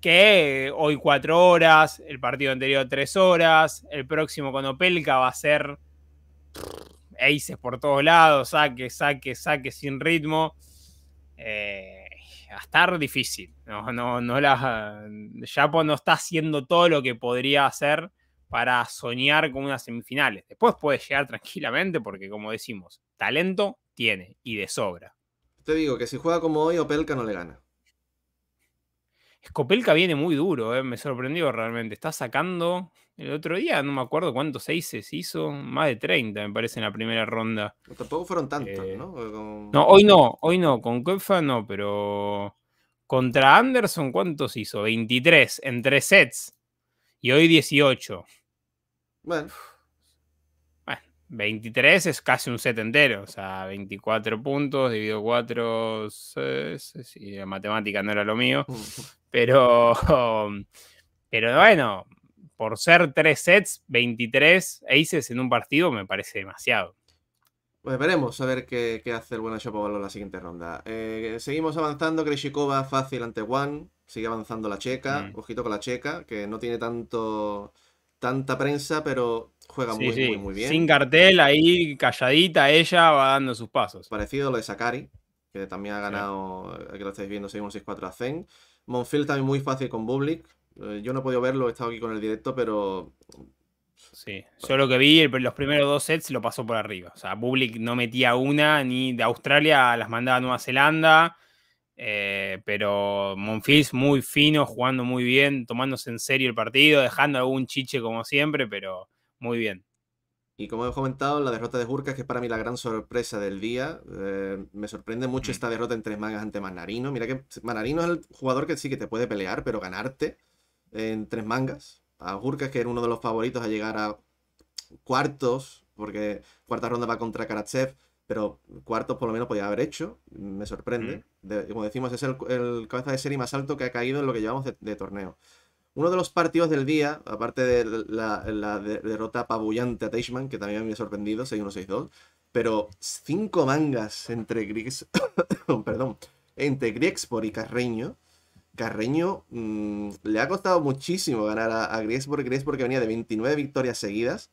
que hoy cuatro horas, el partido anterior tres horas, el próximo con Opelka va a ser aces por todos lados, saque, saque, saque sin ritmo. Eh, a estar difícil. No, no, la, no está haciendo todo lo que podría hacer para soñar con unas semifinales. Después puede llegar tranquilamente porque, como decimos, talento tiene y de sobra. Te digo que si juega como hoy, Opelka no le gana. Escopelca viene muy duro, eh, me sorprendió realmente. Está sacando el otro día, no me acuerdo cuántos seis hizo, más de 30 me parece en la primera ronda. Tampoco fueron tantos, eh, ¿no? No, hoy no, hoy no, con Kefa no, pero contra Anderson ¿cuántos hizo? 23 en tres sets y hoy 18. Bueno. 23 es casi un set entero, o sea, 24 puntos, dividido 4, 6, la matemática no era lo mío, pero, pero bueno, por ser 3 sets, 23 aces en un partido me parece demasiado. Pues veremos a ver qué, hace el buen Shapovalov en la siguiente ronda. Eh, seguimos avanzando, krishikova fácil ante Juan, sigue avanzando la checa, mm. ojito con la checa, que no tiene tanto tanta prensa, pero juega muy, muy, muy bien. Sin cartel, ahí calladita, ella va dando sus pasos. Parecido a lo de Sakari, que también ha ganado, eh, que lo estáis viendo, 6 6 4 a Zen. Monfield también muy fácil con Bublik. Eh, yo no he podido verlo, he estado aquí con el directo, pero Sí, yo lo que vi, los primeros dos sets lo pasó por arriba. O sea, Bublik no metía una, ni de Australia las mandaba a Nueva Zelanda. Eh, pero Monfils muy fino, jugando muy bien, tomándose en serio el partido, dejando algún chiche como siempre, pero muy bien. Y como he comentado, la derrota de Jurkas, que es para mí la gran sorpresa del día, eh, me sorprende mucho mm. esta derrota en tres mangas ante Manarino. Mira que Manarino es el jugador que sí que te puede pelear, pero ganarte en tres mangas. A Burkas, que era uno de los favoritos a llegar a cuartos, porque cuarta ronda va contra Karatsev pero cuartos por lo menos podía haber hecho, me sorprende. como decimos, es el, cabeza de serie más alto que ha caído en lo que llevamos de, torneo. Uno de los partidos del día, aparte de la, derrota apabullante a Teichmann, que también me ha sorprendido, 6-1-6-2, pero cinco mangas entre Griegs, oh, perdón, entre Griegspor y Carreño. Carreño mm, le ha costado muchísimo ganar a, a Griegspor, Griegspor que venía de 29 victorias seguidas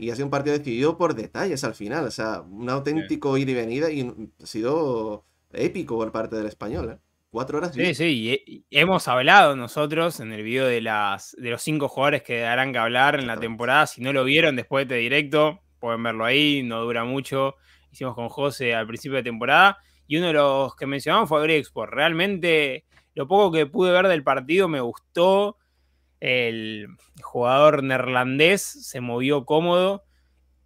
y ha sido un partido decidido por detalles al final. O sea, un auténtico ir y venida y ha sido épico por parte del español. ¿eh? Cuatro horas. Sí, sí, y hemos hablado nosotros en el vídeo de, las, de los cinco jugadores que darán que hablar en la temporada. Si no lo vieron después de este directo, pueden verlo ahí, no dura mucho. Hicimos con José al principio de temporada. Y uno de los que mencionamos fue por Realmente lo poco que pude ver del partido me gustó el jugador neerlandés se movió cómodo,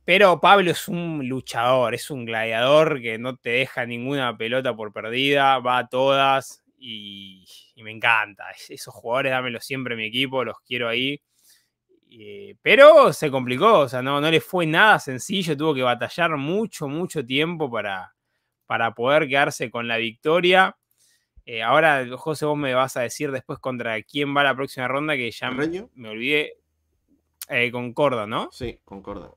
pero Pablo es un luchador, es un gladiador que no te deja ninguna pelota por perdida, va a todas y, me encanta. Esos jugadores dámelos siempre a mi equipo, los quiero ahí. pero se complicó, o sea, no, no le fue nada sencillo, tuvo que batallar mucho, mucho tiempo para, para poder quedarse con la victoria. Eh, ahora, José, vos me vas a decir después contra quién va la próxima ronda, que ya me, olvidé. Eh, Concorda, ¿no? Sí, Concorda.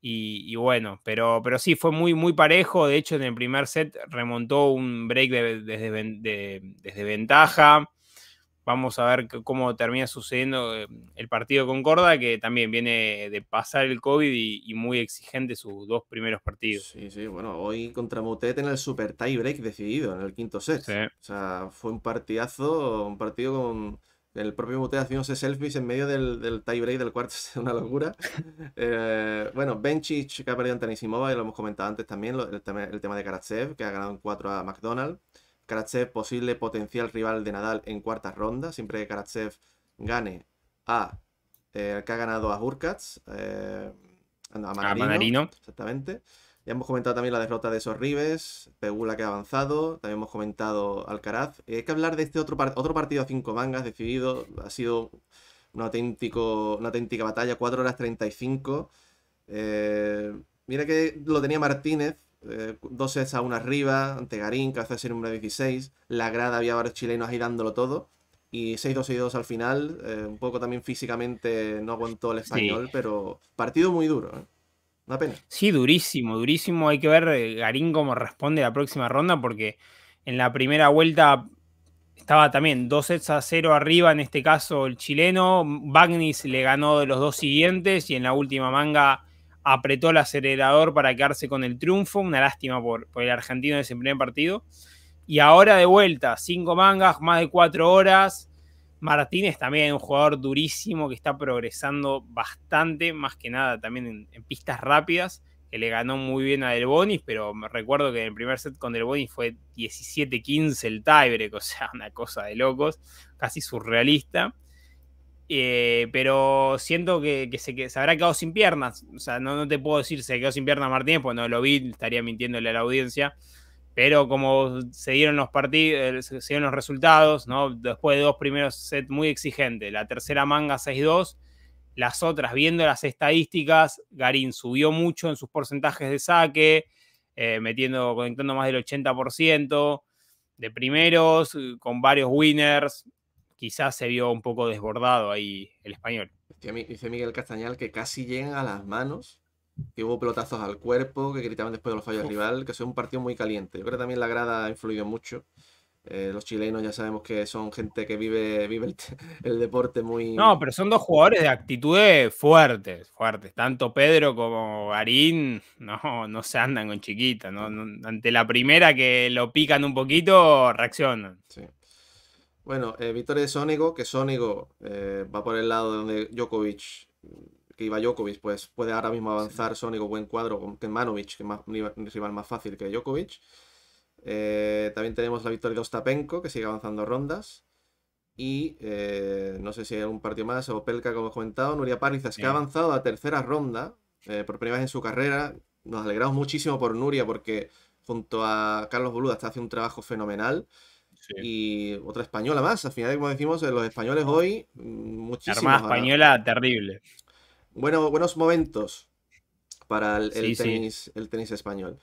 Y, y, bueno, pero, pero sí, fue muy, muy parejo. De hecho, en el primer set remontó un break desde ventaja. Vamos a ver cómo termina sucediendo eh, el partido con Corda, que también viene de pasar el COVID y, muy exigente sus dos primeros partidos. Sí, sí, bueno, hoy contra Mutet en el super tie break decidido, en el quinto set. O sea, fue un partidazo, un partido con, el propio Mutet haciéndose selfies en medio del, del tie break del cuarto, es una locura. Eh, bueno, Benchich que ha perdido ante Anisimova, y lo hemos comentado antes también, el, tema de Karatsev, que ha ganado en 4 a McDonald's. Karatsev, posible potencial rival de Nadal en cuarta ronda siempre que Karatsev gane a eh, que ha ganado a Hurkacz, eh, a, Manarino, Exactamente. Ya hemos comentado también la derrota de Sorribes, Pegula que ha avanzado, también hemos comentado Alcaraz. Eh, hay que hablar de este otro, otro partido a cinco mangas decidido, ha sido una auténtica batalla, 4 horas 35. mira que lo tenía Martínez, eh, dos sets a 1 arriba, ante Garín, que hace ese número 16. La grada había varios chilenos ahí dándolo todo. Y 6-2, 6-2 al final. Eh, un poco también físicamente no aguantó el español, pero partido muy duro. ¿eh? Una pena. Sí, durísimo, durísimo. Hay que ver Garín cómo responde la próxima ronda, porque en la primera vuelta estaba también 2 sets a 0 arriba, en este caso el chileno. Bagnis le ganó de los dos siguientes y en la última manga apretó el acelerador para quedarse con el triunfo. Una lástima por, el argentino en ese primer partido. Y ahora de vuelta, cinco mangas, más de cuatro horas. Martínez también, un jugador durísimo que está progresando bastante, más que nada también en, pistas rápidas, que le ganó muy bien a Del pero me recuerdo que en el primer set con Del Bonis fue 17-15 el tiebreak, o sea, una cosa de locos, casi surrealista. Eh, pero siento que, se, habrá quedado sin piernas. O sea, no, te puedo decir se quedó sin piernas Martínez, pues no lo vi, estaría mintiéndole a la audiencia. Pero como se dieron los partidos, eh, se los resultados, Después de dos primeros sets muy exigentes, la tercera manga 6-2, las otras, viendo las estadísticas, Garín subió mucho en sus porcentajes de saque, eh, metiendo, conectando más del 80% de primeros, con varios winners, quizás se vio un poco desbordado ahí el español. Dice Miguel Castañal que casi llegan a las manos, que hubo pelotazos al cuerpo, que gritaban después de los fallos del rival, que fue un partido muy caliente. Yo creo que también la grada ha influido mucho. Eh, los chilenos ya sabemos que son gente que vive, el, deporte muy... No, pero son dos jugadores de actitudes fuertes, fuertes. Tanto Pedro como Arín no, no se andan con chiquitas. Ante la primera que lo pican un poquito, reaccionan. Sí. Bueno, eh, victoria de Sónigo, que Sónigo eh, va por el lado de donde Djokovic, mm, que iba Djokovic, pues puede ahora mismo avanzar Sónigo, buen cuadro con Manovic, que es un rival más fácil que Djokovic. Eh, también tenemos la victoria de Ostapenko, que sigue avanzando rondas. Y no sé si hay algún partido más, o Pelka, como he comentado, Nuria Parrizas, que ha avanzado a tercera ronda por primera vez en su carrera. Nos alegramos muchísimo por Nuria, porque junto a Carlos Boluda está haciendo un trabajo fenomenal y otra española más. Al final, como decimos, eh, los españoles hoy, mm, muchísimas Armada española, terrible. Bueno, buenos momentos para el, tenis, español.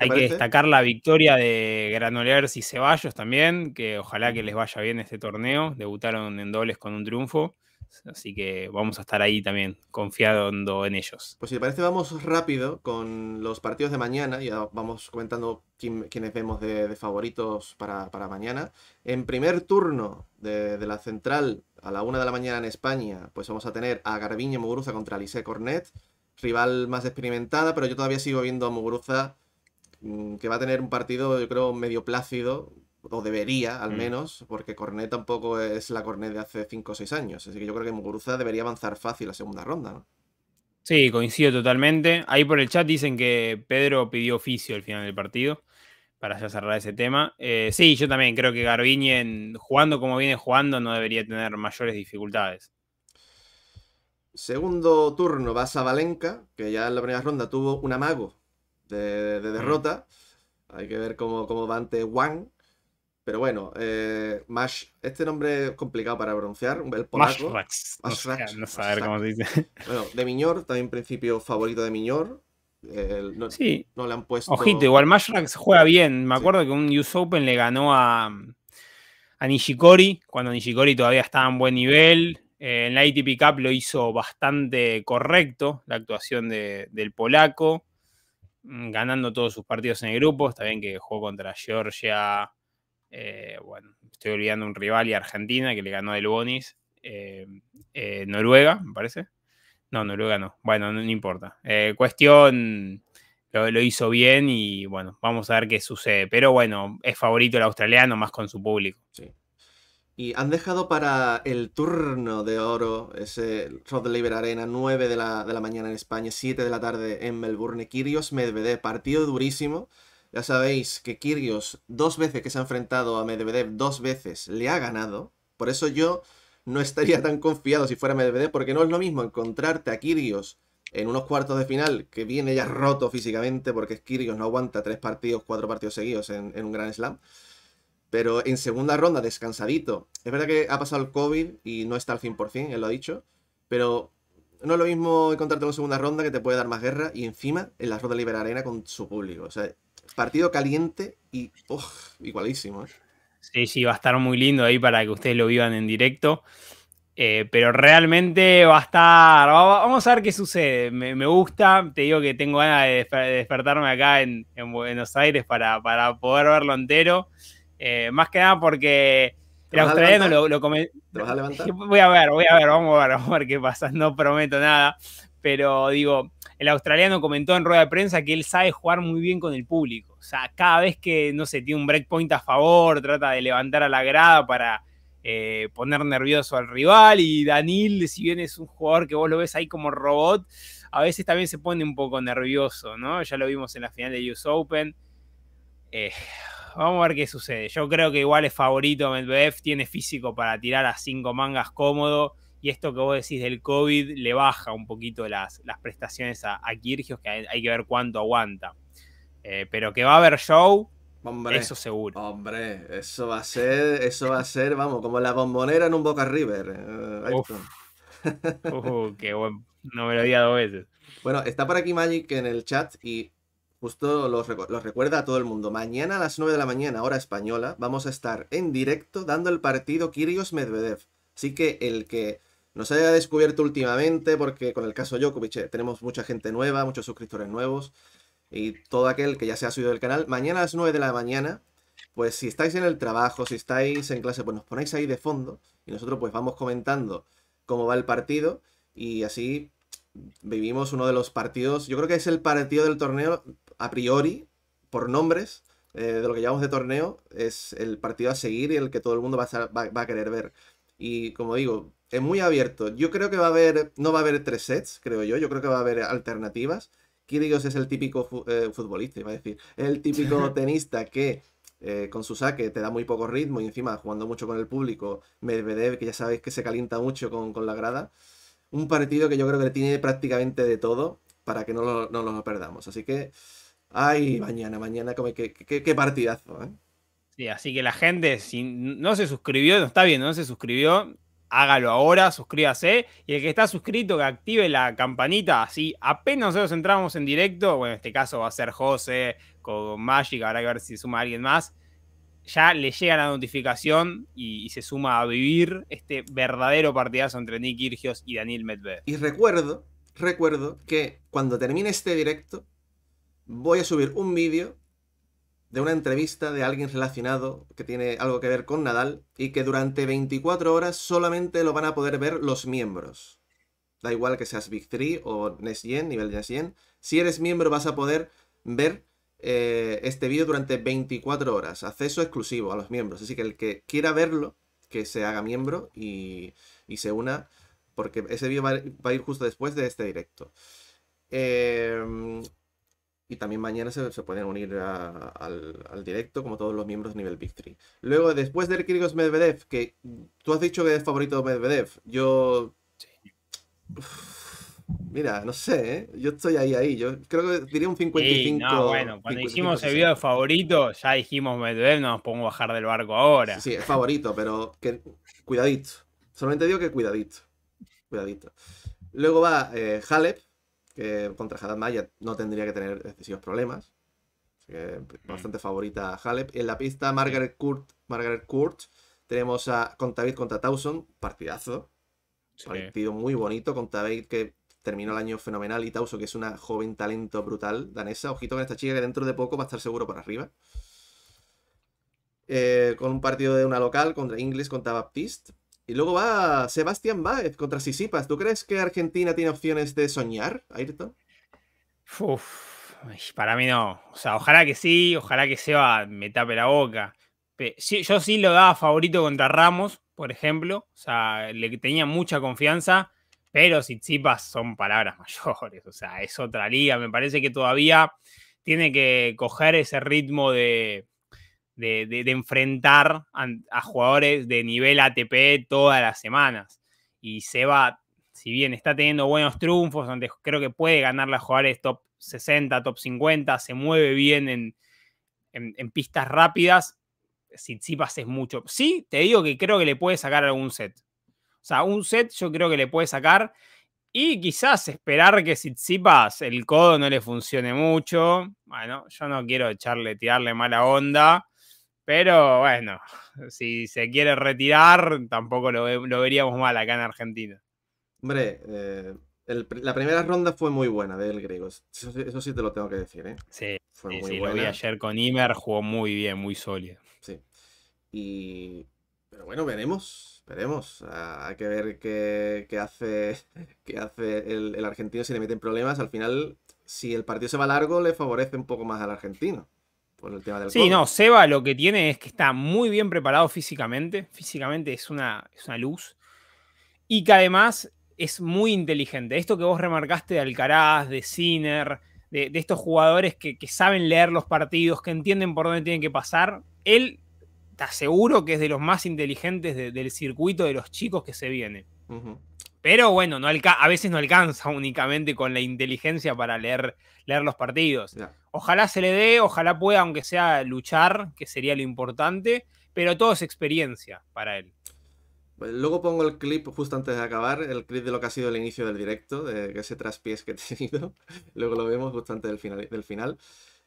Hay que destacar la victoria de Granollers y Ceballos también, que ojalá que les vaya bien este torneo. Debutaron en dobles con un triunfo. Así que vamos a estar ahí también, confiando en ellos. Pues si te parece, vamos rápido con los partidos de mañana. Ya vamos comentando quiénes vemos de, favoritos para, mañana. En primer turno de, la central, a la una de la mañana en España, pues vamos a tener a Garbiño Muguruza contra Alice Cornet. Rival más experimentada, pero yo todavía sigo viendo a Muguruza mm, que va a tener un partido, yo creo, medio plácido o debería al mm. menos, porque Cornet tampoco es la Cornet de hace 5 o 6 años. Así que yo creo que Muguruza debería avanzar fácil a segunda ronda, Sí, coincido totalmente. Ahí por el chat dicen que Pedro pidió oficio al final del partido, para ya cerrar ese tema. Eh, sí, yo también creo que Garbiñen, jugando como viene jugando, no debería tener mayores dificultades. Segundo turno vas a Valenca, que ya en la primera ronda tuvo un amago de, mm. derrota. Hay que ver cómo, cómo va ante Wang. Pero bueno, eh, Mash, este nombre es complicado para pronunciar, el polaco. Mashrax. No, cómo se dice. Bueno, de Miñor, también principio favorito de Miñor. no, sí. No le han puesto... Ojito, igual Mashrax juega bien. Me acuerdo que un US Open le ganó a, a Nishikori, cuando Nishikori todavía estaba en buen nivel. Eh, en la ATP Cup lo hizo bastante correcto, la actuación del polaco, mm, ganando todos sus partidos en el grupo. Está bien que jugó contra Georgia, eh, bueno, estoy olvidando un rival y Argentina que le ganó el Bonis. Eh, eh, Noruega, me parece. No, Noruega no. Bueno, no, importa. cuestión, lo, hizo bien y bueno, vamos a ver qué sucede. Pero bueno, es favorito el australiano más con su público. Y han dejado para el turno de oro ese Rod Laver Arena, 9 de la, de la mañana en España, 7 de la tarde en Melbourne. Kirios Medvedev, partido durísimo ya sabéis que Kirgios, dos veces que se ha enfrentado a Medvedev, dos veces le ha ganado. Por eso yo no estaría tan confiado si fuera Medvedev, porque no es lo mismo encontrarte a Kirgios en unos cuartos de final, que viene ya roto físicamente, porque Kirgios no aguanta tres partidos, cuatro partidos seguidos en, un gran slam. Pero en segunda ronda, descansadito. Es verdad que ha pasado el COVID y no está al 100%, él lo ha dicho. Pero no es lo mismo encontrarte en segunda ronda que te puede dar más guerra. Y encima, en la ronda Libera Arena con su público. O sea, partido caliente y igualísimo. ¿eh? Sí, sí, va a estar muy lindo ahí para que ustedes lo vivan en directo. Eh, pero realmente va a estar. vamos a ver qué sucede. Me, gusta. Te digo que tengo ganas de, despertarme acá en, Buenos Aires para, poder verlo entero. Eh, más que nada porque el australiano lo, lo comentó. Voy a ver, voy a ver, vamos a ver, vamos a ver qué pasa. No prometo nada. Pero digo, el australiano comentó en rueda de prensa que él sabe jugar muy bien con el público. O sea, cada vez que, no sé, tiene un breakpoint a favor, trata de levantar a la grada para eh, poner nervioso al rival. Y Danil, si bien es un jugador que vos lo ves ahí como robot, a veces también se pone un poco nervioso, ¿no? Ya lo vimos en la final de US Open. Eh, vamos a ver qué sucede. Yo creo que igual es favorito Medvedev, tiene físico para tirar a cinco mangas cómodo y esto que vos decís del COVID le baja un poquito las, las prestaciones a, a Kirgios, que hay, que ver cuánto aguanta. Eh, pero que va a haber show, hombre, eso seguro. Hombre, eso va a ser, eso va a ser, vamos, como la bombonera en un Boca River. Eh, uh, qué bueno. no me lo diga dos veces. Bueno, está por aquí Magic en el chat y justo los, recuerda a todo el mundo. Mañana a las 9 de la mañana, hora española, vamos a estar en directo dando el partido Kirgios Medvedev. Así que el que nos haya descubierto últimamente, porque con el caso Djokovic eh, tenemos mucha gente nueva, muchos suscriptores nuevos, y todo aquel que ya se ha subido del canal, mañana a las 9 de la mañana, pues si estáis en el trabajo, si estáis en clase, pues nos ponéis ahí de fondo, y nosotros pues vamos comentando cómo va el partido, y así vivimos uno de los partidos, yo creo que es el partido del torneo a priori, por nombres, eh, de lo que llamamos de torneo, es el partido a seguir y el que todo el mundo va a querer ver. Y como digo, es muy abierto. Yo creo que va a haber, no va a haber tres sets, creo yo. Yo creo que va a haber alternativas. Kirios es el típico eh, futbolista, iba a decir, el típico tenista que eh, con su saque te da muy poco ritmo y encima jugando mucho con el público, Medvedev, que ya sabéis que se calienta mucho con, la grada. Un partido que yo creo que le tiene prácticamente de todo para que no lo, perdamos. Así que, ay, mañana, mañana, como que. qué, partidazo. ¿eh? Sí, así que la gente, si no se suscribió, no está bien, no se suscribió, hágalo ahora, suscríbase. Y el que está suscrito, que active la campanita, así apenas nosotros entramos en directo, bueno, en este caso va a ser José con Magic, habrá que ver si suma alguien más, ya le llega la notificación y, se suma a vivir este verdadero partidazo entre Nick Irgios y Daniel Medvedev. Y recuerdo, recuerdo que cuando termine este directo, voy a subir un vídeo de una entrevista de alguien relacionado que tiene algo que ver con Nadal y que durante 24 horas solamente lo van a poder ver los miembros. Da igual que seas Big 3 o Next nivel de Si eres miembro vas a poder ver eh, este vídeo durante 24 horas. Acceso exclusivo a los miembros. Así que el que quiera verlo, que se haga miembro y, se una, porque ese vídeo va, va, a ir justo después de este directo. Eh, y también mañana se, pueden unir al, directo como todos los miembros de nivel Victory. Luego, después del Kyrgios Medvedev, que tú has dicho que es favorito Medvedev, yo... mira, no sé, ¿eh? yo estoy ahí, ahí, yo creo que diría un 55. bueno, cuando hicimos el video favorito, ya dijimos Medvedev, no nos pongo a bajar del barco ahora. Sí, es favorito, pero que cuidadito. Solamente digo que cuidadito. Cuidadito. Luego va eh, Halep, que contra Haddad Maya no tendría que tener excesivos problemas. Mm. bastante favorita a Halep. En la pista, Margaret Kurt, Margaret Kurt tenemos a Contavid contra Tauson. partidazo. Partido muy bonito. Contavid que terminó el año fenomenal y Tauso, que es una joven talento brutal danesa. Ojito con esta chica que dentro de poco va a estar seguro por arriba. Eh, con un partido de una local contra Inglis, contra Baptiste. Y luego va Sebastián Báez contra Sisipas. ¿Tú crees que Argentina tiene opciones de soñar, Ayrton? Uf, para mí no. O sea, ojalá que sí, ojalá que Seba me tape la boca. Yo sí lo daba favorito contra Ramos, por ejemplo. O sea, le tenía mucha confianza, pero Sitsipas son palabras mayores. O sea, es otra liga. Me parece que todavía tiene que coger ese ritmo de, de, enfrentar a, jugadores de nivel ATP todas las semanas. Y se va si bien está teniendo buenos triunfos, donde creo que puede ganar a jugadores top 60, top 50, se mueve bien en, en, pistas rápidas, si es mucho. Sí, te digo que creo que le puede sacar algún set. O sea, un set yo creo que le puede sacar. Y quizás esperar que Sitsipas el codo no le funcione mucho. Bueno, yo no quiero echarle, tirarle mala onda. Pero bueno, si se quiere retirar, tampoco lo, veríamos mal acá en Argentina. Hombre, eh, la primera ronda fue muy buena del griego. Eso, sí te lo tengo que decir, ¿eh? Sí, fue buena. ayer con Imer, jugó muy bien, muy sólido. Sí. Pero bueno, veremos. Veremos. Ah, hay que ver qué, hace, qué hace el, el argentino si le meten problemas. Al final, si el partido se va largo, le favorece un poco más al argentino. Sí, no, Seba lo que tiene es que está muy bien preparado físicamente. Físicamente es una, una luz. Y que además es muy inteligente. Esto que vos remarcaste de Alcaraz, de Sinner, de, estos jugadores que, saben leer los partidos, que entienden por dónde tienen que pasar, él te aseguro que es de los más inteligentes del circuito de los chicos que se viene. Pero bueno, no a veces no alcanza únicamente con la inteligencia para leer, leer los partidos. Ojalá se le dé, ojalá pueda, aunque sea luchar, que sería lo importante, pero todo es experiencia para él. Pues luego pongo el clip justo antes de acabar, el clip de lo que ha sido el inicio del directo, de ese traspiés que he tenido. Luego lo vemos justo antes del final. Del final.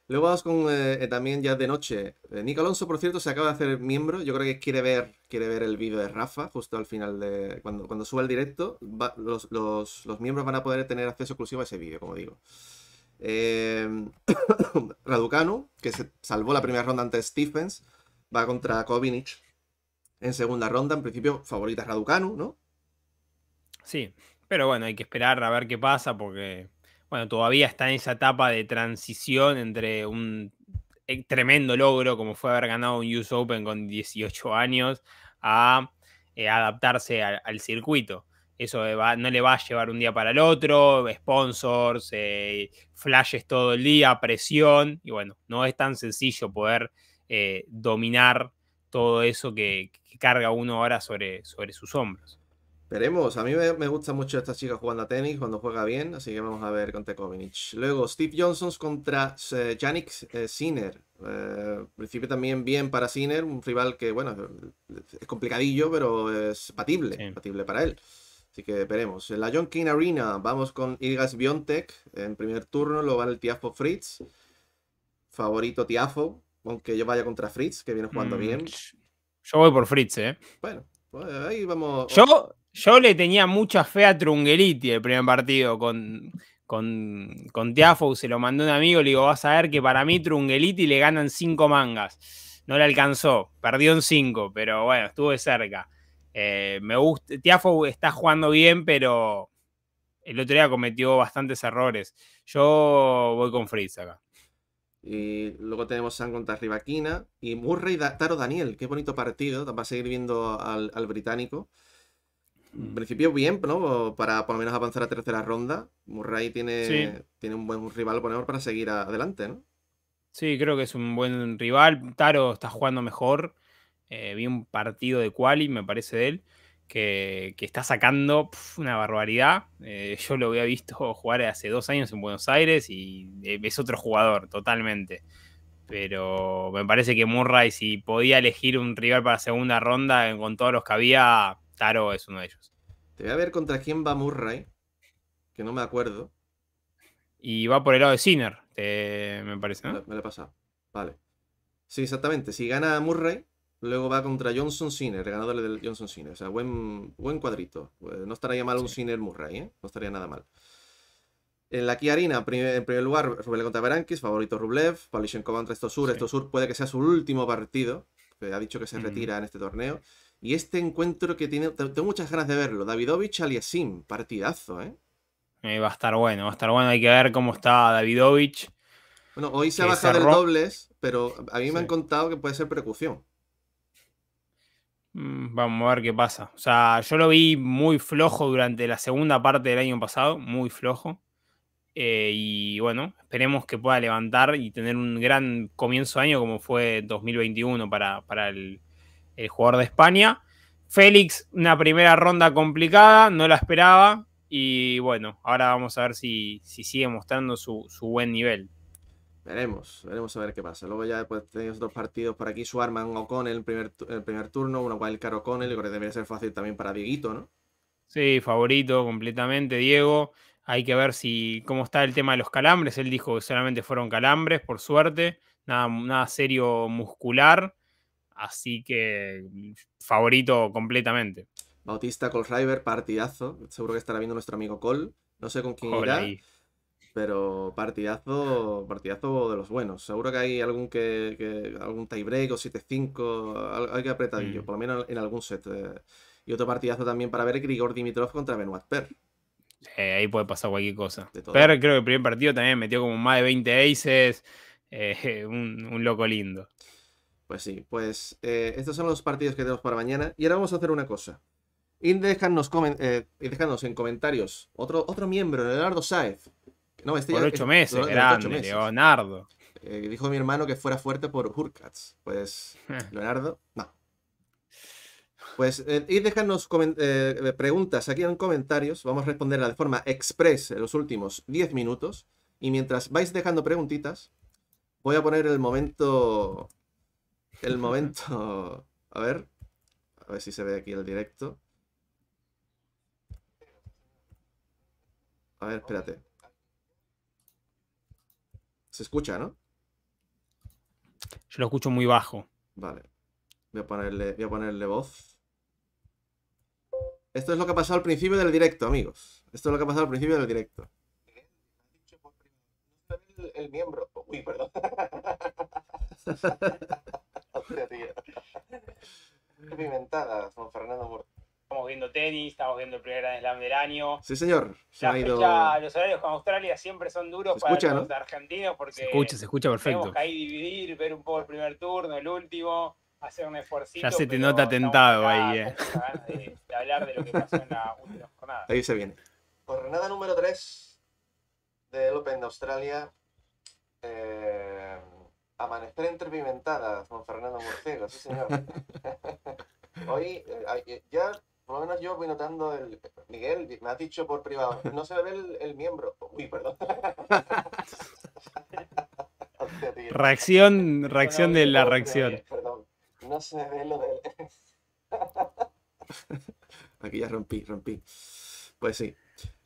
Luego vamos con eh, también ya de noche. Nick eh, Nico Alonso, por cierto, se acaba de hacer miembro. Yo creo que quiere ver, quiere ver el vídeo de Rafa, justo al final de. Cuando, cuando suba el directo, los, los miembros van a poder tener acceso exclusivo a ese vídeo, como digo. Eh, Raducanu, que se salvó la primera ronda ante Stephens, va contra Kovinich en segunda ronda. En principio, favorita Raducanu, ¿no? Sí, pero bueno, hay que esperar a ver qué pasa porque, bueno, todavía está en esa etapa de transición entre un eh, tremendo logro como fue haber ganado un US Open con 18 años a eh, adaptarse al circuito. Eso no le va a llevar un día para el otro, sponsors, eh, flashes todo el día, presión, y bueno, no es tan sencillo poder eh, dominar todo eso que, carga uno ahora sobre, sobre sus hombros. Veremos, a mí me, gusta mucho esta chica jugando a tenis cuando juega bien, así que vamos a ver con Tekovinich. Luego, Steve Johnson contra Janik eh, Sinner. principio también bien para Sinner, un rival que, bueno, es complicadillo, pero es patible, para él. Así que veremos. En la John King Arena vamos con Ilgas Biontech. En primer turno lo va el Tiafo Fritz. Favorito Tiafo, aunque yo vaya contra Fritz, que viene jugando mm, bien. Yo voy por Fritz, ¿eh? Bueno, pues, ahí vamos. Yo, yo le tenía mucha fe a Trungeliti el primer partido con, con, Tiafo. Se lo mandó un amigo, le digo, vas a ver que para mí Trungeliti le ganan cinco mangas. No le alcanzó, perdió en cinco, pero bueno, estuve cerca. Eh, me gusta, Tiafo está jugando bien, pero el otro día cometió bastantes errores. Yo voy con Fritz acá. Y luego tenemos San contra Rivaquina y Murray Taro Daniel. Qué bonito partido. Va a seguir viendo al, británico. En mm. principio bien, ¿no? Para por lo menos avanzar a tercera ronda. Murray tiene, tiene un buen rival poner para seguir adelante, ¿no? Sí, creo que es un buen rival. Taro está jugando mejor. Eh, vi un partido de Quali, me parece de él, que, está sacando una barbaridad. Eh, yo lo había visto jugar hace dos años en Buenos Aires y eh, es otro jugador totalmente. Pero me parece que Murray, si podía elegir un rival para segunda ronda con todos los que había, Taro es uno de ellos. Te voy a ver contra quién va Murray, que no me acuerdo. Y va por el lado de Sinner, me parece, ¿no? Me lo he pasado. Vale. Sí, exactamente. Si gana Murray, Luego va contra Johnson Sinner, ganador del Johnson Sinner. O sea, buen, buen cuadrito. Eh, no estaría mal un Sinner Murray, ¿eh? No estaría nada mal. En la Kiarina, en primer lugar, Rublev contra Berankis, favorito Rublev. Pavlichenko contra Estosur. Estosur puede que sea su último partido, que ha dicho que se mm. retira en este torneo. Y este encuentro que tiene, tengo muchas ganas de verlo. Davidovich Aliasim, partidazo, ¿eh? ¿eh? Va a estar bueno, va a estar bueno. Hay que ver cómo está Davidovich. Bueno, hoy se ha bajado el dobles, pero a mí me han contado que puede ser percusión. Mm, vamos a ver qué pasa. O sea, yo lo vi muy flojo durante la segunda parte del año pasado, muy flojo. Eh, y bueno, esperemos que pueda levantar y tener un gran comienzo de año como fue 2021 para, para el, el, jugador de España. Félix, una primera ronda complicada, no la esperaba. Y bueno, ahora vamos a ver si, sigue mostrando su buen nivel. Veremos, veremos a ver qué pasa. Luego ya después tenéis dos partidos por aquí, o con en primer, el primer turno, una caro creo que debería ser fácil también para Dieguito, ¿no? Sí, favorito completamente, Diego. Hay que ver si cómo está el tema de los calambres. Él dijo que solamente fueron calambres, por suerte, nada, nada serio muscular. Así que favorito completamente. Bautista Colriver, partidazo. Seguro que estará viendo nuestro amigo Col. No sé con quién irá. Pero partidazo, partidazo de los buenos. Seguro que hay algún que, algún tiebreak o 7-5, hay que apretadillo, mm. por lo menos en algún set. Eh. Y otro partidazo también para ver Grigor Dimitrov contra Benoit Per. Eh, ahí puede pasar cualquier cosa. Per creo que el primer partido también metió como más de 20 aces, eh, un, loco lindo. Pues sí, pues estos son los partidos que tenemos para mañana. Y ahora vamos a hacer una cosa. Y déjanos, en comentarios otro, otro miembro, Leonardo Saez, no, este por ya, ocho meses, era grande, Leonardo. Eh, dijo mi hermano que fuera fuerte por Hurcats, Pues, Leonardo, no. Pues, eh, y déjanos eh, preguntas aquí en comentarios. Vamos a responderlas de forma express en los últimos 10 minutos. Y mientras vais dejando preguntitas, voy a poner el momento. El momento. A ver. A ver si se ve aquí el directo. A ver, espérate. Se escucha, ¿no? Yo lo escucho muy bajo. Vale. Voy a ponerle, voy a ponerle voz. Esto es lo que ha pasado al principio del directo, amigos. Esto es lo que ha pasado al principio del directo. El, miembro. Uy, perdón. Hostia, tío. Fernando estamos viendo tenis, estamos viendo el primer Grand Slam del año. Sí, señor. los horarios con Australia siempre son duros para los argentinos porque se escucha, se escucha perfecto. tenemos que ahí dividir, ver un poco el primer turno, el último, hacer un esfuerzo. Ya se te nota tentado ahí, eh. hablar de lo que pasó en la última jornada. Ahí se viene. Jornada número 3 del Open de Australia. Eh, amanecer pimentadas con Fernando Morcelo, sí señor. Hoy eh, ya por lo menos yo voy notando el. Miguel, me has dicho por privado, no se ve el, miembro. Uy, perdón. reacción, reacción de la reacción. Perdón, no se ve lo del. Aquí ya rompí, rompí. Pues sí.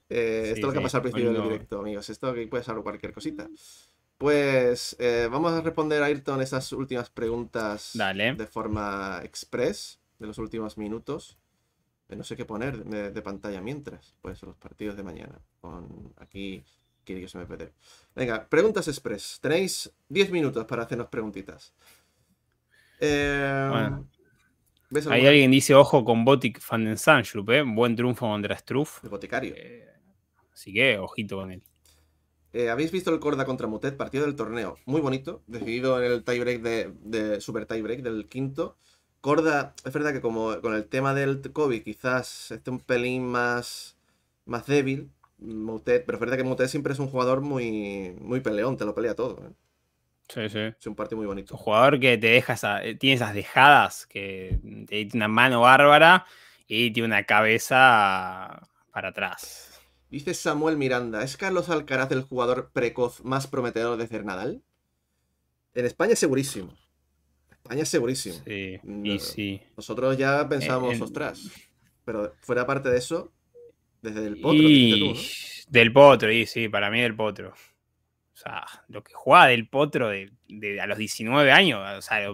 Eh, esto es lo que pasa ha pasado al principio del directo, amigos. Esto que puede ser cualquier cosita. Pues eh, vamos a responder a Ayrton esas últimas preguntas de forma express de los últimos minutos no sé qué poner de, pantalla mientras. Pues los partidos de mañana. Con aquí me pede. Venga, preguntas express. Tenéis 10 minutos para hacernos preguntitas. Eh, bueno. Hay alguien dice, ojo con Botic fan de ¿eh? Buen triunfo contra Struff. El boticario. Eh, así que, ojito con él. Eh, Habéis visto el Corda contra Mutet, partido del torneo. Muy bonito, decidido en el tiebreak de, de, Super Tiebreak del quinto. Corda, es verdad que como con el tema del COVID quizás esté un pelín más, más débil, pero es verdad que Moutet siempre es un jugador muy, muy peleón, te lo pelea todo. ¿eh? Sí, sí. Es un partido muy bonito. Un jugador que te deja eh, tiene esas dejadas, que tiene una mano bárbara y tiene una cabeza para atrás. Dice Samuel Miranda, ¿es Carlos Alcaraz el jugador precoz más prometedor de Cernadal? En España segurísimo años Sí, sí. Nosotros ya pensábamos, ostras. Pero fuera parte de eso, desde el potro. Del potro, y sí, para mí del potro. O sea, lo que juega del potro de, a los 19 años, o sea,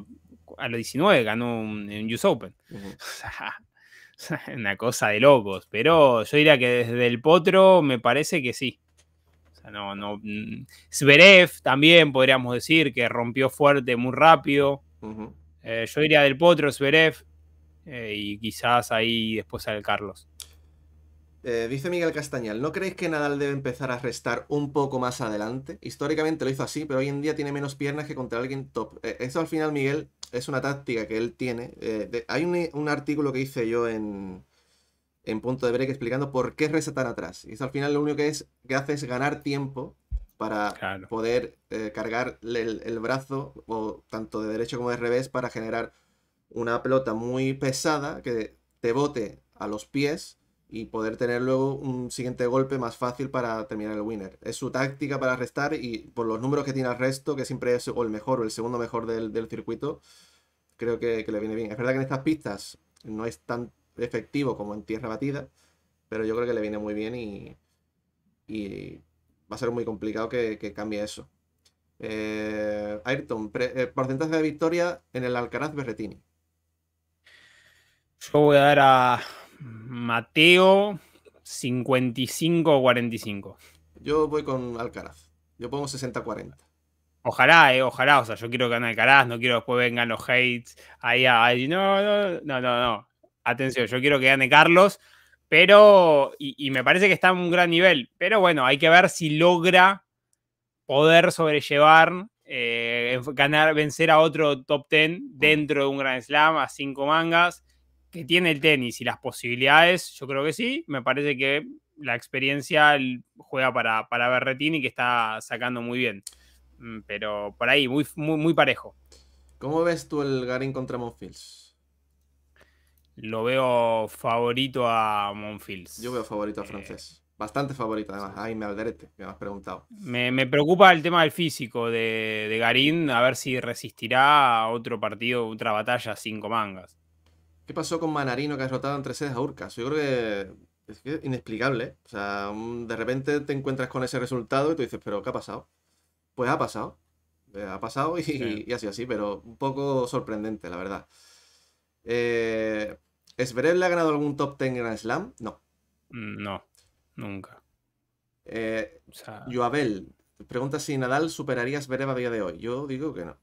a los 19 ganó un, Open. O sea, una cosa de locos. Pero yo diría que desde el potro me parece que sí. O sea, no, no. Mm, Zverev también podríamos decir que rompió fuerte muy rápido. Eh, yo diría del Potro, Zverev eh, y quizás ahí después al Carlos. Eh, dice Miguel Castañal, ¿no creéis que Nadal debe empezar a restar un poco más adelante? Históricamente lo hizo así, pero hoy en día tiene menos piernas que contra alguien top. eso al final, Miguel, es una táctica que él tiene. hay un, artículo que hice yo en, Punto de Break explicando por qué resetar atrás. Y eso al final lo único que, es, que hace es ganar tiempo para poder eh, cargar el, brazo, o tanto de derecho como de revés, para generar una pelota muy pesada que te bote a los pies y poder tener luego un siguiente golpe más fácil para terminar el winner. Es su táctica para restar y por los números que tiene al resto, que siempre es el mejor o el segundo mejor del, circuito, creo que, le viene bien. Es verdad que en estas pistas no es tan efectivo como en tierra batida, pero yo creo que le viene muy bien y va a ser muy complicado que, cambie eso. Eh, Ayrton, eh, porcentaje de victoria en el Alcaraz Berretini. Yo voy a dar a Mateo 55-45. Yo voy con Alcaraz. Yo pongo 60-40. Ojalá, eh, ojalá. O sea, yo quiero que gane Alcaraz, no quiero que después vengan los hates ahí ahí, no, no, no, no, no. Atención, yo quiero que gane Carlos pero, y, me parece que está en un gran nivel, pero bueno, hay que ver si logra poder sobrellevar, eh, ganar, vencer a otro top 10 dentro de un Grand Slam a cinco mangas, que tiene el tenis y las posibilidades, yo creo que sí, me parece que la experiencia juega para, para y que está sacando muy bien, mm, pero por ahí, muy, muy, parejo. ¿Cómo ves tú el Garín contra Monfils? Lo veo favorito a Monfils. Yo veo favorito a eh, francés. Bastante favorito, además. Ay, me alderete, me has preguntado. Me, preocupa el tema del físico de, de, Garín, a ver si resistirá a otro partido, otra batalla, cinco mangas. ¿Qué pasó con Manarino que ha derrotado entre sedes a Urcas? Yo creo que es inexplicable. O sea, de repente te encuentras con ese resultado y tú dices, ¿pero qué ha pasado? Pues ha pasado. Eh, ha pasado y, y así, así, pero un poco sorprendente, la verdad. Eh, le ha ganado algún top 10 Grand Slam? No. Mm, no, nunca. Eh, pregunta si Nadal superaría a a día de hoy. Yo digo que no.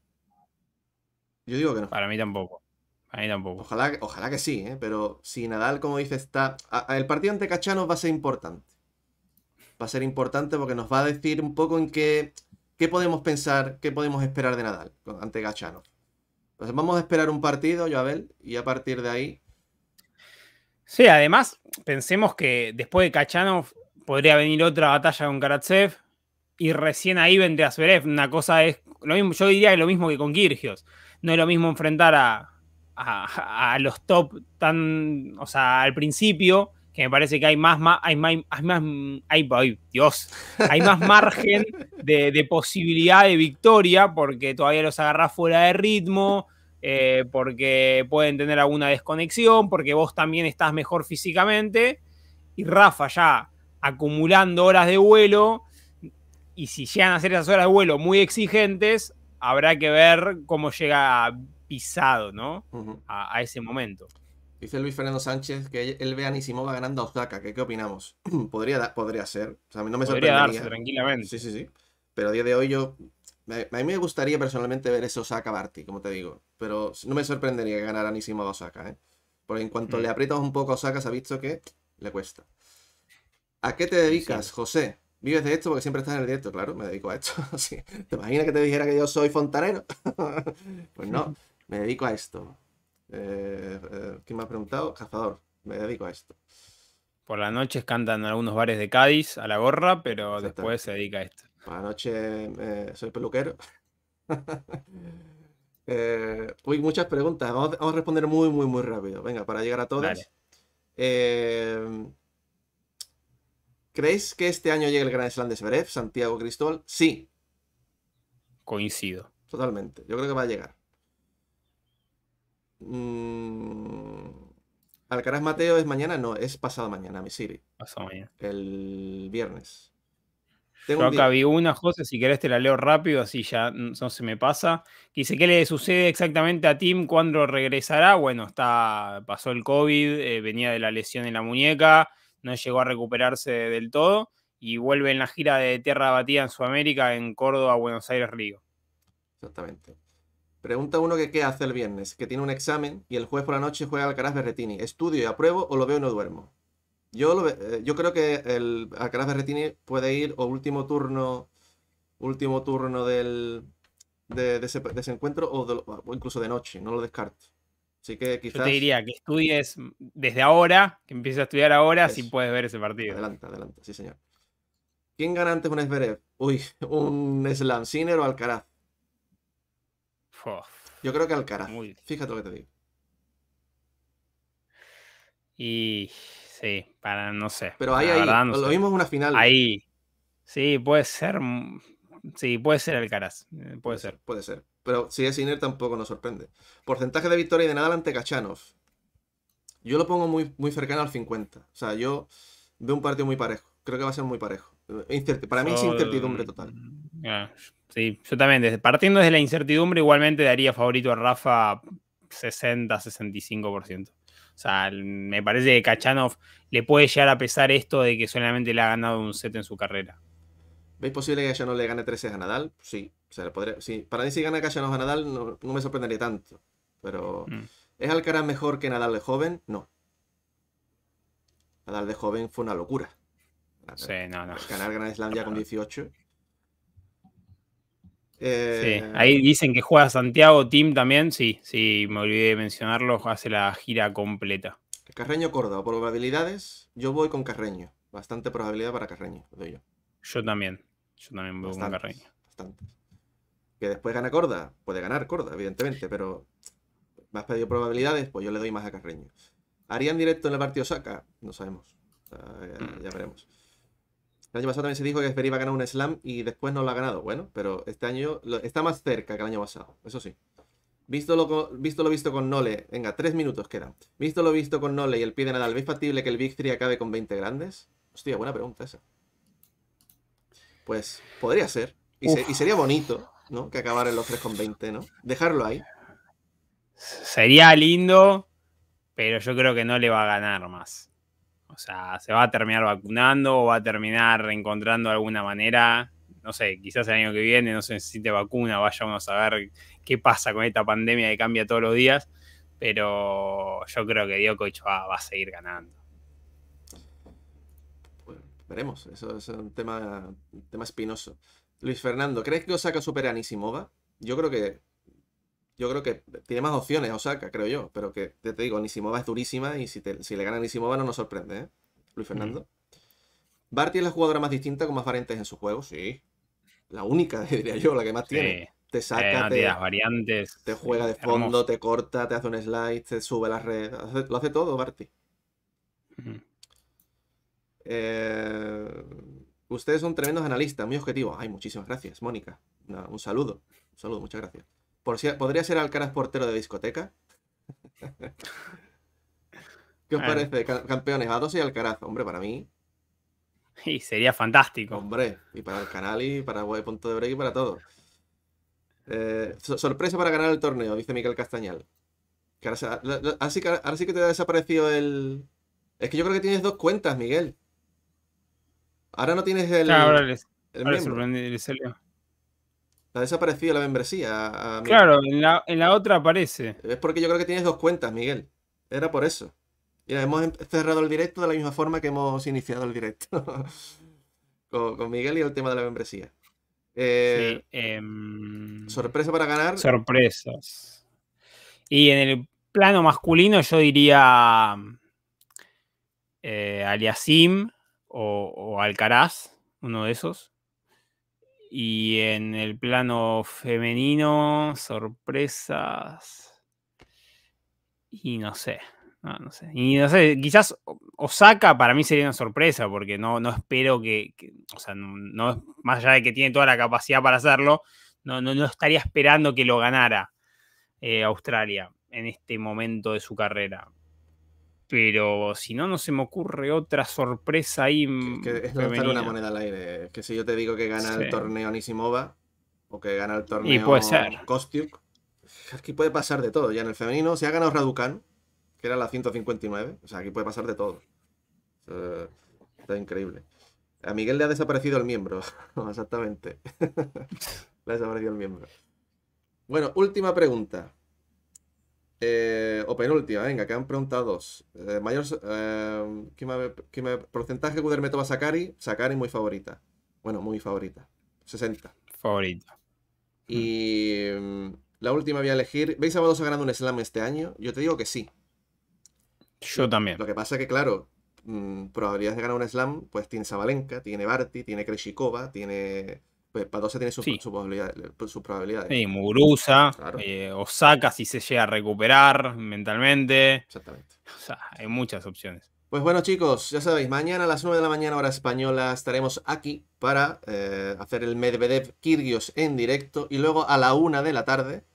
Yo digo que no. Para mí tampoco. Para mí tampoco. Ojalá, que sí, ¿eh? pero si Nadal, como dice, está. el partido ante Cachano va a ser importante. Va a ser importante porque nos va a decir un poco en qué, qué podemos pensar, qué podemos esperar de Nadal ante Cachano entonces vamos a esperar un partido, Joabel, y a partir de ahí. Sí, además, pensemos que después de Kachanov podría venir otra batalla con Karatsev y recién ahí vendría Zverev. Una cosa es, lo mismo, yo diría que lo mismo que con Kirgios. No es lo mismo enfrentar a, a, a los top tan, o sea, al principio que me parece que hay más, hay Dios, hay más margen de, posibilidad de victoria porque todavía los agarrás fuera de ritmo, eh, porque pueden tener alguna desconexión, porque vos también estás mejor físicamente y Rafa ya acumulando horas de vuelo y si llegan a ser esas horas de vuelo muy exigentes, habrá que ver cómo llega pisado, ¿no? a, a ese momento. Dice Luis Fernando Sánchez que él ve a Nisimova ganando a Osaka. ¿Qué, opinamos? podría, podría ser. O sea, a mí no me podría darse tranquilamente. Sí, sí, sí. Pero a día de hoy yo... a mí me gustaría personalmente ver ese Osaka-Barty, como te digo. Pero no me sorprendería que ganara Nisimova a Osaka, ¿eh? Porque en cuanto mm. le aprietas un poco a Osaka, se ha visto que le cuesta. ¿A qué te dedicas, José? ¿Vives de esto? Porque siempre estás en el directo, claro, me dedico a esto. ¿Te imaginas que te dijera que yo soy fontanero? pues no, me dedico a esto. Eh, eh, ¿Quién me ha preguntado? Cazador, me dedico a esto. Por las noches cantan en algunos bares de Cádiz a la gorra, pero después se dedica a esto. Por la noche eh, soy peluquero. uy, muchas preguntas. Vamos, a responder muy, muy, muy rápido. Venga, para llegar a todas. ¿Creéis que este año llegue el Gran Slam de Santiago Cristol? Sí. Coincido. Totalmente. Yo creo que va a llegar. Mm, Alcaraz Mateo es mañana, no, es pasado mañana, Siri. Pasado mañana. El viernes. Yo acá vi una, José, si querés te la leo rápido, así ya no se me pasa. Dice, ¿qué le sucede exactamente a Tim cuando regresará? Bueno, está, pasó el COVID, eh, venía de la lesión en la muñeca, no llegó a recuperarse del todo y vuelve en la gira de Tierra Batida en Sudamérica, en Córdoba, Buenos Aires, Río. Exactamente. Pregunta uno que qué hace el viernes, que tiene un examen y el jueves por la noche juega Alcaraz Berretini. ¿Estudio y apruebo o lo veo y no duermo? Yo, eh, yo creo que el Alcaraz Berretini puede ir o último turno, último turno del, de, ese, encuentro o, incluso de noche, no lo descarto. Así que quizás... Yo te diría que estudies desde ahora, que empieces a estudiar ahora si puedes ver ese partido. Adelante, adelante, sí señor. ¿Quién gana antes un Esverev? Uy, un Slamsiner o Alcaraz. Yo creo que Alcaraz. Fíjate lo que te digo. Y sí, para no sé. Pero ahí, lo vimos mismo una final. Ahí. Sí, puede ser. Mm, sí, puede ser Alcaraz. Eh, puede, ser. Puede ser. Pero si es Iner tampoco nos sorprende. Porcentaje de victoria y de Nadal ante Kachanov. Yo lo pongo muy, muy cercano al 50. O sea, yo veo un partido muy parejo. Creo que va a ser muy parejo. Eh, para mí es incertidumbre total. Ah, sí, yo también, partiendo desde la incertidumbre, igualmente daría favorito a Rafa 60-65%. O sea, me parece que Kachanov le puede llegar a pesar esto de que solamente le ha ganado un set en su carrera. ¿Veis posible que Kachanov le gane 13 a Nadal? Sí, Para mí, si gana Kachanov a Nadal, no, me sorprendería tanto. Pero, mm. ¿es Alcaraz mejor que Nadal de joven? No. Nadal de joven fue una locura. Sí, no, no. Ganar Grand Slam ya con 18 sí, eh, ahí dicen que juega Santiago Tim también, sí, sí, me olvidé de mencionarlo, hace la gira completa. Carreño Córdoba, probabilidades, yo voy con Carreño, bastante probabilidad para Carreño, doy yo. Yo también, yo también voy con Carreño. Bastante. Que después gana Corda, puede ganar Corda, evidentemente, pero me has pedido probabilidades, pues yo le doy más a Carreño. ¿Harían directo en el partido Saca? No sabemos, ya mm. veremos. El año pasado también se dijo que esperaba iba a ganar un slam y después no lo ha ganado. Bueno, pero este año está más cerca que el año pasado, eso sí. Visto lo, visto lo visto con Nole, venga, tres minutos quedan. Visto lo visto con Nole y el pie de Nadal, ¿veis factible que el Big acabe con 20 grandes? Hostia, buena pregunta esa. Pues podría ser. Y, sería bonito, ¿no? Que acabaran los 3 con 20, ¿no? Dejarlo ahí. Sería lindo, pero yo creo que no le va a ganar más. O sea, se va a terminar vacunando o va a terminar encontrando de alguna manera, no sé, quizás el año que viene no se necesite vacuna, vayamos a ver qué pasa con esta pandemia que cambia todos los días, pero yo creo que Djokovic va, va a seguir ganando. veremos, eso es un tema, tema espinoso. Luis Fernando, ¿crees que os saca a Nisimova? Yo creo que yo creo que tiene más opciones Osaka, creo yo, pero que te, digo, Nisimova es durísima y si, le gana Nisimova no nos sorprende, ¿eh? Luis Fernando. Barty es la jugadora más distinta con más variantes en su juego, sí. La única, diría yo, la que más tiene. Te eh, saca, eh, te, variantes. Te juega de eh, fondo, te corta, te hace un slide, te sube las redes. Lo hace todo, Barty. Eh, ustedes son tremendos analistas, muy objetivos. Ay, muchísimas gracias, Mónica. un saludo. Un saludo, muchas gracias. ¿Podría ser Alcaraz portero de discoteca? ¿Qué os parece, campeones? Ados y Alcaraz, hombre, para mí. Y sería fantástico. Hombre, y para el canal y para web Punto de Break y para todo. Eh, sorpresa para ganar el torneo, dice Miguel Castañal. ahora, así que sí que, te ha desaparecido el. Es que yo creo que tienes dos cuentas, Miguel. Ahora no tienes el. Claro, ahora el ha desaparecido la membresía. claro, en la, otra aparece. Es porque yo creo que tienes dos cuentas, Miguel. Era por eso. Mira, hemos em, cerrado el directo de la misma forma que hemos iniciado el directo. con, Miguel y el tema de la membresía. Eh, em, sorpresa para ganar. Sorpresas. Y en el plano masculino yo diría eh, Aliasim o Alcaraz, uno de esos. Y en el plano femenino, sorpresas. Y no sé. No, sé. Y no sé, quizás Osaka para mí sería una sorpresa, porque no, no espero que, o sea, más allá de que tiene toda la capacidad para hacerlo, no, estaría esperando que lo ganara eh, Australia en este momento de su carrera pero si no, no se me ocurre otra sorpresa ahí. Que, es lanzar una moneda al aire. Que si yo te digo que gana el torneo Nisimova o que gana el torneo aquí puede pasar de todo. Ya en el femenino se ha ganado Raducan, que era la 159. O sea, aquí puede pasar de todo. está increíble. A Miguel le ha desaparecido el miembro. exactamente. le ha desaparecido el miembro. Bueno, última pregunta. Eh, o penúltima, venga, que han preguntado dos. Eh, mayor, eh, ¿qué me, qué me, porcentaje Gudermeto va a Sakari? Sakari muy favorita. Bueno, muy favorita. 60. Favorita. Y mm. Mm, la última voy a elegir. ¿Veis a Badosa ganando un slam este año? Yo te digo que sí. Yo también. Lo que pasa es que, claro, mm, probabilidades de ganar un slam, pues tiene Sabalenka, tiene Barty, tiene Kreshikova, tiene pues Padoza tiene pues, sus, probabilidades, Sí, Muguruza, eh, Osaka si se llega a recuperar mentalmente. Exactamente. O sea, hay muchas opciones. Pues bueno chicos, ya sabéis, mañana a las 9 de la mañana hora española estaremos aquí para eh, hacer el Medvedev Kirgios en directo y luego a la 1 de la tarde,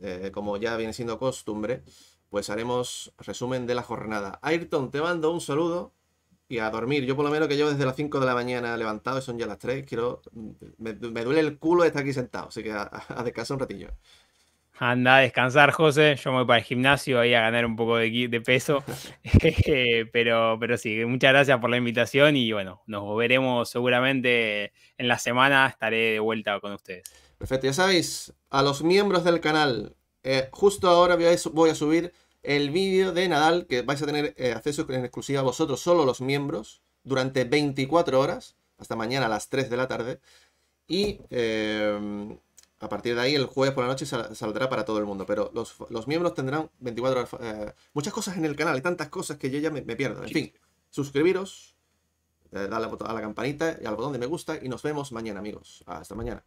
eh, como ya viene siendo costumbre, pues haremos resumen de la jornada. Ayrton, te mando un saludo y a dormir. Yo por lo menos que yo desde las 5 de la mañana levantado son ya las 3. Quiero, me, duele el culo de estar aquí sentado, así que a, descansar un ratillo. Anda a descansar, José. Yo me voy para el gimnasio ahí a ganar un poco de, peso. pero, pero sí, muchas gracias por la invitación y bueno, nos veremos seguramente en la semana. Estaré de vuelta con ustedes. Perfecto, ya sabéis, a los miembros del canal, eh, justo ahora voy a subir el vídeo de Nadal que vais a tener eh, acceso en exclusiva a vosotros, solo los miembros, durante 24 horas, hasta mañana a las 3 de la tarde. Y eh, a partir de ahí, el jueves por la noche saldrá para todo el mundo. Pero los, miembros tendrán 24 horas. Eh, muchas cosas en el canal, y tantas cosas que yo ya me, pierdo. En fin, suscribiros, darle a la campanita y al botón de me gusta. Y nos vemos mañana, amigos. Hasta mañana.